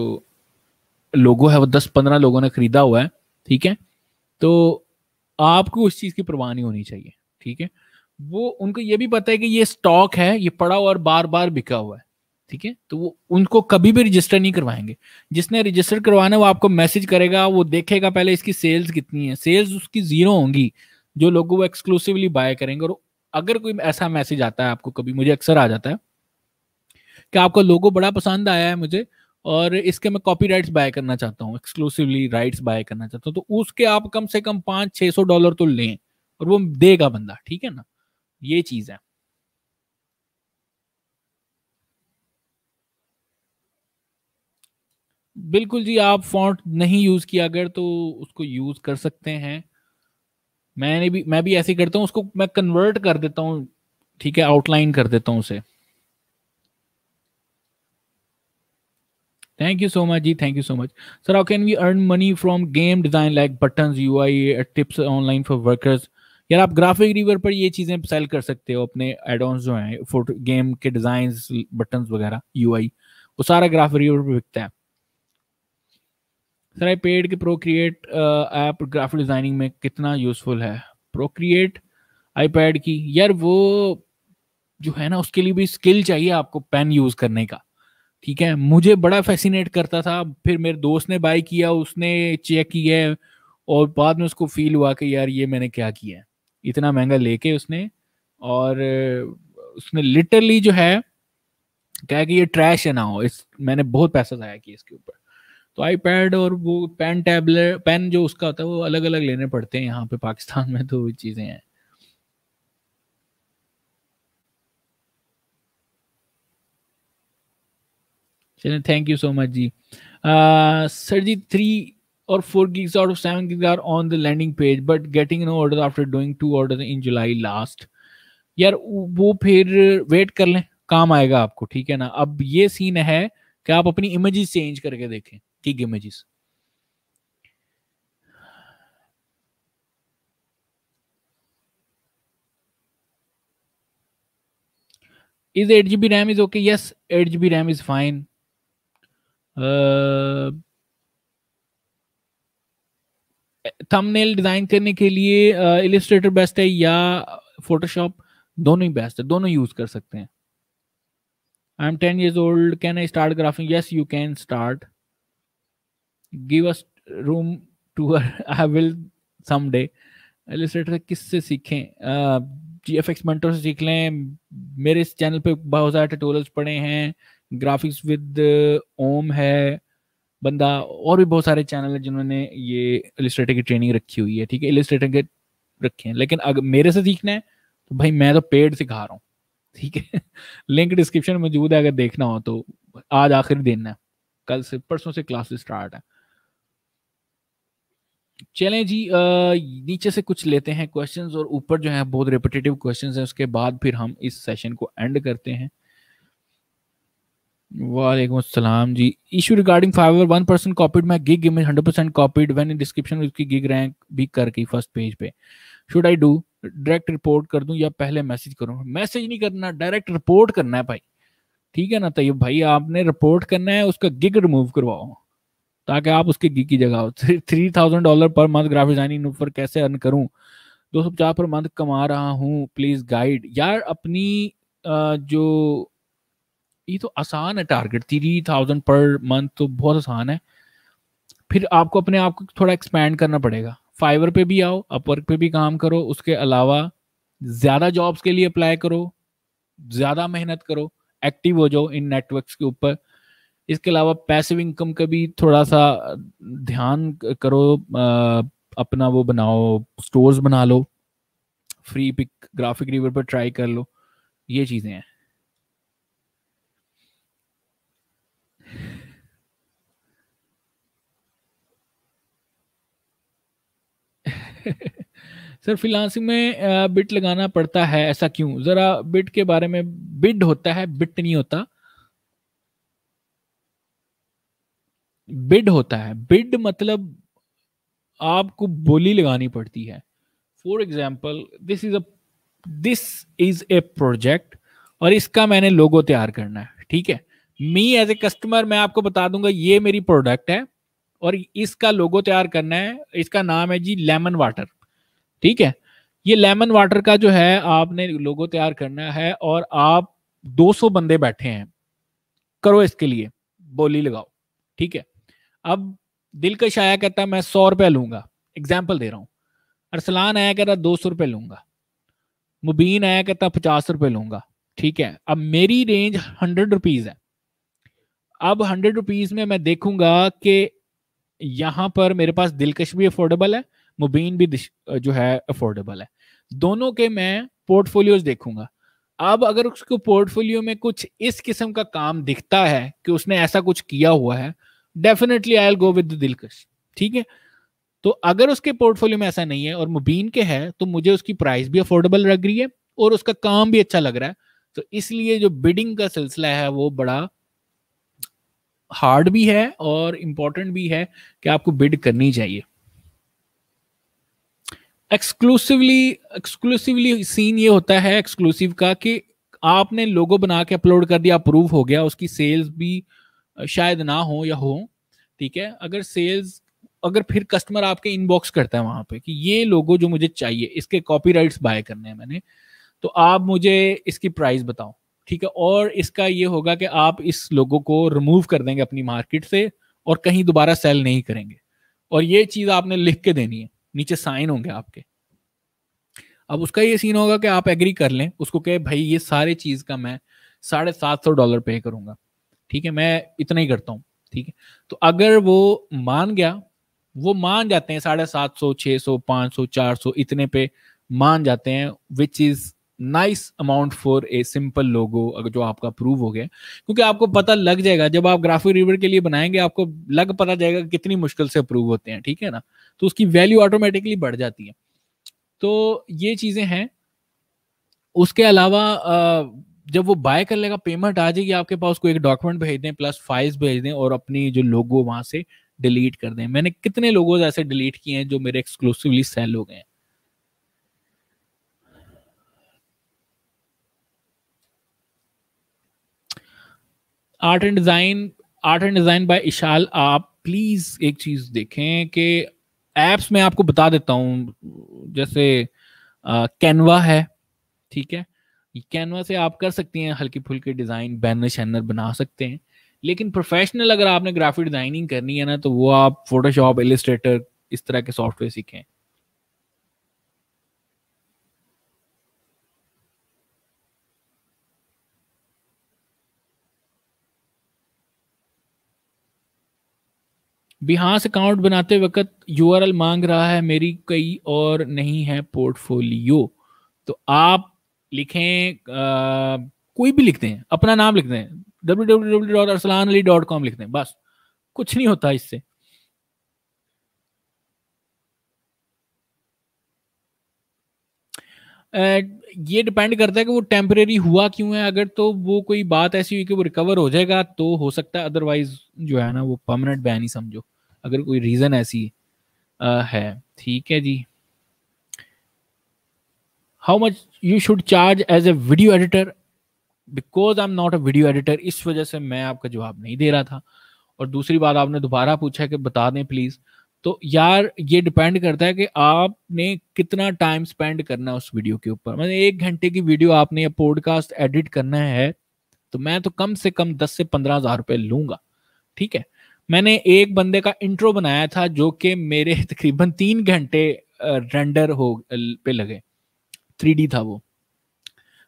लोगो है वो दस पंद्रह लोगों ने खरीदा हुआ है ठीक है तो आपको उस चीज़ की परवाह नहीं होनी चाहिए ठीक है वो उनको ये भी पता है कि ये स्टॉक है ये पड़ा हुआ और बार बार बिका हुआ है ठीक है तो वो उनको कभी भी रजिस्टर नहीं करवाएंगे जिसने रजिस्टर करवाना वो आपको मैसेज करेगा वो देखेगा पहले इसकी सेल्स कितनी है सेल्स उसकी जीरो होंगी जो लोग वो एक्सक्लूसिवली बाय करेंगे और अगर कोई ऐसा मैसेज आता है आपको कभी मुझे अक्सर आ जाता है कि आपको लोगो बड़ा पसंद आया है मुझे और इसके मैं कॉपी राइट्स बाय करना चाहता हूँ एक्सक्लूसिवली राइट्स बाय करना चाहता हूँ तो उसके आप कम से कम पाँच छः सौ डॉलर तो लें और वो देगा बंदा ठीक है ना ये चीज़ है बिल्कुल जी आप फॉन्ट नहीं यूज किया अगर तो उसको यूज कर सकते हैं मैंने भी मैं भी ऐसे ही करता हूँ उसको मैं कन्वर्ट कर देता हूँ ठीक है आउटलाइन कर देता हूँ उसे थैंक यू सो मच जी thank you so much sir how can we earn money from game design like button U I tips online for workers यार आप ग्राफिक रिवर पर ये चीजें सेल कर सकते हो अपने एडोन्स जो हैं फोटो गेम के डिजाइन बटन वगैरह यू वो सारा ग्राफिक रिवर पर बिकता है सर आई पेड कि प्रोक्रिएट ऐप ग्राफिक डिज़ाइनिंग में कितना यूज़फुल है प्रोक्रिएट आईपैड की यार वो जो है ना उसके लिए भी स्किल चाहिए आपको पेन यूज़ करने का ठीक है मुझे बड़ा फैसिनेट करता था फिर मेरे दोस्त ने बाय किया उसने चेक किया और बाद में उसको फील हुआ कि यार ये मैंने क्या किया है इतना महंगा लेके उसने और उसने लिटरली जो है कहा कि ये ट्रैश है ना हो इस मैंने बहुत पैसा ज़ाया किया इसके ऊपर तो आईपैड और वो पेन टैबलेट पेन जो उसका होता है वो अलग अलग लेने पड़ते हैं यहाँ पे पाकिस्तान में तो वही चीज़ें हैं चलिए थैंक यू सो मच जी सर जी थ्री और four gigs out of 7 gigs are on the landing page but getting an order after doing two orders in july यार वो फिर वेट कर लें काम आएगा आपको ठीक है ना अब ये सीन है कि आप अपनी इमेजेस चेंज करके देखें gig images. Is 8GB RAM is okay? Yes, 8GB RAM is fine. Thumbnail uh, design करने के लिए इलिस्ट्रेटर uh, बेस्ट है या फोटोशॉप दोनों ही बेस्ट है दोनों यूज कर सकते हैं I am ten years old can I start graphing yes you can start give us room tour I will someday Illustrator किससे सीखें जी एफ एक्स मंटोर से सीख लें मेरे इस चैनल पे बहुत सारे ट्यूटोरियल्स पड़े हैं ग्राफिक्स विद ओम है बंदा और भी बहुत सारे चैनल हैं जिन्होंने ये एलिस्ट्रेटर की ट्रेनिंग रखी हुई है ठीक है एलिस्ट्रेटर के रखे हैं लेकिन अगर मेरे से सीखना है तो भाई मैं तो पेड सिखा रहा हूँ ठीक है लिंक डिस्क्रिप्शन में मौजूद है अगर देखना हो तो आज आखिरी दिन है कल से परसों से क्लासेस स्टार्ट है चलें जी आ, नीचे से कुछ लेते हैं क्वेश्चंस और ऊपर जो है बहुत रिपीटेटिव क्वेश्चंस हैं उसके बाद फिर हम इस सेशन को एंड करते हैं वालेकुम अस्सलाम जी issue regarding Fiverr one percent copied my gig image hundred percent copied when in description उसकी गिग रैंक भी कर गई फर्स्ट पेज पे should I do direct report कर दूं या पहले मैसेज करूं मैसेज नहीं करना डायरेक्ट रिपोर्ट करना है भाई ठीक है ना तैयब भाई आपने रिपोर्ट करना है उसका गिग रिमूव करवाओ ताकि आप उसके गी की जगह हो three thousand dollar per month graphic designing ऊपर कैसे अर्न करूं दो सौ पचास पर मंथ कमा रहा हूं प्लीज गाइड यार अपनी जो ये तो आसान है target three thousand per month तो बहुत आसान है फिर आपको अपने आप को थोड़ा एक्सपेंड करना पड़ेगा फाइवर पे भी आओ अपवर्क पे भी काम करो उसके अलावा ज़्यादा जॉब्स के लिए अप्लाई करो ज़्यादा मेहनत करो एक्टिव हो जाओ इन नेटवर्क्स के ऊपर इसके अलावा पैसिव इनकम का भी थोड़ा सा ध्यान करो अपना वो बनाओ स्टोर्स बना लो फ्री पिक ग्राफिक रिवर पर ट्राई कर लो ये चीज़ें हैं सर फिलानसिंग में बिट लगाना पड़ता है ऐसा क्यों ज़रा बिट के बारे में बिड होता है बिट नहीं होता बिड होता है बिड मतलब आपको बोली लगानी पड़ती है for example this is a this is a project और इसका मैंने लोगो तैयार करना है ठीक है मी एज ए कस्टमर मैं आपको बता दूंगा ये मेरी प्रोडक्ट है और इसका लोगो तैयार करना है इसका नाम है जी लेमन वाटर ठीक है ये लेमन वाटर का जो है आपने लोगो तैयार करना है और आप 200 बंदे बैठे हैं करो इसके लिए बोली लगाओ ठीक है अब दिलकश आया कहता मैं सौ रुपया लूंगा एग्जाम्पल दे रहा हूँ अरसलान आया कहता दो सौ रुपये लूंगा मुबीन आया कहता पचास रुपये लूंगा ठीक है अब मेरी रेंज हंड्रेड रुपीज़ है अब हंड्रेड रुपीज़ में मैं देखूंगा कि यहाँ पर मेरे पास दिलकश भी अफोर्डेबल है मुबीन भी जो है अफोर्डेबल है दोनों के मैं पोर्टफोलियोज देखूंगा अब अगर उसको पोर्टफोलियो में कुछ इस किस्म का काम दिखता है कि उसने ऐसा कुछ किया हुआ है डेफिनेटली आई गो विद दिलकश ठीक है तो अगर उसके पोर्टफोलियो में ऐसा नहीं है और मुबीन के है तो मुझे उसकी प्राइस भी अफोर्डेबल लग रही है और उसका काम भी अच्छा लग रहा है तो इसलिए जो बिडिंग का सिलसिला है वो बड़ा हार्ड भी है और इम्पोर्टेंट भी है कि आपको बिड करनी चाहिए एक्सक्लूसिवली एक्सक्लूसिवली सीन ये होता है एक्सक्लूसिव का कि आपने लोगो बना के अपलोड कर दिया अप्रूव हो गया उसकी सेल्स भी शायद ना हो या हो ठीक है अगर सेल्स अगर फिर कस्टमर आपके इनबॉक्स करता है वहां पे कि ये लोगो जो मुझे चाहिए इसके कॉपीराइट्स बाय करने हैं मैंने तो आप मुझे इसकी प्राइस बताओ ठीक है और इसका ये होगा कि आप इस लोगों को रिमूव कर देंगे अपनी मार्केट से और कहीं दोबारा सेल नहीं करेंगे और ये चीज आपने लिख के देनी है नीचे साइन होंगे आपके अब उसका ये सीन होगा कि आप एग्री कर लें उसको कहे भाई ये सारे चीज का मैं साढ़े सात सौ डॉलर पे करूंगा ठीक है मैं इतना ही करता हूँ ठीक है तो अगर वो मान गया वो मान जाते हैं साढ़े सात सौ छः सौ पाँच सौ चार सौ इतने पे मान जाते हैं which is nice amount for a simple logo अगर जो आपका प्रूव हो गया क्योंकि आपको पता लग जाएगा जब आप ग्राफिक रिवर के लिए बनाएंगे आपको लग पता जाएगा कितनी मुश्किल से अप्रूव होते हैं ठीक है ना तो उसकी वैल्यू ऑटोमेटिकली बढ़ जाती है तो ये चीज़ें हैं उसके अलावा आ, जब वो बाय कर लेगा पेमेंट आ जाएगी आपके पास को एक डॉक्यूमेंट भेज दें प्लस फाइल्स भेज दें और अपनी जो लोगो वहां से डिलीट कर दें मैंने कितने लोगों ऐसे डिलीट किए हैं जो मेरे एक्सक्लूसिवली सेल हो गए हैं art and design art and design by Ishal आप प्लीज एक चीज देखें कि एप्स में आपको बता देता हूं जैसे कैनवा है ठीक है कैनवा से आप कर सकती हैं हल्की फुल्की डिज़ाइन बैनर शैनर बना सकते हैं लेकिन प्रोफेशनल अगर आपने ग्राफिक डिज़ाइनिंग करनी है ना तो वो आप फोटोशॉप एलिस्ट्रेटर इस तरह के सॉफ्टवेयर सीखें बिहास अकाउंट बनाते वक्त यूआरएल मांग रहा है मेरी कई और नहीं है पोर्टफोलियो तो आप लिखें आ, कोई भी लिखते हैं अपना नाम लिखते हैं W W W dot Arsalan Ali dot com लिखते हैं बस कुछ नहीं होता इससे ये डिपेंड करता है कि वो टेम्परेरी हुआ क्यों है अगर तो वो कोई बात ऐसी हुई कि वो रिकवर हो जाएगा तो हो सकता है अदरवाइज जो है ना वो परमानेंट बैन ही समझो अगर कोई रीज़न ऐसी है ठीक है जी much you should charge as a video editor because I am not a video editor इस वजह से मैं आपका जवाब नहीं दे रहा था और दूसरी बात आपने दोबारा पूछा कि बता दें प्लीज़ तो यार ये डिपेंड करता है कि आपने कितना टाइम स्पेंड करना है उस वीडियो के ऊपर मतलब एक घंटे की वीडियो आपने या पॉडकास्ट एडिट करना है तो मैं तो कम से कम दस से पंद्रह हजार रुपये लूंगा ठीक है मैंने एक बंदे का इंट्रो बनाया था जो कि मेरे तकरीबन तीन घंटे रेंडर हो पे लगे थ्री था वो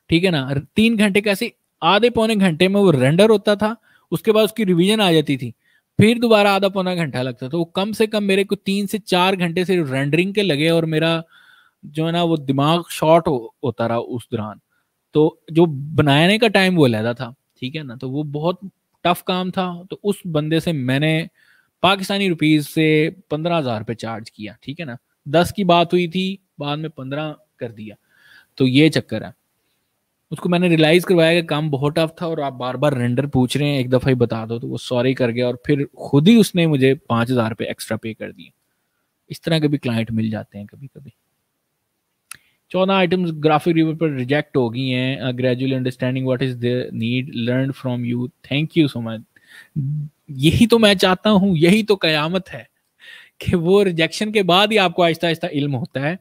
ठीक है ना तीन घंटे कैसे आधे पौने घंटे में वो रेंडर होता था उसके बाद उसकी रिवीजन आ जाती थी फिर दोबारा आधा पौना घंटा लगता था वो कम से कम मेरे को तीन से चार घंटे से रेंडरिंग के लगे और मेरा जो है ना वो दिमाग शॉर्ट हो, होता रहा उस दौरान तो जो बनाने का टाइम वो लहदा था ठीक है ना तो वो बहुत टफ काम था तो उस बंदे से मैंने पाकिस्तानी रुपीज़ से पंद्रह हज़ार रुपये चार्ज किया ठीक है ना दस की बात हुई थी बाद में पंद्रह कर दिया तो ये चक्कर है उसको मैंने रियलाइज करवाया कि काम बहुत टफ था और आप बार बार रेंडर पूछ रहे हैं एक दफ़ा ही बता दो तो वो सॉरी कर गया और फिर खुद ही उसने मुझे पांच हज़ार रुपये एक्स्ट्रा पे कर दिए इस तरह के भी क्लाइंट मिल जाते हैं कभी कभी चौदह आइटम्स ग्राफिक रिव्यू पर रिजेक्ट हो गई हैं gradual understanding what is the need learn from you thank you so much यही तो मैं चाहता हूँ यही तो कयामत है कि वो रिजेक्शन के बाद ही आपको आहिस्ता आहिस्ता इल्म होता है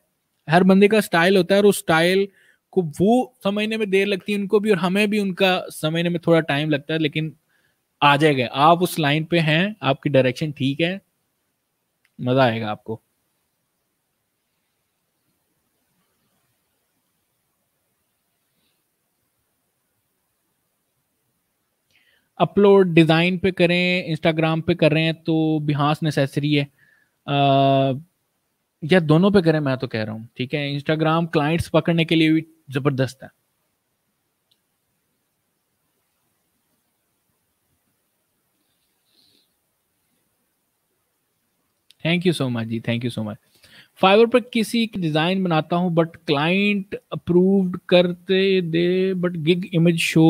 हर बंदे का स्टाइल होता है और उस स्टाइल को वो समझने में देर लगती है उनको भी और हमें भी उनका समझने में थोड़ा टाइम लगता है लेकिन आ जाएगा आप उस लाइन पे हैं आपकी डायरेक्शन ठीक है मजा आएगा आपको अपलोड डिज़ाइन पे करें इंस्टाग्राम पे कर रहे हैं तो बिहास नेसेसरी है आ, या दोनों पे करें मैं तो कह रहा हूं ठीक है इंस्टाग्राम क्लाइंट्स पकड़ने के लिए भी जबरदस्त है थैंक यू सो मच जी thank you so much Fiverr पर किसी डिजाइन बनाता हूँ बट क्लाइंट अप्रूव्ड करते दे बट गिग इमेज शो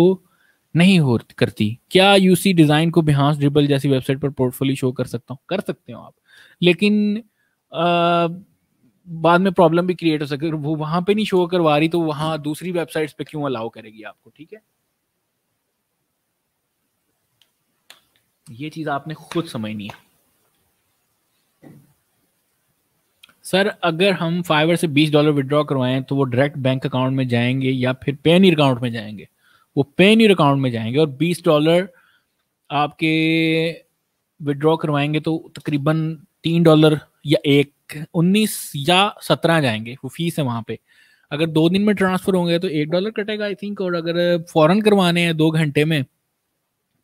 नहीं हो करती क्या यूसी डिजाइन को बिहास ड्रिबल जैसी वेबसाइट पर पोर्टफोलियो शो कर सकता हूँ कर सकते हो आप लेकिन बाद में प्रॉब्लम भी क्रिएट हो सके वो वहां पे नहीं शो करवा रही तो वहां दूसरी वेबसाइट्स पे क्यों अलाउ करेगी आपको ठीक है ये चीज आपने खुद समझनी है सर अगर हम फाइवर से बीस डॉलर विदड्रॉ करवाएं तो वो डायरेक्ट बैंक अकाउंट में जाएंगे या फिर पेनीर अकाउंट में जाएंगे वो पेनीर अकाउंट में जाएंगे और बीस डॉलर आपके विदड्रॉ करवाएंगे तो तकरीबन तीन डॉलर या एक उन्नीस या सत्रह जाएंगे वो फीस है वहाँ पे अगर दो दिन में ट्रांसफर होंगे तो एक डॉलर कटेगा आई थिंक और अगर फॉरन करवाने हैं दो घंटे में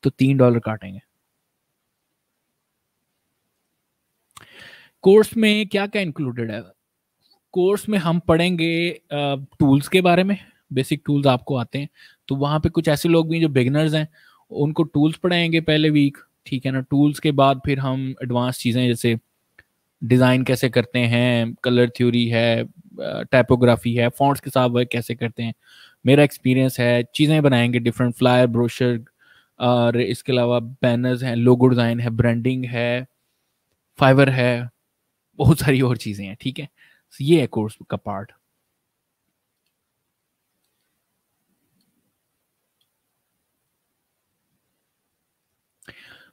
तो तीन डॉलर काटेंगे कोर्स में क्या क्या इंक्लूडेड है कोर्स में हम पढ़ेंगे टूल्स के बारे में बेसिक टूल्स आपको आते हैं तो वहाँ पे कुछ ऐसे लोग भी हैं जो बिगनर्स हैं उनको टूल्स पढ़ाएंगे पहले वीक ठीक है ना टूल्स के बाद फिर हम एडवांस चीज़ें जैसे डिज़ाइन कैसे करते हैं कलर थ्योरी है टाइपोग्राफी है फॉन्ट्स के साथ वर्क कैसे करते हैं मेरा एक्सपीरियंस है चीज़ें बनाएंगे डिफरेंट फ्लायर ब्रोशर और इसके अलावा बैनर्स हैं लोगो डिज़ाइन है ब्रांडिंग है फाइवर है बहुत सारी और चीज़ें हैं ठीक है so, ये है कोर्स का पार्ट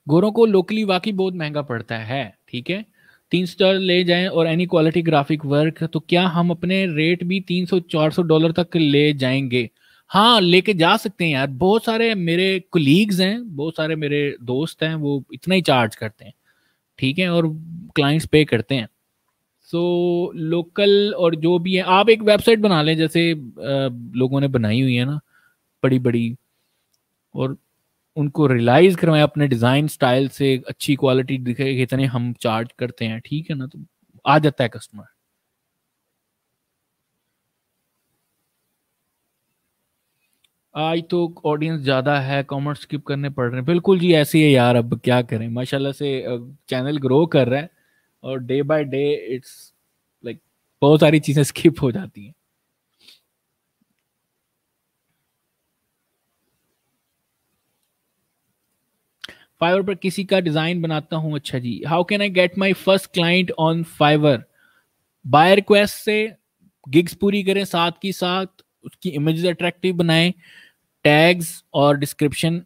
गोरों को लोकली वाकई बहुत महंगा पड़ता है ठीक है तीन सौ डॉलर ले जाएं और एनी क्वालिटी ग्राफिक वर्क तो क्या हम अपने रेट भी तीन सौ चार सौ डॉलर तक ले जाएंगे हाँ लेके जा सकते हैं यार बहुत सारे मेरे कोलीग्स हैं बहुत सारे मेरे दोस्त हैं वो इतना ही चार्ज करते हैं ठीक है और क्लाइंट्स पे करते हैं सो so, लोकल और जो भी है आप एक वेबसाइट बना लें जैसे आ, लोगों ने बनाई हुई है ना बड़ी बड़ी और उनको रियलाइज करवाएं अपने डिजाइन स्टाइल से अच्छी क्वालिटी दिखे इतने हम चार्ज करते हैं ठीक है ना तो आ जाता है कस्टमर आज तो ऑडियंस ज़्यादा है कॉमर्स स्किप करने पड़ रहे हैं बिल्कुल जी ऐसे ही है यार अब क्या करें माशाल्लाह से चैनल ग्रो कर रहा है और day by day it's like बहुत सारी चीज़ें स्किप हो जाती हैं फाइवर पर किसी का डिजाइन बनाता हूँ अच्छा जी how can I get my first client on Fiverr by request से गिग्स पूरी करें साथ की साथ उसकी इमेजेस अट्रैक्टिव बनाएं टैग्स और डिस्क्रिप्शन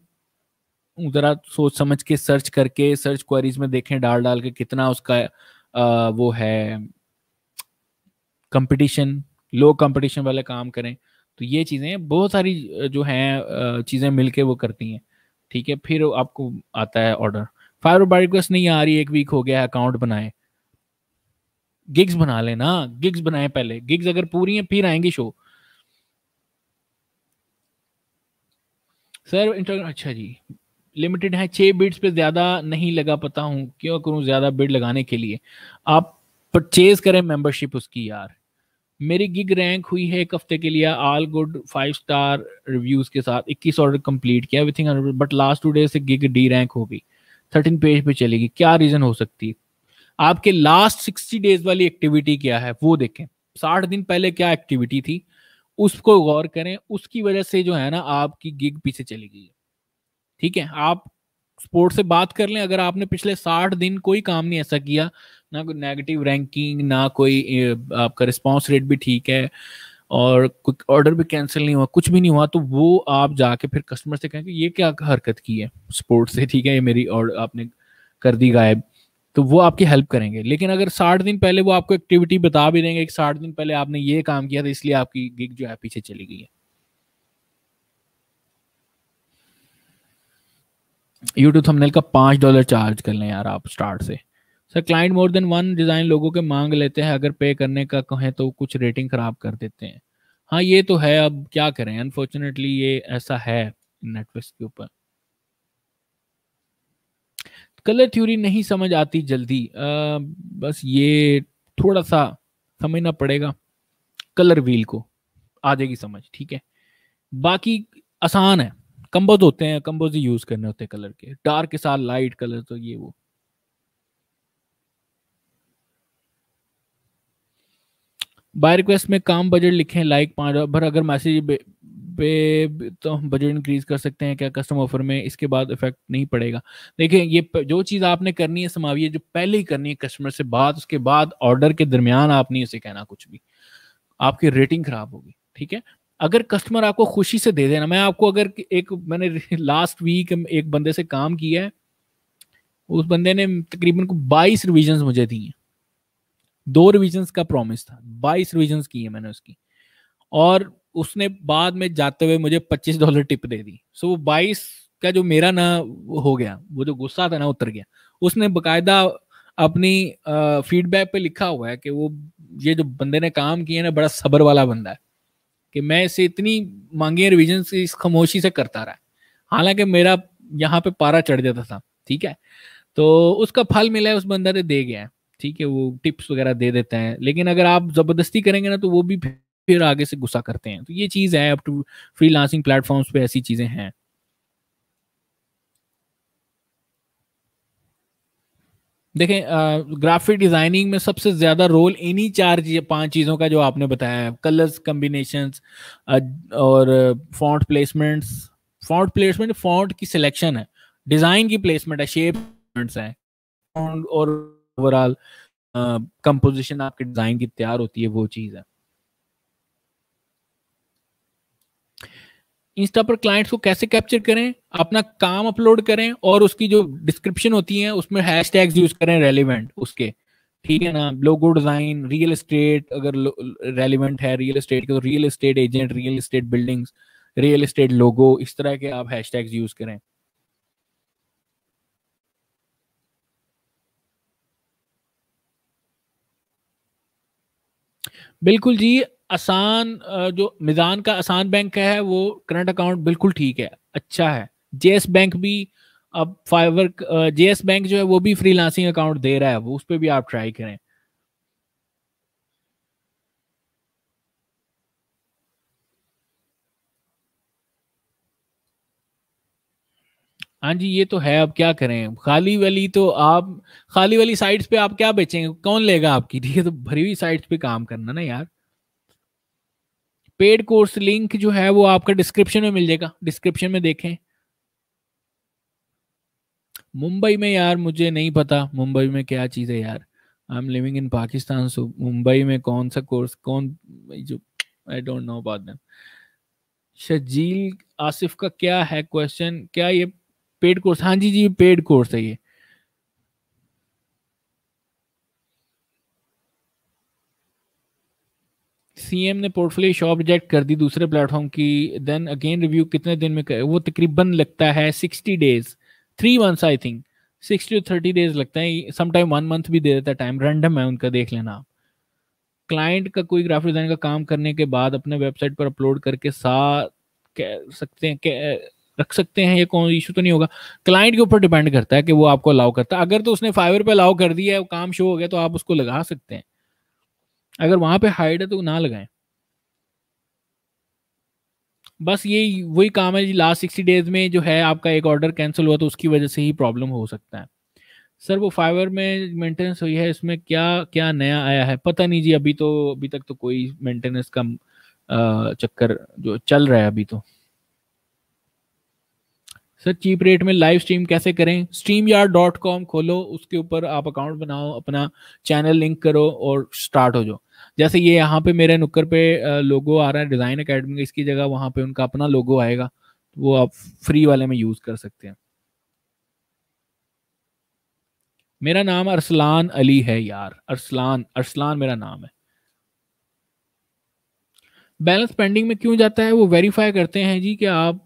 ज़रा सोच समझ के सर्च करके सर्च क्वारीज में देखें डाल डाल के कितना उसका आ, वो है कंपटीशन लो कंपटीशन वाले काम करें तो ये चीज़ें बहुत सारी जो हैं चीज़ें मिलके वो करती हैं ठीक है फिर आपको आता है ऑर्डर फायर बाय रिक्वेस्ट नहीं आ रही एक वीक हो गया अकाउंट बनाए गिग्स बना लेना गिग्स बनाए पहले गिग्स अगर पूरी हैं फिर आएंगे शो सर इंस्टाग्राम अच्छा जी लिमिटेड है छह बिड्स पे ज़्यादा नहीं लगा पता हूं क्यों करूं ज़्यादा बिड लगाने के लिए आप परचेज करें मेंबरशिप उसकी यार मेरी गिग रैंक हुई है एक हफ्ते के लिए all good five star reviews के साथ 21 ऑर्डर कंप्लीट किया everything but last two day से गिग डी रैंक हो गई थर्टीन पेज पे चलेगी क्या रीजन हो सकती है आपके लास्ट सिक्सटी डेज वाली एक्टिविटी क्या है वो देखें साठ दिन पहले क्या एक्टिविटी थी उसको गौर करें उसकी वजह से जो है ना आपकी गिग पीछे चली गई ठीक है आप स्पोर्ट से बात कर लें अगर आपने पिछले साठ दिन कोई काम नहीं ऐसा किया ना कोई नेगेटिव रैंकिंग ना कोई आपका रिस्पॉन्स रेट भी ठीक है और कोई ऑर्डर भी कैंसिल नहीं हुआ कुछ भी नहीं हुआ तो वो आप जाके फिर कस्टमर से कहें कि ये क्या हरकत की है स्पोर्ट से ठीक है ये मेरी ऑर्डर आपने कर दी गायब तो वो आपकी हेल्प करेंगे लेकिन अगर साठ दिन पहले वो आपको एक्टिविटी बता भी देंगे कि साठ दिन पहले आपने ये काम किया था इसलिए आपकी गिग जो है पीछे चली गई है यूट्यूब थंबनेल का पांच डॉलर चार्ज कर लें यार आप स्टार्ट से sir client more than one design लोगों के मांग लेते हैं अगर पे करने का कहें तो कुछ रेटिंग ख़राब कर देते हैं हाँ ये तो है अब क्या करें अनफॉर्चुनेटली ये ऐसा है नेटफ्लिक्स के ऊपर कलर थ्योरी नहीं समझ आती जल्दी आ, बस ये थोड़ा सा समझना पड़ेगा कलर व्हील को आ जाएगी समझ ठीक है बाकी आसान है कंबोज होते हैं कम्बोज ही यूज़ करने होते हैं कलर के डार्क के साथ लाइट कलर तो ये वो बाय रिक्वेस्ट में काम बजट लिखें लाइक पाँच भर अगर मैसेज पे तो हम बजट इंक्रीज कर सकते हैं क्या कस्टम ऑफर में इसके बाद इफेक्ट नहीं पड़ेगा देखिए ये जो चीज़ आपने करनी है है जो पहले ही करनी है कस्टमर से बात उसके बाद ऑर्डर के दरमियान आप नहीं उसे कहना कुछ भी आपकी रेटिंग खराब होगी ठीक है अगर कस्टमर आपको खुशी से दे देना मैं आपको अगर एक मैंने लास्ट वीक एक बंदे से काम किया है उस बंदे ने तकरीबन को बाईस रिविजन मुझे दी हैं दो रिविजन का प्रॉमिस था बाईस रिविजन की है मैंने उसकी और उसने बाद में जाते हुए मुझे पच्चीस डॉलर टिप दे दी सो वो बाईस का जो मेरा ना हो गया वो जो गुस्सा था ना उतर गया उसने बकायदा अपनी फीडबैक पे लिखा हुआ है कि वो ये जो बंदे ने काम किया ना बड़ा सबर वाला बंदा है कि मैं इसे इतनी मांगी रिविजन से इस खामोशी से करता रहा हालांकि मेरा यहाँ पे पारा चढ़ जाता था ठीक है तो उसका फल मिला है उस बंदा ने दे गया है ठीक है वो टिप्स वगैरह दे देते हैं लेकिन अगर आप जबरदस्ती करेंगे ना तो वो भी फिर आगे से गुस्सा करते हैं तो ये चीज़ है अप टू फ्रीलांसिंग प्लेटफॉर्म्स पे ऐसी चीज़ें हैं देखें ग्राफिक डिज़ाइनिंग में सबसे ज़्यादा रोल इन्हीं चार चीज़, पांच चीज़ों का जो आपने बताया है कलर्स कम्बिनेशन और font placements font placement font की सिलेक्शन है डिज़ाइन की प्लेसमेंट है शेप्स है और ओवरऑल कंपोजिशन आपके डिजाइन की तैयार होती है वो चीज़ है इंस्टा पर क्लाइंट्स को कैसे कैप्चर करें अपना काम अपलोड करें और उसकी जो डिस्क्रिप्शन होती है उसमें हैश यूज करें रेलिवेंट उसके ठीक है ना लोगो डिजाइन रियल एस्टेट अगर रेलिवेंट है रियल एस्टेट के तो real estate agent real estate buildings real estate logo इस तरह के आप हैश यूज करें बिल्कुल जी आसान जो मिजान का आसान बैंक है वो करंट अकाउंट बिल्कुल ठीक है अच्छा है जेएस बैंक भी अब फाइवर जेएस बैंक जो है वो भी फ्रीलांसिंग अकाउंट दे रहा है वो उस पर भी आप ट्राई करें हाँ जी ये तो है अब क्या करें खाली वाली तो आप खाली वाली साइट्स पे आप क्या बेचेंगे कौन लेगा आपकी ठीक है तो भरी हुई साइट्स पे काम करना ना यार पेड कोर्स लिंक जो है वो आपका डिस्क्रिप्शन में मिल जाएगा डिस्क्रिप्शन में देखें मुंबई में यार मुझे नहीं पता मुंबई में क्या चीज़ है यार I am living in Pakistan so Mumbai में कौन सा कोर्स कौन जो I don't know about them Shajeel Asif का क्या है क्वेश्चन क्या ये पेड कोर्स हाँ जी जी पेड कोर्स है ये सीएम ने पोर्टफोलियो शॉप रिजेक्ट कर दी दूसरे प्लेटफॉर्म की देन अगेन रिव्यू कितने दिन में कर, वो तकरीबन लगता है sixty days three months I think sixty to thirty days लगता है समटाइम वन मंथ भी दे देता है टाइम रैंडम है उनका देख लेना आप क्लाइंट का कोई ग्राफिक डिज़ाइन का काम करने के बाद अपने वेबसाइट पर अपलोड करके सा कह सकते हैं रख सकते हैं ये कोई इशू तो नहीं होगा क्लाइंट के ऊपर डिपेंड करता है कि वो आपको अलाउ करता है अगर तो उसने फाइवर पे अलाउ कर दिया है काम शो हो गया तो आप उसको लगा सकते हैं अगर वहां पे हाइड है तो ना लगाएं बस ये वही काम है जी लास्ट सिक्सटी डेज में जो है आपका एक ऑर्डर कैंसिल हुआ तो उसकी वजह से ही प्रॉब्लम हो सकता है सर वो फाइवर में मेंटेनेंस हुई है इसमें क्या क्या नया आया है पता नहीं जी अभी तो अभी तक तो कोई मेंटेनेंस का चक्कर जो चल रहा है अभी तो सर चीप रेट में लाइव स्ट्रीम कैसे करें स्ट्रीम डॉट कॉम खोलो उसके ऊपर आप अकाउंट बनाओ अपना चैनल लिंक करो और स्टार्ट हो जाओ जैसे ये यहाँ पे मेरे नुक्कर पे लोगो आ रहा है डिज़ाइन अकेडमी का इसकी जगह वहां पे उनका अपना लोगो आएगा तो वो आप फ्री वाले में यूज़ कर सकते हैं मेरा नाम अरसलान अली है यार अरसलान अरसलान मेरा नाम है बैलेंस पेंडिंग में क्यों जाता है वो वेरीफाई करते हैं जी कि आप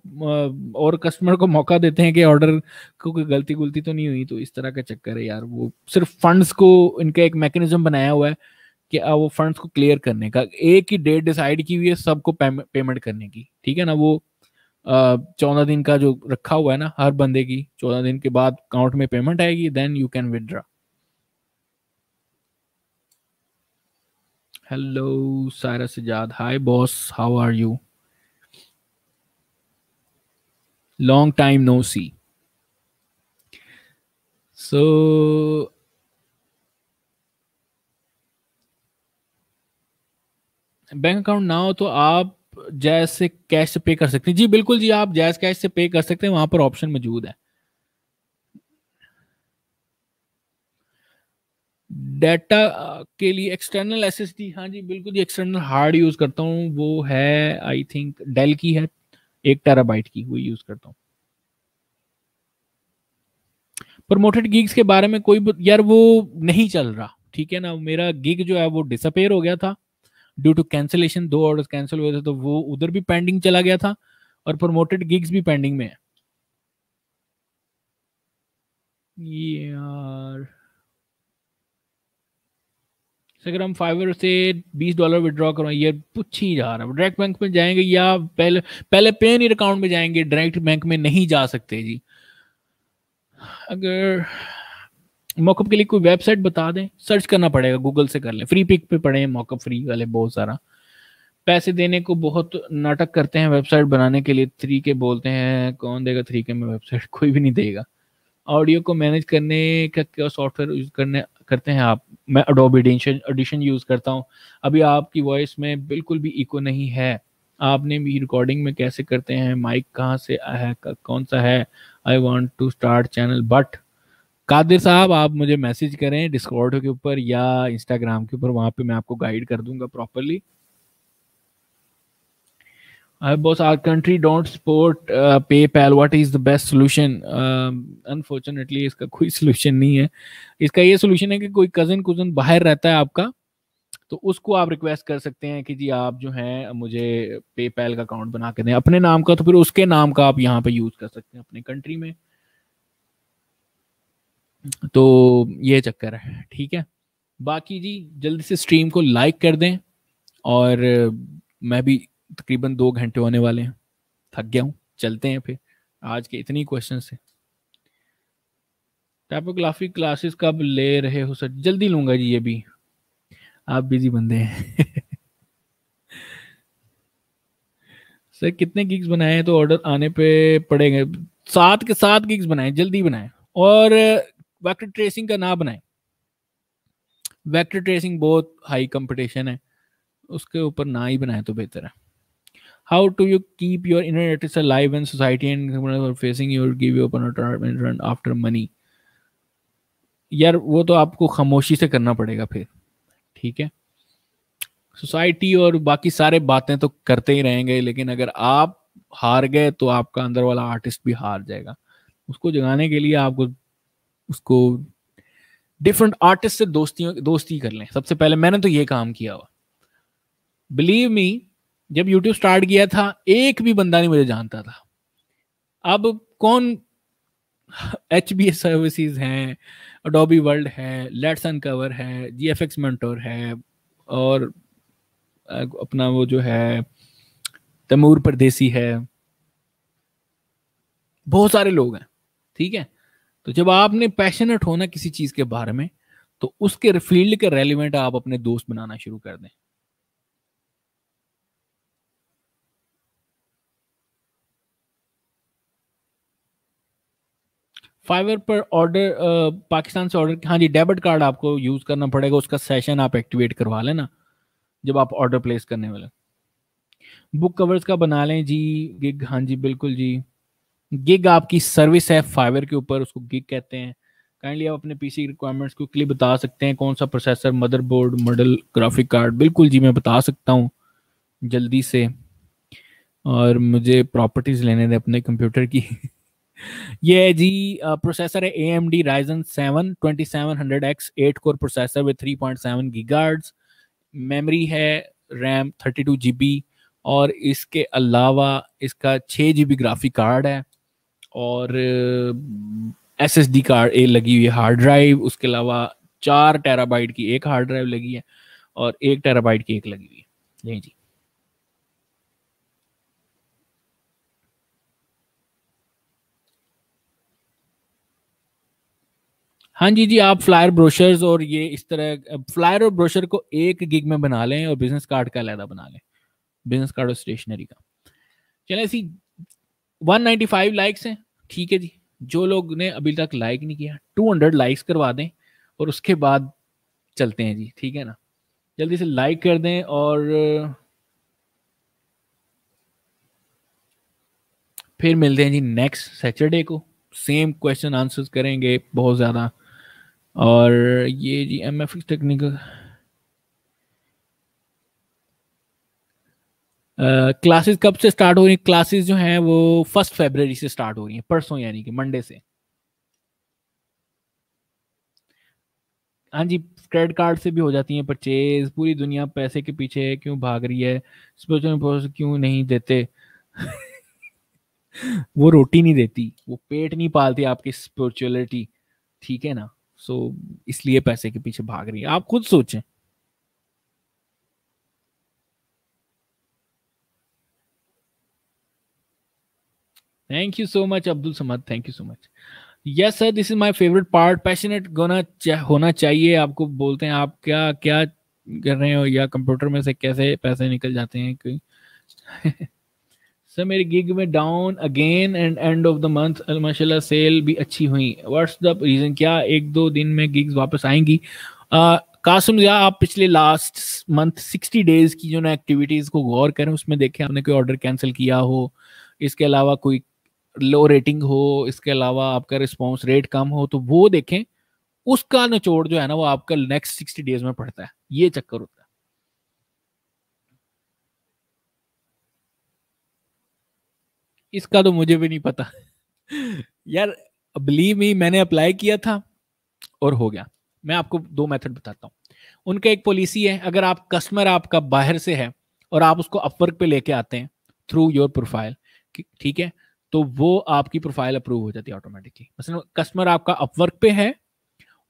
और कस्टमर को मौका देते हैं कि ऑर्डर को कोई गलती गुलती तो नहीं हुई तो इस तरह का चक्कर है यार वो सिर्फ फंड्स को इनका एक मैकेनिज्म बनाया हुआ है कि आप वो फंड्स को क्लियर करने का एक ही डेट डिसाइड की हुई है सबको पेमेंट करने की ठीक है ना वो चौदह दिन का जो रखा हुआ है ना हर बंदे की चौदह दिन के बाद अकाउंट में पेमेंट आएगी then you can withdraw Hello, Saira Sajad. Hi, boss. How are you? Long time no see. So, bank account ना हो तो आप जैसे कैश से पे कर सकते हैं जी बिल्कुल जी आप जैस कैश से पे कर सकते हैं वहां पर ऑप्शन मौजूद है डेटा uh, के लिए एक्सटर्नल एस एस डी हाँ जी बिल्कुल जी एक्सटर्नल हार्ड यूज़ करता हूँ वो है आई थिंक डेल की है एक टेराबाइट की वो यूज़ करता हूँ प्रमोटेड गिग्स के बारे में कोई यार वो नहीं चल रहा ठीक है ना मेरा गिग जो है वो डिसअपेयर हो गया था ड्यू टू कैंसिलेशन दो ऑर्डर कैंसिल हुए थे तो वो उधर भी पेंडिंग चला गया था और प्रमोटेड गिग्स भी पेंडिंग में है यार से अगर हम फाइवर से बीस डॉलर विड्रॉ करवाएं ये पूछ ही जा रहा है डायरेक्ट बैंक में जाएंगे या पहले पहले पेनीर अकाउंट में जाएंगे डायरेक्ट बैंक में नहीं जा सकते जी अगर मॉकअप के लिए कोई वेबसाइट बता दें सर्च करना पड़ेगा गूगल से कर लें फ्री पिक पे पड़े हैं मॉकअप फ्री वाले बहुत सारा पैसे देने को बहुत नाटक करते हैं वेबसाइट बनाने के लिए थ्री के बोलते हैं कौन देगा थ्री के में वेबसाइट कोई भी नहीं देगा ऑडियो को मैनेज करने का क्या सॉफ्टवेयर यूज करने करते हैं आप मैं अडोबी एडिशन एडिशन यूज़ करता हूँ अभी आपकी वॉइस में बिल्कुल भी इको नहीं है आपने भी रिकॉर्डिंग में कैसे करते हैं माइक कहाँ से है कौन सा है I want to start channel but Qadir Sahab आप मुझे मैसेज करें डिस्कॉर्ड के ऊपर या इंस्टाग्राम के ऊपर वहाँ पे मैं आपको गाइड कर दूंगा properly Uh, boss, our country don't support uh, PayPal. What is the best solution? Uh, Unfortunately, uh, इसका कोई solution नहीं है इसका ये solution है कि कोई cousin cousin बाहर रहता है आपका तो उसको आप रिक्वेस्ट कर सकते हैं कि जी आप जो हैं मुझे पेपैल का अकाउंट बना के दें अपने नाम का तो फिर उसके नाम का आप यहाँ पे यूज कर सकते हैं अपने कंट्री में तो ये चक्कर है ठीक है बाकी जी जल्दी से स्ट्रीम को लाइक कर दें और मैं भी तकरीबन दो घंटे होने वाले हैं थक गया हूँ चलते हैं फिर आज के इतनी क्वेश्चन है टाइपोग्राफी क्लासेस कब ले रहे हो सर जल्दी लूंगा जी ये भी आप बिजी बंदे हैं सर कितने गिग्स बनाए हैं तो ऑर्डर आने पे पड़ेंगे सात के सात गिग्स बनाए जल्दी बनाए और वेक्टर ट्रेसिंग का ना बनाए वेक्टर ट्रेसिंग बहुत हाई कंपटीशन है उसके ऊपर ना ही बनाए तो बेहतर है how do you keep your inner artist alive in society and facing you give you run after money यार वो तो आपको खामोशी से करना पड़ेगा फिर ठीक है सोसाइटी और बाकी सारे बातें तो करते ही रहेंगे लेकिन अगर आप हार गए तो आपका अंदर वाला आर्टिस्ट भी हार जाएगा उसको जगाने के लिए आपको उसको डिफरेंट आर्टिस्ट से दोस्ती दोस्ती कर लें सबसे पहले मैंने तो ये काम किया हुआ बिलीव मी जब यूट्यूब स्टार्ट किया था एक भी बंदा नहीं मुझे जानता था अब कौन एच बी एस सर्विसेज हैं अडोबी वर्ल्ड है लेट्स कवर है जी एफ एक्स मेंटोर है और अपना वो जो है तमूर परदेसी है बहुत सारे लोग हैं ठीक है तो जब आपने पैशनेट होना किसी चीज़ के बारे में तो उसके फील्ड के रेलिवेंट आप अपने दोस्त बनाना शुरू कर दें फाइवर पर ऑर्डर पाकिस्तान से ऑर्डर हाँ जी डेबिट कार्ड आपको यूज करना पड़ेगा उसका सेशन आप एक्टिवेट करवा लेना जब आप ऑर्डर प्लेस करने वाले बुक कवर्स का बना लें जी गिग हाँ जी बिल्कुल जी गिग आपकी सर्विस है फाइवर के ऊपर उसको गिग कहते हैं काइंडली आप अपने पीसी रिक्वायरमेंट्स को क्लियर बता सकते हैं कौन सा processor motherboard model graphic card बिल्कुल जी मैं बता सकता हूँ जल्दी से और मुझे प्रॉपर्टीज़ लेने दें अपने कंप्यूटर की ये जी प्रोसेसर है A M D Ryzen seven twenty seven hundred X eight core processor with three point seven guards memory है RAM thirty two G B और इसके अलावा इसका छः जी बी ग्राफिक कार्ड है और एस एस डी कार्ड ए लगी हुई है हार्ड ड्राइव उसके अलावा चार टेराबाइट की एक हार्ड ड्राइव लगी है और एक टेराबाइट की एक लगी हुई है जी जी हाँ जी जी आप फ्लायर ब्रोशर्स और ये इस तरह फ्लायर और ब्रोशर को एक गिग में बना लें और बिजनेस कार्ड का अलहदा बना लें बिजनेस कार्ड और स्टेशनरी का चले ऐसी 195 लाइक्स हैं ठीक है जी जो लोग ने अभी तक लाइक नहीं किया 200 लाइक्स करवा दें और उसके बाद चलते हैं जी ठीक है ना जल्दी से लाइक कर दें और फिर मिलते हैं जी नेक्स्ट सैटरडे को सेम क्वेश्चन आंसर्स करेंगे बहुत ज़्यादा और ये जी एम एफ टेक्निकल क्लासेस कब से स्टार्ट हो रही है क्लासेस जो हैं वो फर्स्ट फेबररी से स्टार्ट हो रही है परसों यानी कि मंडे से हाँ जी क्रेडिट कार्ड से भी हो जाती है परचेज पूरी दुनिया पैसे के पीछे क्यों भाग रही है स्पेशल क्यों नहीं देते वो रोटी नहीं देती वो पेट नहीं पालती आपकी स्पिरिचुअलिटी ठीक है ना सो so, इसलिए पैसे के पीछे भाग रही है आप खुद सोचें thank you so much Abdul Samad thank you so much yes sir this is my favourite part passionate होना होना चाहिए आपको बोलते हैं आप क्या क्या कर रहे हो या कंप्यूटर में से कैसे पैसे निकल जाते हैं कोई सर मेरी गिग में down again and end of the month माशाल्लाह सेल भी अच्छी हुई व्हाट्स द रीज़न क्या एक दो दिन में गिग्स वापस आएंगी uh, कासम जिया आप पिछले लास्ट मंथ सिक्सटी डेज की जो ना एक्टिविटीज़ को गौर करें उसमें देखें आपने कोई ऑर्डर कैंसिल किया हो इसके अलावा कोई लो रेटिंग हो इसके अलावा आपका रिस्पॉन्स रेट कम हो तो वो देखें उसका निचोड़ जो है ना वो आपका नेक्स्ट सिक्सटी डेज में पड़ता है ये चक्कर होता है इसका तो मुझे भी नहीं पता यार बिलीव मी मैंने अप्लाई किया था और हो गया मैं आपको दो मेथड बताता हूँ उनका एक पॉलिसी है अगर आप कस्टमर आपका बाहर से है और आप उसको अपवर्क पे लेके आते हैं थ्रू योर प्रोफाइल ठीक है तो वो आपकी प्रोफाइल अप्रूव हो जाती है ऑटोमेटिकली मतलब कस्टमर आपका अपवर्क पे है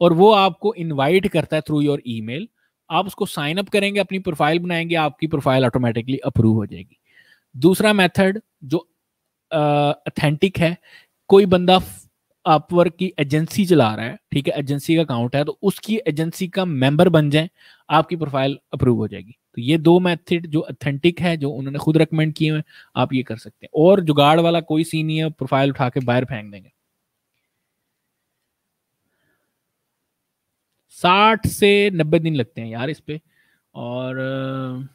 और वो आपको इनवाइट करता है थ्रू योर ईमेल आप उसको साइन अप करेंगे अपनी प्रोफाइल बनाएंगे आपकी प्रोफाइल ऑटोमेटिकली अप्रूव हो जाएगी दूसरा मेथड जो अथेंटिक uh, है कोई बंदा अपवर्क की एजेंसी चला रहा है ठीक है एजेंसी का अकाउंट है तो उसकी एजेंसी का मेंबर बन जाए आपकी प्रोफाइल अप्रूव हो जाएगी तो ये दो मेथड जो अथेंटिक है जो उन्होंने खुद रिकमेंड किए हुए आप ये कर सकते हैं और जुगाड़ वाला कोई सीन नहीं है प्रोफाइल उठा के बाहर फेंक देंगे साठ से नब्बे दिन लगते हैं यार इस पे और आ...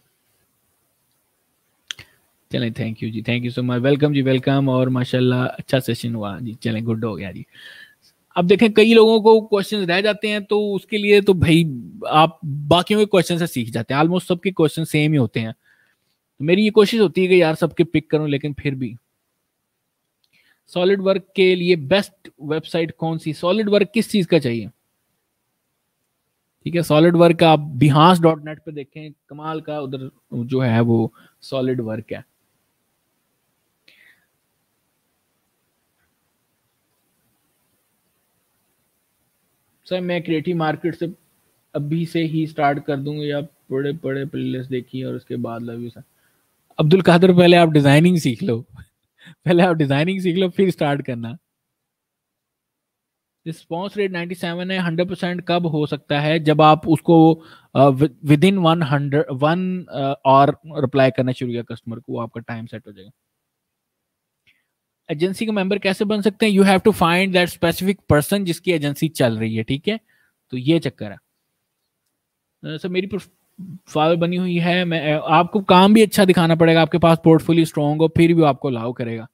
चलें थैंक यू जी thank you so much welcome जी वेलकम और माशाल्लाह अच्छा सेशन हुआ जी चलें गुड हो गया जी अब देखें कई लोगों को क्वेश्चंस रह जाते हैं तो उसके लिए तो भाई आप बाकी के क्वेश्चन से सीख जाते हैं ऑलमोस्ट सबके क्वेश्चन सेम ही होते हैं तो मेरी ये कोशिश होती है कि यार सबके पिक करूं लेकिन फिर भी सॉलिड वर्क के लिए बेस्ट वेबसाइट कौन सी सॉलिड वर्क किस चीज का चाहिए ठीक है सॉलिड वर्क आप बिहास डॉट नेट पर देखें कमाल का उधर जो है वो सॉलिड वर्क है सर मैं क्रिएटिव मार्केट से अभी से ही स्टार्ट कर दूंगा या बड़े बड़े प्लेलिस्ट देखिए और उसके बाद love you sir Abdul Qadir पहले आप डिजाइनिंग सीख लो पहले आप डिजाइनिंग सीख लो फिर स्टार्ट करना रिस्पॉन्स रेट 97 है 100 परसेंट कब हो सकता है जब आप उसको within one hundred one और रिप्लाई करना शुरू किया कस्टमर को आपका टाइम सेट हो जाएगा एजेंसी का मेंबर कैसे बन सकते हैं you have to find that specific person जिसकी एजेंसी चल रही है ठीक है तो ये चक्कर है सर मेरी फाइल बनी हुई है मैं आपको काम भी अच्छा दिखाना पड़ेगा आपके पास पोर्टफोलियो स्ट्रॉन्ग हो फिर भी आपको अलाउ करेगा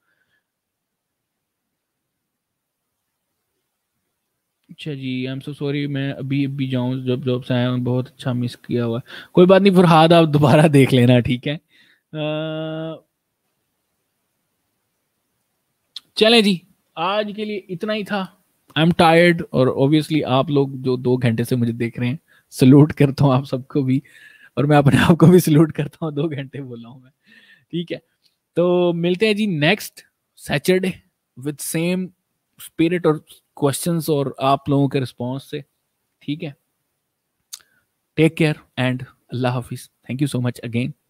अच्छा जी आई एम सो सॉरी मैं अभी अभी जाऊँ जब जॉब से आया हूँ बहुत अच्छा मिस किया हुआ कोई बात नहीं फुरहाद आप दोबारा देख लेना ठीक है आ, चलें जी आज के लिए इतना ही था आई एम टायर्ड और ऑब्वियसली आप लोग जो दो घंटे से मुझे देख रहे हैं सल्यूट करता हूँ आप सबको भी और मैं अपने आप को भी सल्यूट करता हूँ दो घंटे बोला हूँ मैं ठीक है तो मिलते हैं जी next Saturday with same spirit और क्वेश्चन और आप लोगों के रिस्पॉन्स से ठीक है टेक केयर एंड अल्लाह हाफिज़ thank you so much again